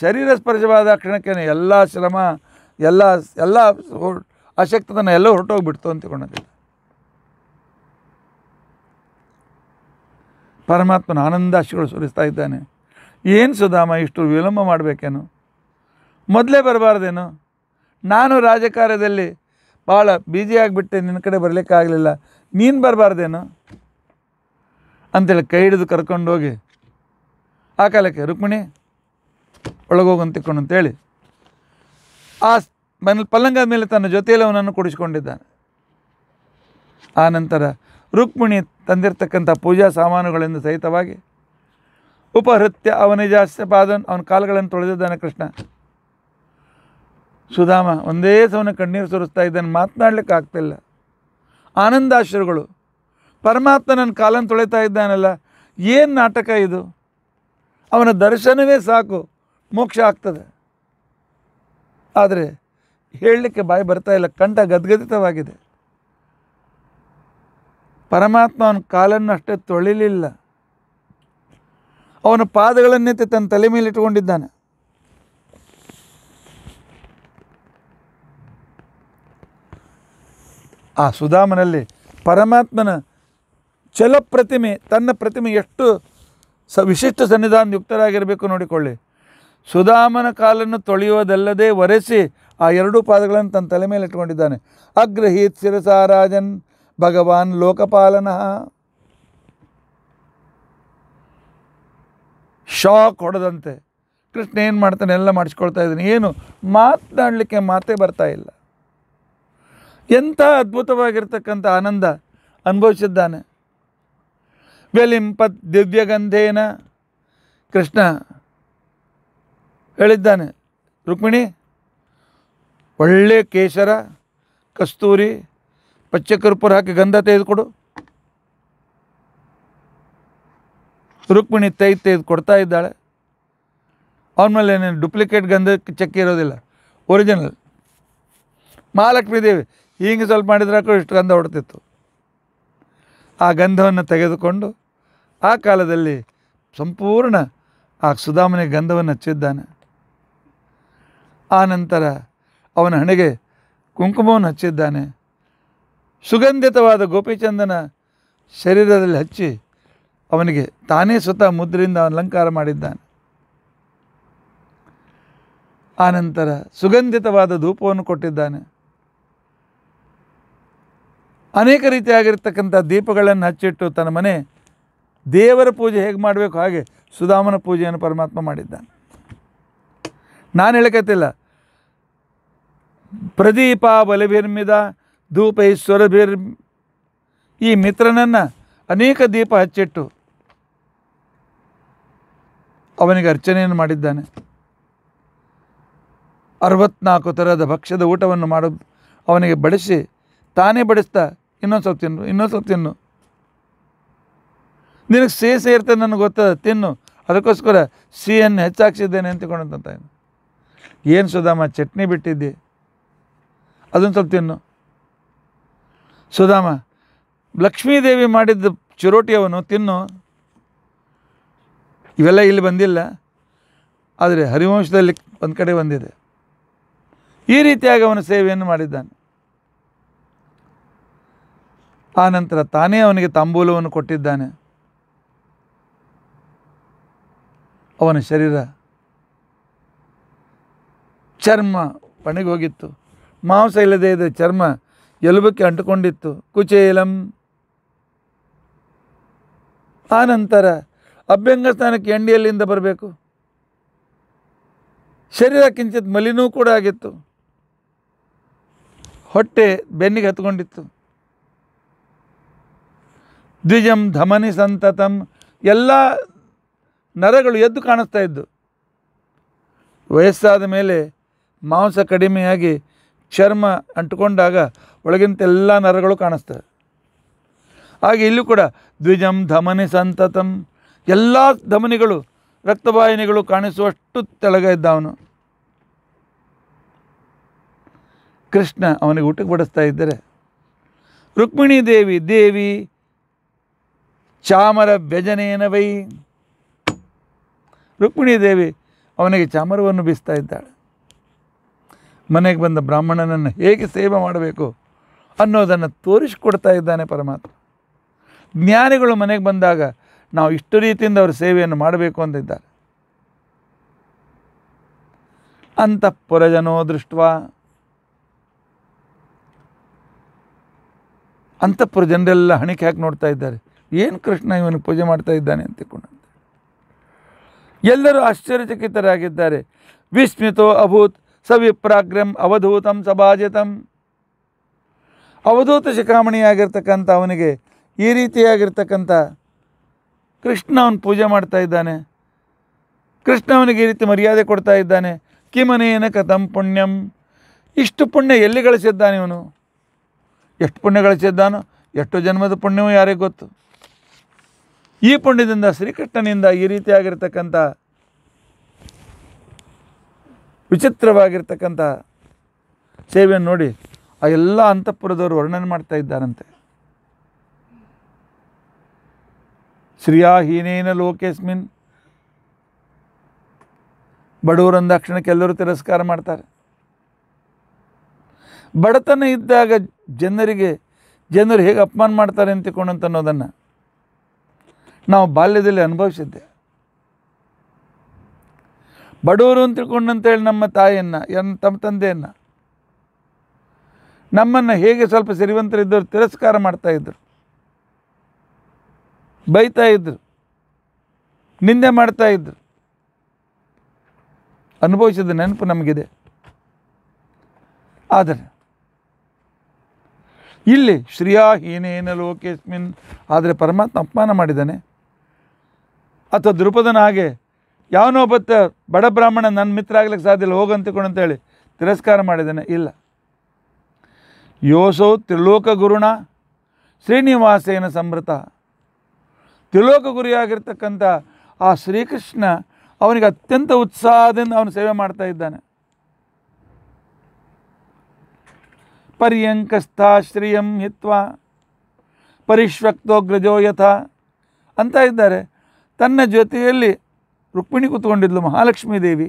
ಶರೀರ ಸ್ಪರ್ಶವಾದ ಕ್ಷಣಕ್ಕೆ ಎಲ್ಲ ಶ್ರಮ ಎಲ್ಲ ಎಲ್ಲ ಅಶಕ್ತತನ ಎಲ್ಲ ಹೊರಟೋಗ್ಬಿಡ್ತು ಅಂತ ತಿಳ್ಕೊಂಡಿದ್ದೆ ಪರಮಾತ್ಮನ ಆನಂದಾಶಿಗಳು ಸುರಿಸ್ತಾ ಇದ್ದಾನೆ ಏನು ಸುಧಾಮ ಇಷ್ಟು ವಿಳಂಬ ಮಾಡಬೇಕೇನು ಮೊದಲೇ ಬರಬಾರ್ದೇನು ನಾನು ರಾಜಕಾರ್ಯದಲ್ಲಿ ಭಾಳ ಆಗಿಬಿಟ್ಟೆ ನಿನ್ನ ಕಡೆ ಬರಲಿಕ್ಕಾಗಲಿಲ್ಲ ನೀನು ಬರಬಾರ್ದೇನು ಅಂತೇಳಿ ಕೈ ಹಿಡಿದು ಕರ್ಕೊಂಡೋಗಿ ಆ ಕಾಲಕ್ಕೆ ರುಕ್ಮಿಣಿ ಒಳಗೋಗಂತಿಕೊಂಡು ಅಂತೇಳಿ ಆ ಮನ ಪಲ್ಲಂಗದ ಮೇಲೆ ತನ್ನ ಜೊತೆಯಲ್ಲಿ ಅವನನ್ನು ಕೂಡಿಸ್ಕೊಂಡಿದ್ದಾನೆ ಆ ನಂತರ ರುಕ್ಮಿಣಿ ತಂದಿರತಕ್ಕಂಥ ಪೂಜಾ ಸಾಮಾನುಗಳಿಂದ ಸಹಿತವಾಗಿ ಉಪಹೃತ್ಯ ಜಾಸ್ತಿ ಪಾದನ್ ಅವನ ಕಾಲುಗಳನ್ನು ತೊಳೆದಿದ್ದಾನೆ ಕೃಷ್ಣ ಸುಧಾಮ ಒಂದೇ ಸವನ ಕಣ್ಣೀರು ಸುರಿಸ್ತಾ ಇದ್ದಾನೆ ಮಾತನಾಡಲಿಕ್ಕೆ ಆಗ್ತಿಲ್ಲ ಆನಂದಾಶ್ರುಗಳು ಪರಮಾತ್ಮ ನನ್ನ ಕಾಲನ್ನು ತೊಳಿತಾ ಇದ್ದಾನಲ್ಲ ಏನು ನಾಟಕ ಇದು ಅವನ ದರ್ಶನವೇ ಸಾಕು ಮೋಕ್ಷ ಆಗ್ತದೆ ಆದರೆ ಹೇಳಲಿಕ್ಕೆ ಬಾಯಿ ಬರ್ತಾ ಇಲ್ಲ ಕಂಠ ಗದ್ಗದಿತವಾಗಿದೆ ಪರಮಾತ್ಮ ಅವನ ಕಾಲನ್ನು ಅಷ್ಟೇ ತೊಳಿಲಿಲ್ಲ ಅವನ ಪಾದಗಳನ್ನೆತ್ತಿ ತನ್ನ ತಲೆ ಮೇಲೆ ಇಟ್ಟುಕೊಂಡಿದ್ದಾನೆ ಆ ಸುಧಾಮನಲ್ಲಿ ಪರಮಾತ್ಮನ ಚಲಪ್ರತಿಮೆ ತನ್ನ ಪ್ರತಿಮೆ ಎಷ್ಟು ಸ ವಿಶಿಷ್ಟ ಯುಕ್ತರಾಗಿರಬೇಕು ನೋಡಿಕೊಳ್ಳಿ ಸುಧಾಮನ ಕಾಲನ್ನು ತೊಳೆಯುವುದಲ್ಲದೆ ಒರೆಸಿ ಆ ಎರಡೂ ಪಾದಗಳನ್ನು ತನ್ನ ತಲೆ ಮೇಲೆ ಇಟ್ಕೊಂಡಿದ್ದಾನೆ ಅಗ್ರಹೀತ್ ಶಿರಸಾರಾಜನ್ ಭಗವಾನ್ ಲೋಕಪಾಲನ ಶಾಕ್ ಹೊಡೆದಂತೆ ಕೃಷ್ಣ ಏನು ಮಾಡ್ತಾನೆ ಎಲ್ಲ ಮಾಡಿಸ್ಕೊಳ್ತಾ ಇದ್ದಾನೆ ಏನು ಮಾತನಾಡಲಿಕ್ಕೆ ಮಾತೇ ಬರ್ತಾ ಇಲ್ಲ ಎಂಥ ಅದ್ಭುತವಾಗಿರ್ತಕ್ಕಂಥ ಆನಂದ ಅನುಭವಿಸಿದ್ದಾನೆ ದಿವ್ಯ ದಿವ್ಯಗಂಧೇನ ಕೃಷ್ಣ ಹೇಳಿದ್ದಾನೆ ರುಕ್ಮಿಣಿ ಒಳ್ಳೆಯ ಕೇಸರ ಕಸ್ತೂರಿ ಪಚ್ಚಕರ್ಪೂರ ಹಾಕಿ ಗಂಧ ತೆಗೆದುಕೊಡು ರುಕ್ಮಿಣಿ ತೈ ತೆಗೆದು ಕೊಡ್ತಾ ಇದ್ದಾಳೆ ಮೇಲೆ ಏನೇನು ಡುಪ್ಲಿಕೇಟ್ ಗಂಧಕ್ಕೆ ಚಕ್ಕೆ ಇರೋದಿಲ್ಲ ಒರಿಜಿನಲ್ ಮಹಾಲಕ್ಷ್ಮೀ ದೇವಿ ಹೀಗೆ ಸ್ವಲ್ಪ ಮಾಡಿದ್ರೆ ಇಷ್ಟು ಗಂಧ ಹೊಡ್ತಿತ್ತು ಆ ಗಂಧವನ್ನು ತೆಗೆದುಕೊಂಡು ಆ ಕಾಲದಲ್ಲಿ ಸಂಪೂರ್ಣ ಆ ಸುಧಾಮನೆ ಗಂಧವನ್ನು ಹಚ್ಚಿದ್ದಾನೆ ಆನಂತರ ಅವನ ಹಣೆಗೆ ಕುಂಕುಮವನ್ನು ಹಚ್ಚಿದ್ದಾನೆ ಸುಗಂಧಿತವಾದ ಗೋಪಿಚಂದನ ಶರೀರದಲ್ಲಿ ಹಚ್ಚಿ ಅವನಿಗೆ ತಾನೇ ಸ್ವತಃ ಮುದ್ರೆಯಿಂದ ಅಲಂಕಾರ ಮಾಡಿದ್ದಾನೆ ಆನಂತರ ಸುಗಂಧಿತವಾದ ಧೂಪವನ್ನು ಕೊಟ್ಟಿದ್ದಾನೆ ಅನೇಕ ರೀತಿಯಾಗಿರ್ತಕ್ಕಂಥ ದೀಪಗಳನ್ನು ಹಚ್ಚಿಟ್ಟು ತನ್ನ ಮನೆ ದೇವರ ಪೂಜೆ ಹೇಗೆ ಮಾಡಬೇಕು ಹಾಗೆ ಸುಧಾಮನ ಪೂಜೆಯನ್ನು ಪರಮಾತ್ಮ ಮಾಡಿದ್ದಾನೆ ನಾನು ಹೇಳಕತ್ತಿಲ್ಲ ಪ್ರದೀಪ ಬಲಭಿರ್ಮಿದ ಧೂಪ ಸ್ವರಭಿರ್ ಈ ಮಿತ್ರನನ್ನು ಅನೇಕ ದೀಪ ಹಚ್ಚಿಟ್ಟು ಅವನಿಗೆ ಅರ್ಚನೆಯನ್ನು ಮಾಡಿದ್ದಾನೆ ಅರವತ್ನಾಲ್ಕು ಥರದ ಭಕ್ಷ್ಯದ ಊಟವನ್ನು ಮಾಡು ಅವನಿಗೆ ಬಡಿಸಿ ತಾನೇ ಬಡಿಸ್ತಾ ಇನ್ನೊಂದು ಸ್ವಲ್ಪ ತಿನ್ನು ಇನ್ನೊಂದು ಸ್ವಲ್ಪ ತಿನ್ನು ನಿನಗೆ ಸಿಹಿ ಇರ್ತದೆ ನನಗೆ ಗೊತ್ತದ ತಿನ್ನು ಅದಕ್ಕೋಸ್ಕರ ಸಿಹಿಯನ್ನು ಹೆಚ್ಚಾಕ್ಸಿದ್ದೇನೆ ಅಂತ ಏನು ಸುಧಾಮ ಚಟ್ನಿ ಬಿಟ್ಟಿದ್ದಿ ಅದನ್ನು ಸ್ವಲ್ಪ ತಿನ್ನು ಸುಧಾಮ ಲಕ್ಷ್ಮೀದೇವಿ ಮಾಡಿದ್ದ ಚಿರೋಟಿ ಅವನು ತಿನ್ನು ಇವೆಲ್ಲ ಇಲ್ಲಿ ಬಂದಿಲ್ಲ ಆದರೆ ಹರಿವಂಶದಲ್ಲಿ ಒಂದು ಕಡೆ ಬಂದಿದೆ ಈ ರೀತಿಯಾಗಿ ಅವನು ಸೇವೆಯನ್ನು ಮಾಡಿದ್ದಾನೆ ಆನಂತರ ತಾನೇ ಅವನಿಗೆ ತಾಂಬೂಲವನ್ನು ಕೊಟ್ಟಿದ್ದಾನೆ ಅವನ ಶರೀರ ಚರ್ಮ ಹೋಗಿತ್ತು ಮಾಂಸ ಇಲ್ಲದೇ ಇದ್ದ ಚರ್ಮ ಎಲುಬಕ್ಕೆ ಅಂಟುಕೊಂಡಿತ್ತು ಕುಚೇಲಂ ಆನಂತರ ಅಭ್ಯಂಗ ಸ್ಥಾನಕ್ಕೆ ಎಂಡಿಯಲ್ಲಿಂದ ಬರಬೇಕು ಶರೀರ ಕಿಂಚಿತ್ ಮಲಿನೂ ಕೂಡ ಆಗಿತ್ತು ಹೊಟ್ಟೆ ಬೆನ್ನಿಗೆ ಹತ್ಕೊಂಡಿತ್ತು ದ್ವಿಜಂ ಧಮನಿ ಸಂತತಂ ಎಲ್ಲ ನರಗಳು ಎದ್ದು ಕಾಣಿಸ್ತಾ ಇದ್ದು ವಯಸ್ಸಾದ ಮೇಲೆ ಮಾಂಸ ಕಡಿಮೆಯಾಗಿ ಚರ್ಮ ಅಂಟುಕೊಂಡಾಗ ಒಳಗಿಂತ ಎಲ್ಲ ನರಗಳು ಕಾಣಿಸ್ತವೆ ಹಾಗೆ ಇಲ್ಲೂ ಕೂಡ ದ್ವಿಜಂ ಧಮನಿ ಸಂತತಂ ಎಲ್ಲ ಧಮನಿಗಳು ರಕ್ತವಾಹಿನಿಗಳು ಕಾಣಿಸುವಷ್ಟು ತೆಳಗ ಇದ್ದ ಅವನು ಕೃಷ್ಣ ಅವನಿಗೆ ಊಟಕ್ಕೆ ಬಡಿಸ್ತಾ ಇದ್ದರೆ ರುಕ್ಮಿಣಿ ದೇವಿ ದೇವಿ ಚಾಮರ ವ್ಯಜನೇನ ವೈ ದೇವಿ ಅವನಿಗೆ ಚಾಮರವನ್ನು ಬೀಸ್ತಾ ಇದ್ದಾಳೆ ಮನೆಗೆ ಬಂದ ಬ್ರಾಹ್ಮಣನನ್ನು ಹೇಗೆ ಸೇವೆ ಮಾಡಬೇಕು ಅನ್ನೋದನ್ನು ತೋರಿಸಿಕೊಡ್ತಾ ಇದ್ದಾನೆ ಪರಮಾತ್ಮ ಜ್ಞಾನಿಗಳು ಮನೆಗೆ ಬಂದಾಗ ನಾವು ಇಷ್ಟು ರೀತಿಯಿಂದ ಅವರ ಸೇವೆಯನ್ನು ಮಾಡಬೇಕು ಅಂತಿದ್ದಾರೆ ಅಂತಃಪುರಜನೋ ದೃಷ್ಟ ಅಂತಃಪುರ ಜನರೆಲ್ಲ ಹಣಿಕೆ ಹಾಕಿ ನೋಡ್ತಾ ಇದ್ದಾರೆ ಏನು ಕೃಷ್ಣ ಇವನಿಗೆ ಪೂಜೆ ಮಾಡ್ತಾ ಇದ್ದಾನೆ ಅಂತ ತಿಳ್ಕೊಂಡು ಎಲ್ಲರೂ ಆಶ್ಚರ್ಯಚಕಿತರಾಗಿದ್ದಾರೆ ವಿಸ್ಮಿತೋ ಅಭೂತ್ ಸವಿಪ್ರಾಗ್ರಂ ಅವಧೂತಂ ಸಭಾಜಿತಂ ಅವಧೂತ ಶಿಖಾಮಣಿಯಾಗಿರ್ತಕ್ಕಂಥ ಅವನಿಗೆ ಈ ರೀತಿಯಾಗಿರ್ತಕ್ಕಂಥ ಕೃಷ್ಣ ಅವನು ಪೂಜೆ ಮಾಡ್ತಾ ಇದ್ದಾನೆ ಕೃಷ್ಣ ಅವನಿಗೆ ಈ ರೀತಿ ಮರ್ಯಾದೆ ಕೊಡ್ತಾ ಇದ್ದಾನೆ ಕಿಮನೇನ ಕಥಂ ಪುಣ್ಯಂ ಇಷ್ಟು ಪುಣ್ಯ ಎಲ್ಲಿ ಗಳಿಸಿದ್ದಾನೆ ಇವನು ಎಷ್ಟು ಪುಣ್ಯ ಗಳಿಸಿದ್ದಾನೋ ಎಷ್ಟು ಜನ್ಮದ ಪುಣ್ಯವೂ ಯಾರಿಗೆ ಗೊತ್ತು ಈ ಪುಣ್ಯದಿಂದ ಶ್ರೀಕೃಷ್ಣನಿಂದ ಈ ರೀತಿಯಾಗಿರ್ತಕ್ಕಂಥ ವಿಚಿತ್ರವಾಗಿರ್ತಕ್ಕಂಥ ಸೇವೆಯನ್ನು ನೋಡಿ ಆ ಎಲ್ಲ ಅಂತಃಪುರದವರು ವರ್ಣನೆ ಮಾಡ್ತಾ ಇದ್ದಾರಂತೆ ಶ್ರೀಯಾ ಹೀನೇನ ಲೋಕೇಸ್ಮಿನ್ ಬಡವರಂದಾಕ್ಷಣಕ್ಕೆ ಎಲ್ಲರೂ ತಿರಸ್ಕಾರ ಮಾಡ್ತಾರೆ ಬಡತನ ಇದ್ದಾಗ ಜನರಿಗೆ ಜನರು ಹೇಗೆ ಅಪಮಾನ ಮಾಡ್ತಾರೆ ಅಂತಕೊಂಡಂತ ಅನ್ನೋದನ್ನು ನಾವು ಬಾಲ್ಯದಲ್ಲಿ ಅನುಭವಿಸಿದ್ದೆ ಬಡವರು ಅಂತ ತಿಳ್ಕೊಂಡಂತೇಳಿ ನಮ್ಮ ತಾಯಿಯನ್ನು ಎನ್ ತಮ್ಮ ತಂದೆಯನ್ನು ನಮ್ಮನ್ನು ಹೇಗೆ ಸ್ವಲ್ಪ ಸಿರಿವಂತರಿದ್ದವರು ತಿರಸ್ಕಾರ ಮಾಡ್ತಾಯಿದ್ರು ಬೈತಾಯಿದ್ರು ನಿಂದೆ ಮಾಡ್ತಾಯಿದ್ರು ಅನುಭವಿಸಿದ ನೆನಪು ನಮಗಿದೆ ಆದರೆ ಇಲ್ಲಿ ಶ್ರೀಯಾ ಹೀನೇನ ಲೋಕೇಶ್ಮಿನ್ ಆದರೆ ಪರಮಾತ್ಮ ಅಪಮಾನ ಮಾಡಿದ್ದಾನೆ ಅಥವಾ ದೃಪದನ ಹಾಗೆ ಯಾವನೋ ಬತ್ತ ಬಡ ಬ್ರಾಹ್ಮಣ ನನ್ನ ಮಿತ್ರ ಆಗ್ಲಿಕ್ಕೆ ಸಾಧ್ಯ ಇಲ್ಲ ಹೋಗಂತಿಕೊಂಡು ಅಂತೇಳಿ ತಿರಸ್ಕಾರ ಮಾಡಿದ್ದಾನೆ ಇಲ್ಲ ಯೋಸೌ ತ್ರಿಲೋಕ ಗುರುಣ ಶ್ರೀನಿವಾಸೇನ ಸಮೃತ ತ್ರಿಲೋಕ ಗುರಿಯಾಗಿರ್ತಕ್ಕಂಥ ಆ ಶ್ರೀಕೃಷ್ಣ ಅವನಿಗೆ ಅತ್ಯಂತ ಉತ್ಸಾಹದಿಂದ ಅವನು ಸೇವೆ ಮಾಡ್ತಾ ಇದ್ದಾನೆ ಪರ್ಯಂಕಸ್ಥಾಶ್ರಿಯಂ ಹಿತ್ವ ಪರಿಶ್ವಕ್ತೋಗ್ರಜೋ ಯಥ ಅಂತ ಇದ್ದಾರೆ ತನ್ನ ಜೊತೆಯಲ್ಲಿ ರುಕ್ಮಿಣಿ ಕೂತ್ಕೊಂಡಿದ್ಲು ಮಹಾಲಕ್ಷ್ಮೀ ದೇವಿ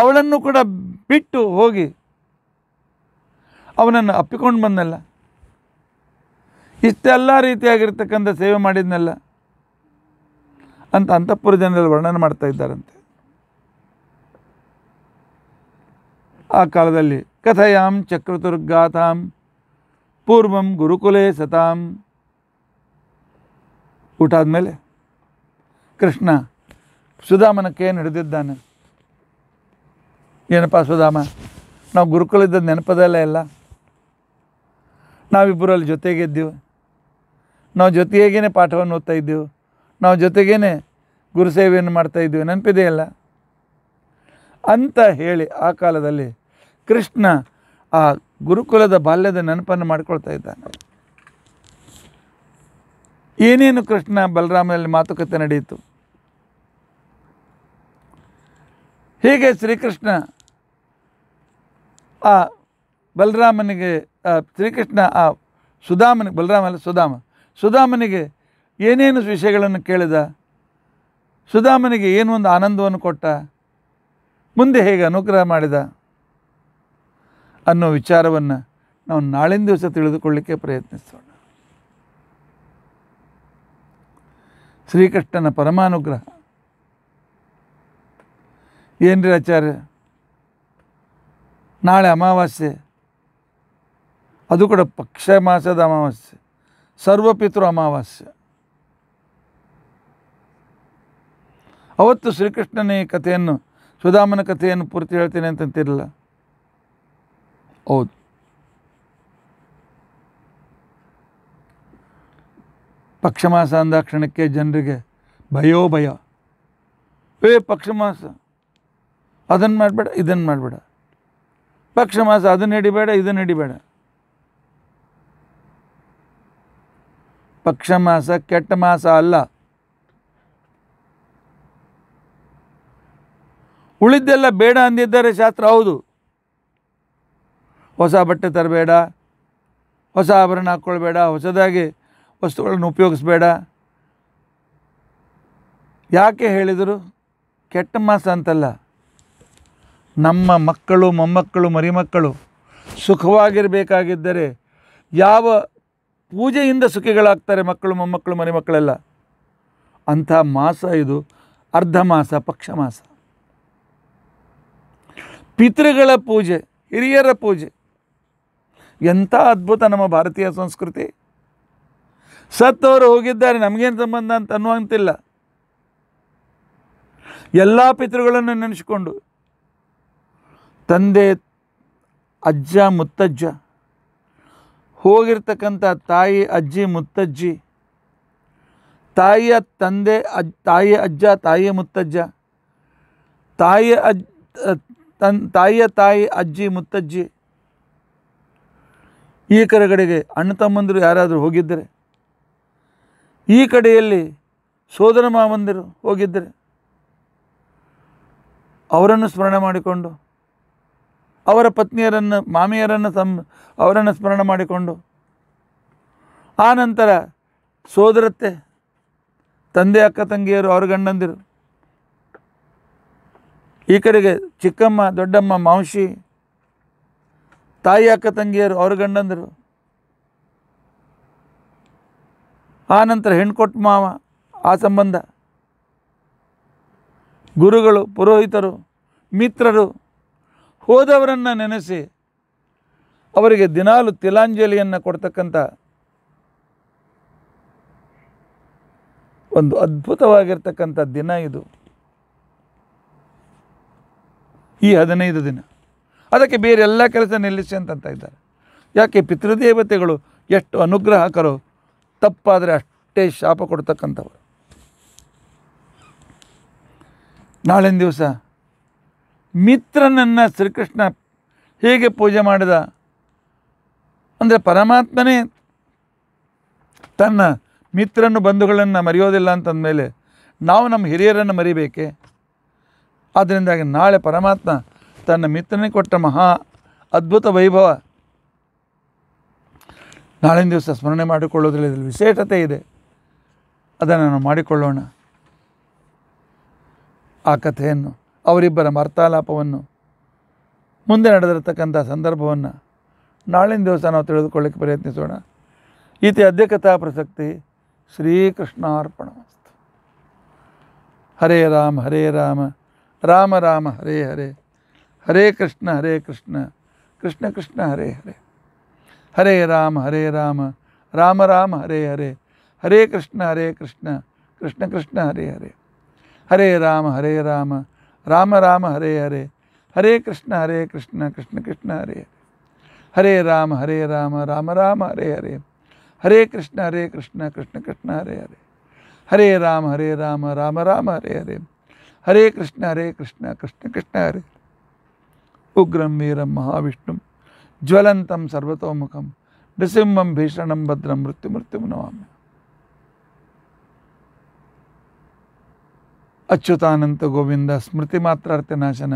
ಅವಳನ್ನು ಕೂಡ ಬಿಟ್ಟು ಹೋಗಿ ಅವನನ್ನು ಅಪ್ಪಿಕೊಂಡು ಬಂದಲ್ಲ ಇಷ್ಟೆಲ್ಲ ರೀತಿಯಾಗಿರ್ತಕ್ಕಂಥ ಸೇವೆ ಮಾಡಿದ್ನಲ್ಲ ಅಂತ ಅಂತಃಪುರ ಜನರಲ್ಲಿ ವರ್ಣನೆ ಮಾಡ್ತಾ ಇದ್ದಾರಂತೆ ಆ ಕಾಲದಲ್ಲಿ ಕಥಯಾಂ ಚಕ್ರದುರ್ಗಾತಾಂ ಪೂರ್ವಂ ಗುರುಕುಲೇ ಸತಾಂ ಊಟ ಆದಮೇಲೆ ಕೃಷ್ಣ ಸುಧಾಮನಕ್ಕೆ ಏನು ಹಿಡಿದಿದ್ದಾನೆ ಏನಪ್ಪ ಸುಧಾಮ ನಾವು ಗುರುಕುಲದ ನೆನಪದಲ್ಲೇ ಇಲ್ಲ ನಾವಿಬ್ಬರಲ್ಲಿ ಜೊತೆಗಿದ್ದೆವು ನಾವು ಜೊತೆಗೇನೆ ಪಾಠವನ್ನು ಓದ್ತಾ ಇದ್ದೆವು ನಾವು ಜೊತೆಗೇನೆ ಗುರುಸೇವೆಯನ್ನು ನೆನಪಿದೆ ನೆನಪಿದೆಯಲ್ಲ ಅಂತ ಹೇಳಿ ಆ ಕಾಲದಲ್ಲಿ ಕೃಷ್ಣ ಆ ಗುರುಕುಲದ ಬಾಲ್ಯದ ನೆನಪನ್ನು ಮಾಡ್ಕೊಳ್ತಾ ಇದ್ದಾನೆ ಏನೇನು ಕೃಷ್ಣ ಬಲರಾಮನಲ್ಲಿ ಮಾತುಕತೆ ನಡೆಯಿತು ಹೀಗೆ ಶ್ರೀಕೃಷ್ಣ ಆ ಬಲರಾಮನಿಗೆ ಶ್ರೀಕೃಷ್ಣ ಆ ಬಲರಾಮ ಬಲರಾಮ ಸುಧಾಮ ಸುಧಾಮನಿಗೆ ಏನೇನು ವಿಷಯಗಳನ್ನು ಕೇಳಿದ ಸುಧಾಮನಿಗೆ ಏನು ಒಂದು ಆನಂದವನ್ನು ಕೊಟ್ಟ ಮುಂದೆ ಹೇಗೆ ಅನುಗ್ರಹ ಮಾಡಿದ ಅನ್ನೋ ವಿಚಾರವನ್ನು ನಾವು ನಾಳಿನ ದಿವಸ ತಿಳಿದುಕೊಳ್ಳಿಕ್ಕೆ ಪ್ರಯತ್ನಿಸೋಣ ಶ್ರೀಕೃಷ್ಣನ ಪರಮಾನುಗ್ರಹ ಏನ್ರಿ ಆಚಾರ್ಯ ನಾಳೆ ಅಮಾವಾಸ್ಯೆ ಅದು ಕೂಡ ಪಕ್ಷ ಮಾಸದ ಅಮಾವಾಸ್ಯೆ ಸರ್ವಪಿತೃ ಅಮಾವಾಸ್ಯೆ ಅವತ್ತು ಶ್ರೀಕೃಷ್ಣನ ಈ ಕಥೆಯನ್ನು ಸುಧಾಮನ ಕಥೆಯನ್ನು ಪೂರ್ತಿ ಹೇಳ್ತೇನೆ ಅಂತಂತಿರಲಿಲ್ಲ ಹೌದು ಪಕ್ಷಮಾಸ ಅಂದಾಕ್ಷಣಕ್ಕೆ ಜನರಿಗೆ ಭಯೋ ಭಯ ಏ ಪಕ್ಷಮಾಸ ಅದನ್ನು ಮಾಡಬೇಡ ಇದನ್ನು ಮಾಡಬೇಡ ಪಕ್ಷಮಾಸ ಅದನ್ನು ಹಿಡಿಬೇಡ ಇದನ್ನು ಹಿಡಿಬೇಡ ಪಕ್ಷಮಾಸ ಕೆಟ್ಟ ಮಾಸ ಅಲ್ಲ ಉಳಿದೆಲ್ಲ ಬೇಡ ಅಂದಿದ್ದಾರೆ ಶಾಸ್ತ್ರ ಹೌದು ಹೊಸ ಬಟ್ಟೆ ತರಬೇಡ ಹೊಸ ಆಭರಣ ಹಾಕ್ಕೊಳ್ಬೇಡ ಹೊಸದಾಗಿ ವಸ್ತುಗಳನ್ನು ಉಪಯೋಗಿಸ್ಬೇಡ ಯಾಕೆ ಹೇಳಿದರು ಕೆಟ್ಟ ಮಾಸ ಅಂತಲ್ಲ ನಮ್ಮ ಮಕ್ಕಳು ಮೊಮ್ಮಕ್ಕಳು ಮರಿಮಕ್ಕಳು ಸುಖವಾಗಿರಬೇಕಾಗಿದ್ದರೆ ಯಾವ ಪೂಜೆಯಿಂದ ಸುಖಿಗಳಾಗ್ತಾರೆ ಮಕ್ಕಳು ಮೊಮ್ಮಕ್ಕಳು ಮರಿಮಕ್ಕಳೆಲ್ಲ ಅಂಥ ಮಾಸ ಇದು ಅರ್ಧ ಮಾಸ ಪಕ್ಷ ಮಾಸ ಪಿತೃಗಳ ಪೂಜೆ ಹಿರಿಯರ ಪೂಜೆ ಎಂಥ ಅದ್ಭುತ ನಮ್ಮ ಭಾರತೀಯ ಸಂಸ್ಕೃತಿ ಸತ್ತವರು ಹೋಗಿದ್ದಾರೆ ನಮಗೇನು ಸಂಬಂಧ ಅಂತ ಅನ್ನುವಂತಿಲ್ಲ ಎಲ್ಲ ಪಿತೃಗಳನ್ನು ನೆನೆಸಿಕೊಂಡು ತಂದೆ ಅಜ್ಜ ಮುತ್ತಜ್ಜ ಹೋಗಿರ್ತಕ್ಕಂಥ ತಾಯಿ ಅಜ್ಜಿ ಮುತ್ತಜ್ಜಿ ತಾಯಿಯ ತಂದೆ ಅಜ್ ತಾಯಿಯ ಅಜ್ಜ ತಾಯಿಯ ಮುತ್ತಜ್ಜ ತಾಯಿಯ ಅಜ್ ತನ್ ತಾಯಿಯ ತಾಯಿ ಅಜ್ಜಿ ಮುತ್ತಜ್ಜಿ ಈ ಕರೆಗಡೆಗೆ ಅಣ್ಣ ತಮ್ಮಂದರು ಯಾರಾದರೂ ಹೋಗಿದ್ದರೆ ಈ ಕಡೆಯಲ್ಲಿ ಸೋದರ ಮಾವಂದಿರು ಹೋಗಿದ್ದರೆ ಅವರನ್ನು ಸ್ಮರಣೆ ಮಾಡಿಕೊಂಡು ಅವರ ಪತ್ನಿಯರನ್ನು ಮಾಮಿಯರನ್ನು ಸಂ ಅವರನ್ನು ಸ್ಮರಣೆ ಮಾಡಿಕೊಂಡು ಆ ನಂತರ ಸೋದರತ್ತೆ ತಂದೆ ಅಕ್ಕ ತಂಗಿಯರು ಅವ್ರ ಗಂಡಂದಿರು ಈ ಕಡೆಗೆ ಚಿಕ್ಕಮ್ಮ ದೊಡ್ಡಮ್ಮ ಮಾಂಶಿ ತಾಯಿ ಅಕ್ಕ ತಂಗಿಯರು ಅವ್ರ ಗಂಡಂದಿರು ಆ ನಂತರ ಹೆಣ್ಣು ಮಾವ ಆ ಸಂಬಂಧ ಗುರುಗಳು ಪುರೋಹಿತರು ಮಿತ್ರರು ಹೋದವರನ್ನು ನೆನೆಸಿ ಅವರಿಗೆ ದಿನಾಲು ತಿಲಾಂಜಲಿಯನ್ನು ಕೊಡ್ತಕ್ಕಂಥ ಒಂದು ಅದ್ಭುತವಾಗಿರ್ತಕ್ಕಂಥ ದಿನ ಇದು ಈ ಹದಿನೈದು ದಿನ ಅದಕ್ಕೆ ಬೇರೆ ಎಲ್ಲ ಕೆಲಸ ನಿಲ್ಲಿಸಿ ಅಂತಂತ ಇದ್ದಾರೆ ಯಾಕೆ ಪಿತೃದೇವತೆಗಳು ಎಷ್ಟು ಅನುಗ್ರಹಕರು ತಪ್ಪಾದರೆ ಅಷ್ಟೇ ಶಾಪ ಕೊಡ್ತಕ್ಕಂಥವ್ರು ನಾಳೆನ ದಿವಸ ಮಿತ್ರನನ್ನು ಶ್ರೀಕೃಷ್ಣ ಹೇಗೆ ಪೂಜೆ ಮಾಡಿದ ಅಂದರೆ ಪರಮಾತ್ಮನೇ ತನ್ನ ಮಿತ್ರನ ಬಂಧುಗಳನ್ನು ಮರೆಯೋದಿಲ್ಲ ಅಂತಂದಮೇಲೆ ನಾವು ನಮ್ಮ ಹಿರಿಯರನ್ನು ಮರಿಬೇಕೆ ಆದ್ದರಿಂದಾಗಿ ನಾಳೆ ಪರಮಾತ್ಮ ತನ್ನ ಮಿತ್ರನಿಗೆ ಕೊಟ್ಟ ಮಹಾ ಅದ್ಭುತ ವೈಭವ ನಾಳಿನ ದಿವಸ ಸ್ಮರಣೆ ಮಾಡಿಕೊಳ್ಳೋದ್ರಲ್ಲಿ ಇದರಲ್ಲಿ ವಿಶೇಷತೆ ಇದೆ ಅದನ್ನು ನಾವು ಮಾಡಿಕೊಳ್ಳೋಣ ಆ ಕಥೆಯನ್ನು ಅವರಿಬ್ಬರ ಮರ್ತಾಲಾಪವನ್ನು ಮುಂದೆ ನಡೆದಿರತಕ್ಕಂಥ ಸಂದರ್ಭವನ್ನು ನಾಳಿನ ದಿವಸ ನಾವು ತಿಳಿದುಕೊಳ್ಳಕ್ಕೆ ಪ್ರಯತ್ನಿಸೋಣ ಈತಿ ಕಥಾ ಪ್ರಸಕ್ತಿ ಶ್ರೀಕೃಷ್ಣಾರ್ಪಣ ಹರೇ ರಾಮ ಹರೇ ರಾಮ ರಾಮ ರಾಮ ಹರೇ ಹರೇ ಹರೇ ಕೃಷ್ಣ ಹರೇ ಕೃಷ್ಣ ಕೃಷ್ಣ ಕೃಷ್ಣ ಹರೇ ಹರೇ हरे राम हरे राम राम राम हरे हरे हरे कृष्ण हरे कृष्ण कृष्ण कृष्ण हरे हरे हरे राम हरे राम राम राम हरे हरे हरे कृष्ण हरे कृष्ण कृष्ण कृष्ण हरे हरे हरे राम हरे राम राम राम हरे हरे हरे कृष्ण हरे कृष्ण कृष्ण कृष्ण हरे हरे हरे राम हरे राम राम राम हरे हरे हरे कृष्ण हरे कृष्ण कृष्ण कृष्ण हरे उग्रम वीरम महाविष्णु ज्वलत सर्वतोमुखम नृसिम्हम भीषण भद्रम मृत्यु मृत्यु नवामी अच्युतानंत गोविंद स्मृति मात्रार्थ नाशन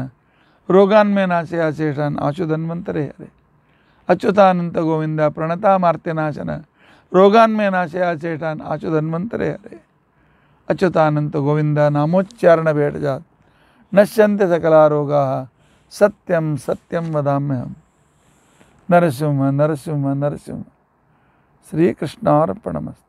नाशे आशेषान आशुधन्वंतरे हरे अच्युतानंत गोविंद प्रणता मार्ते नाशन नाशे आशेषान आशुधन्वंतरे हरे अच्युतानंत गोविंद नामोच्चारण भेट जात नश्यंते सकला रोगा सत्यम सत्यम वदाम्य हम नरसिंह नरसिंह नरसिंह श्री कृष्णार्पणमस्त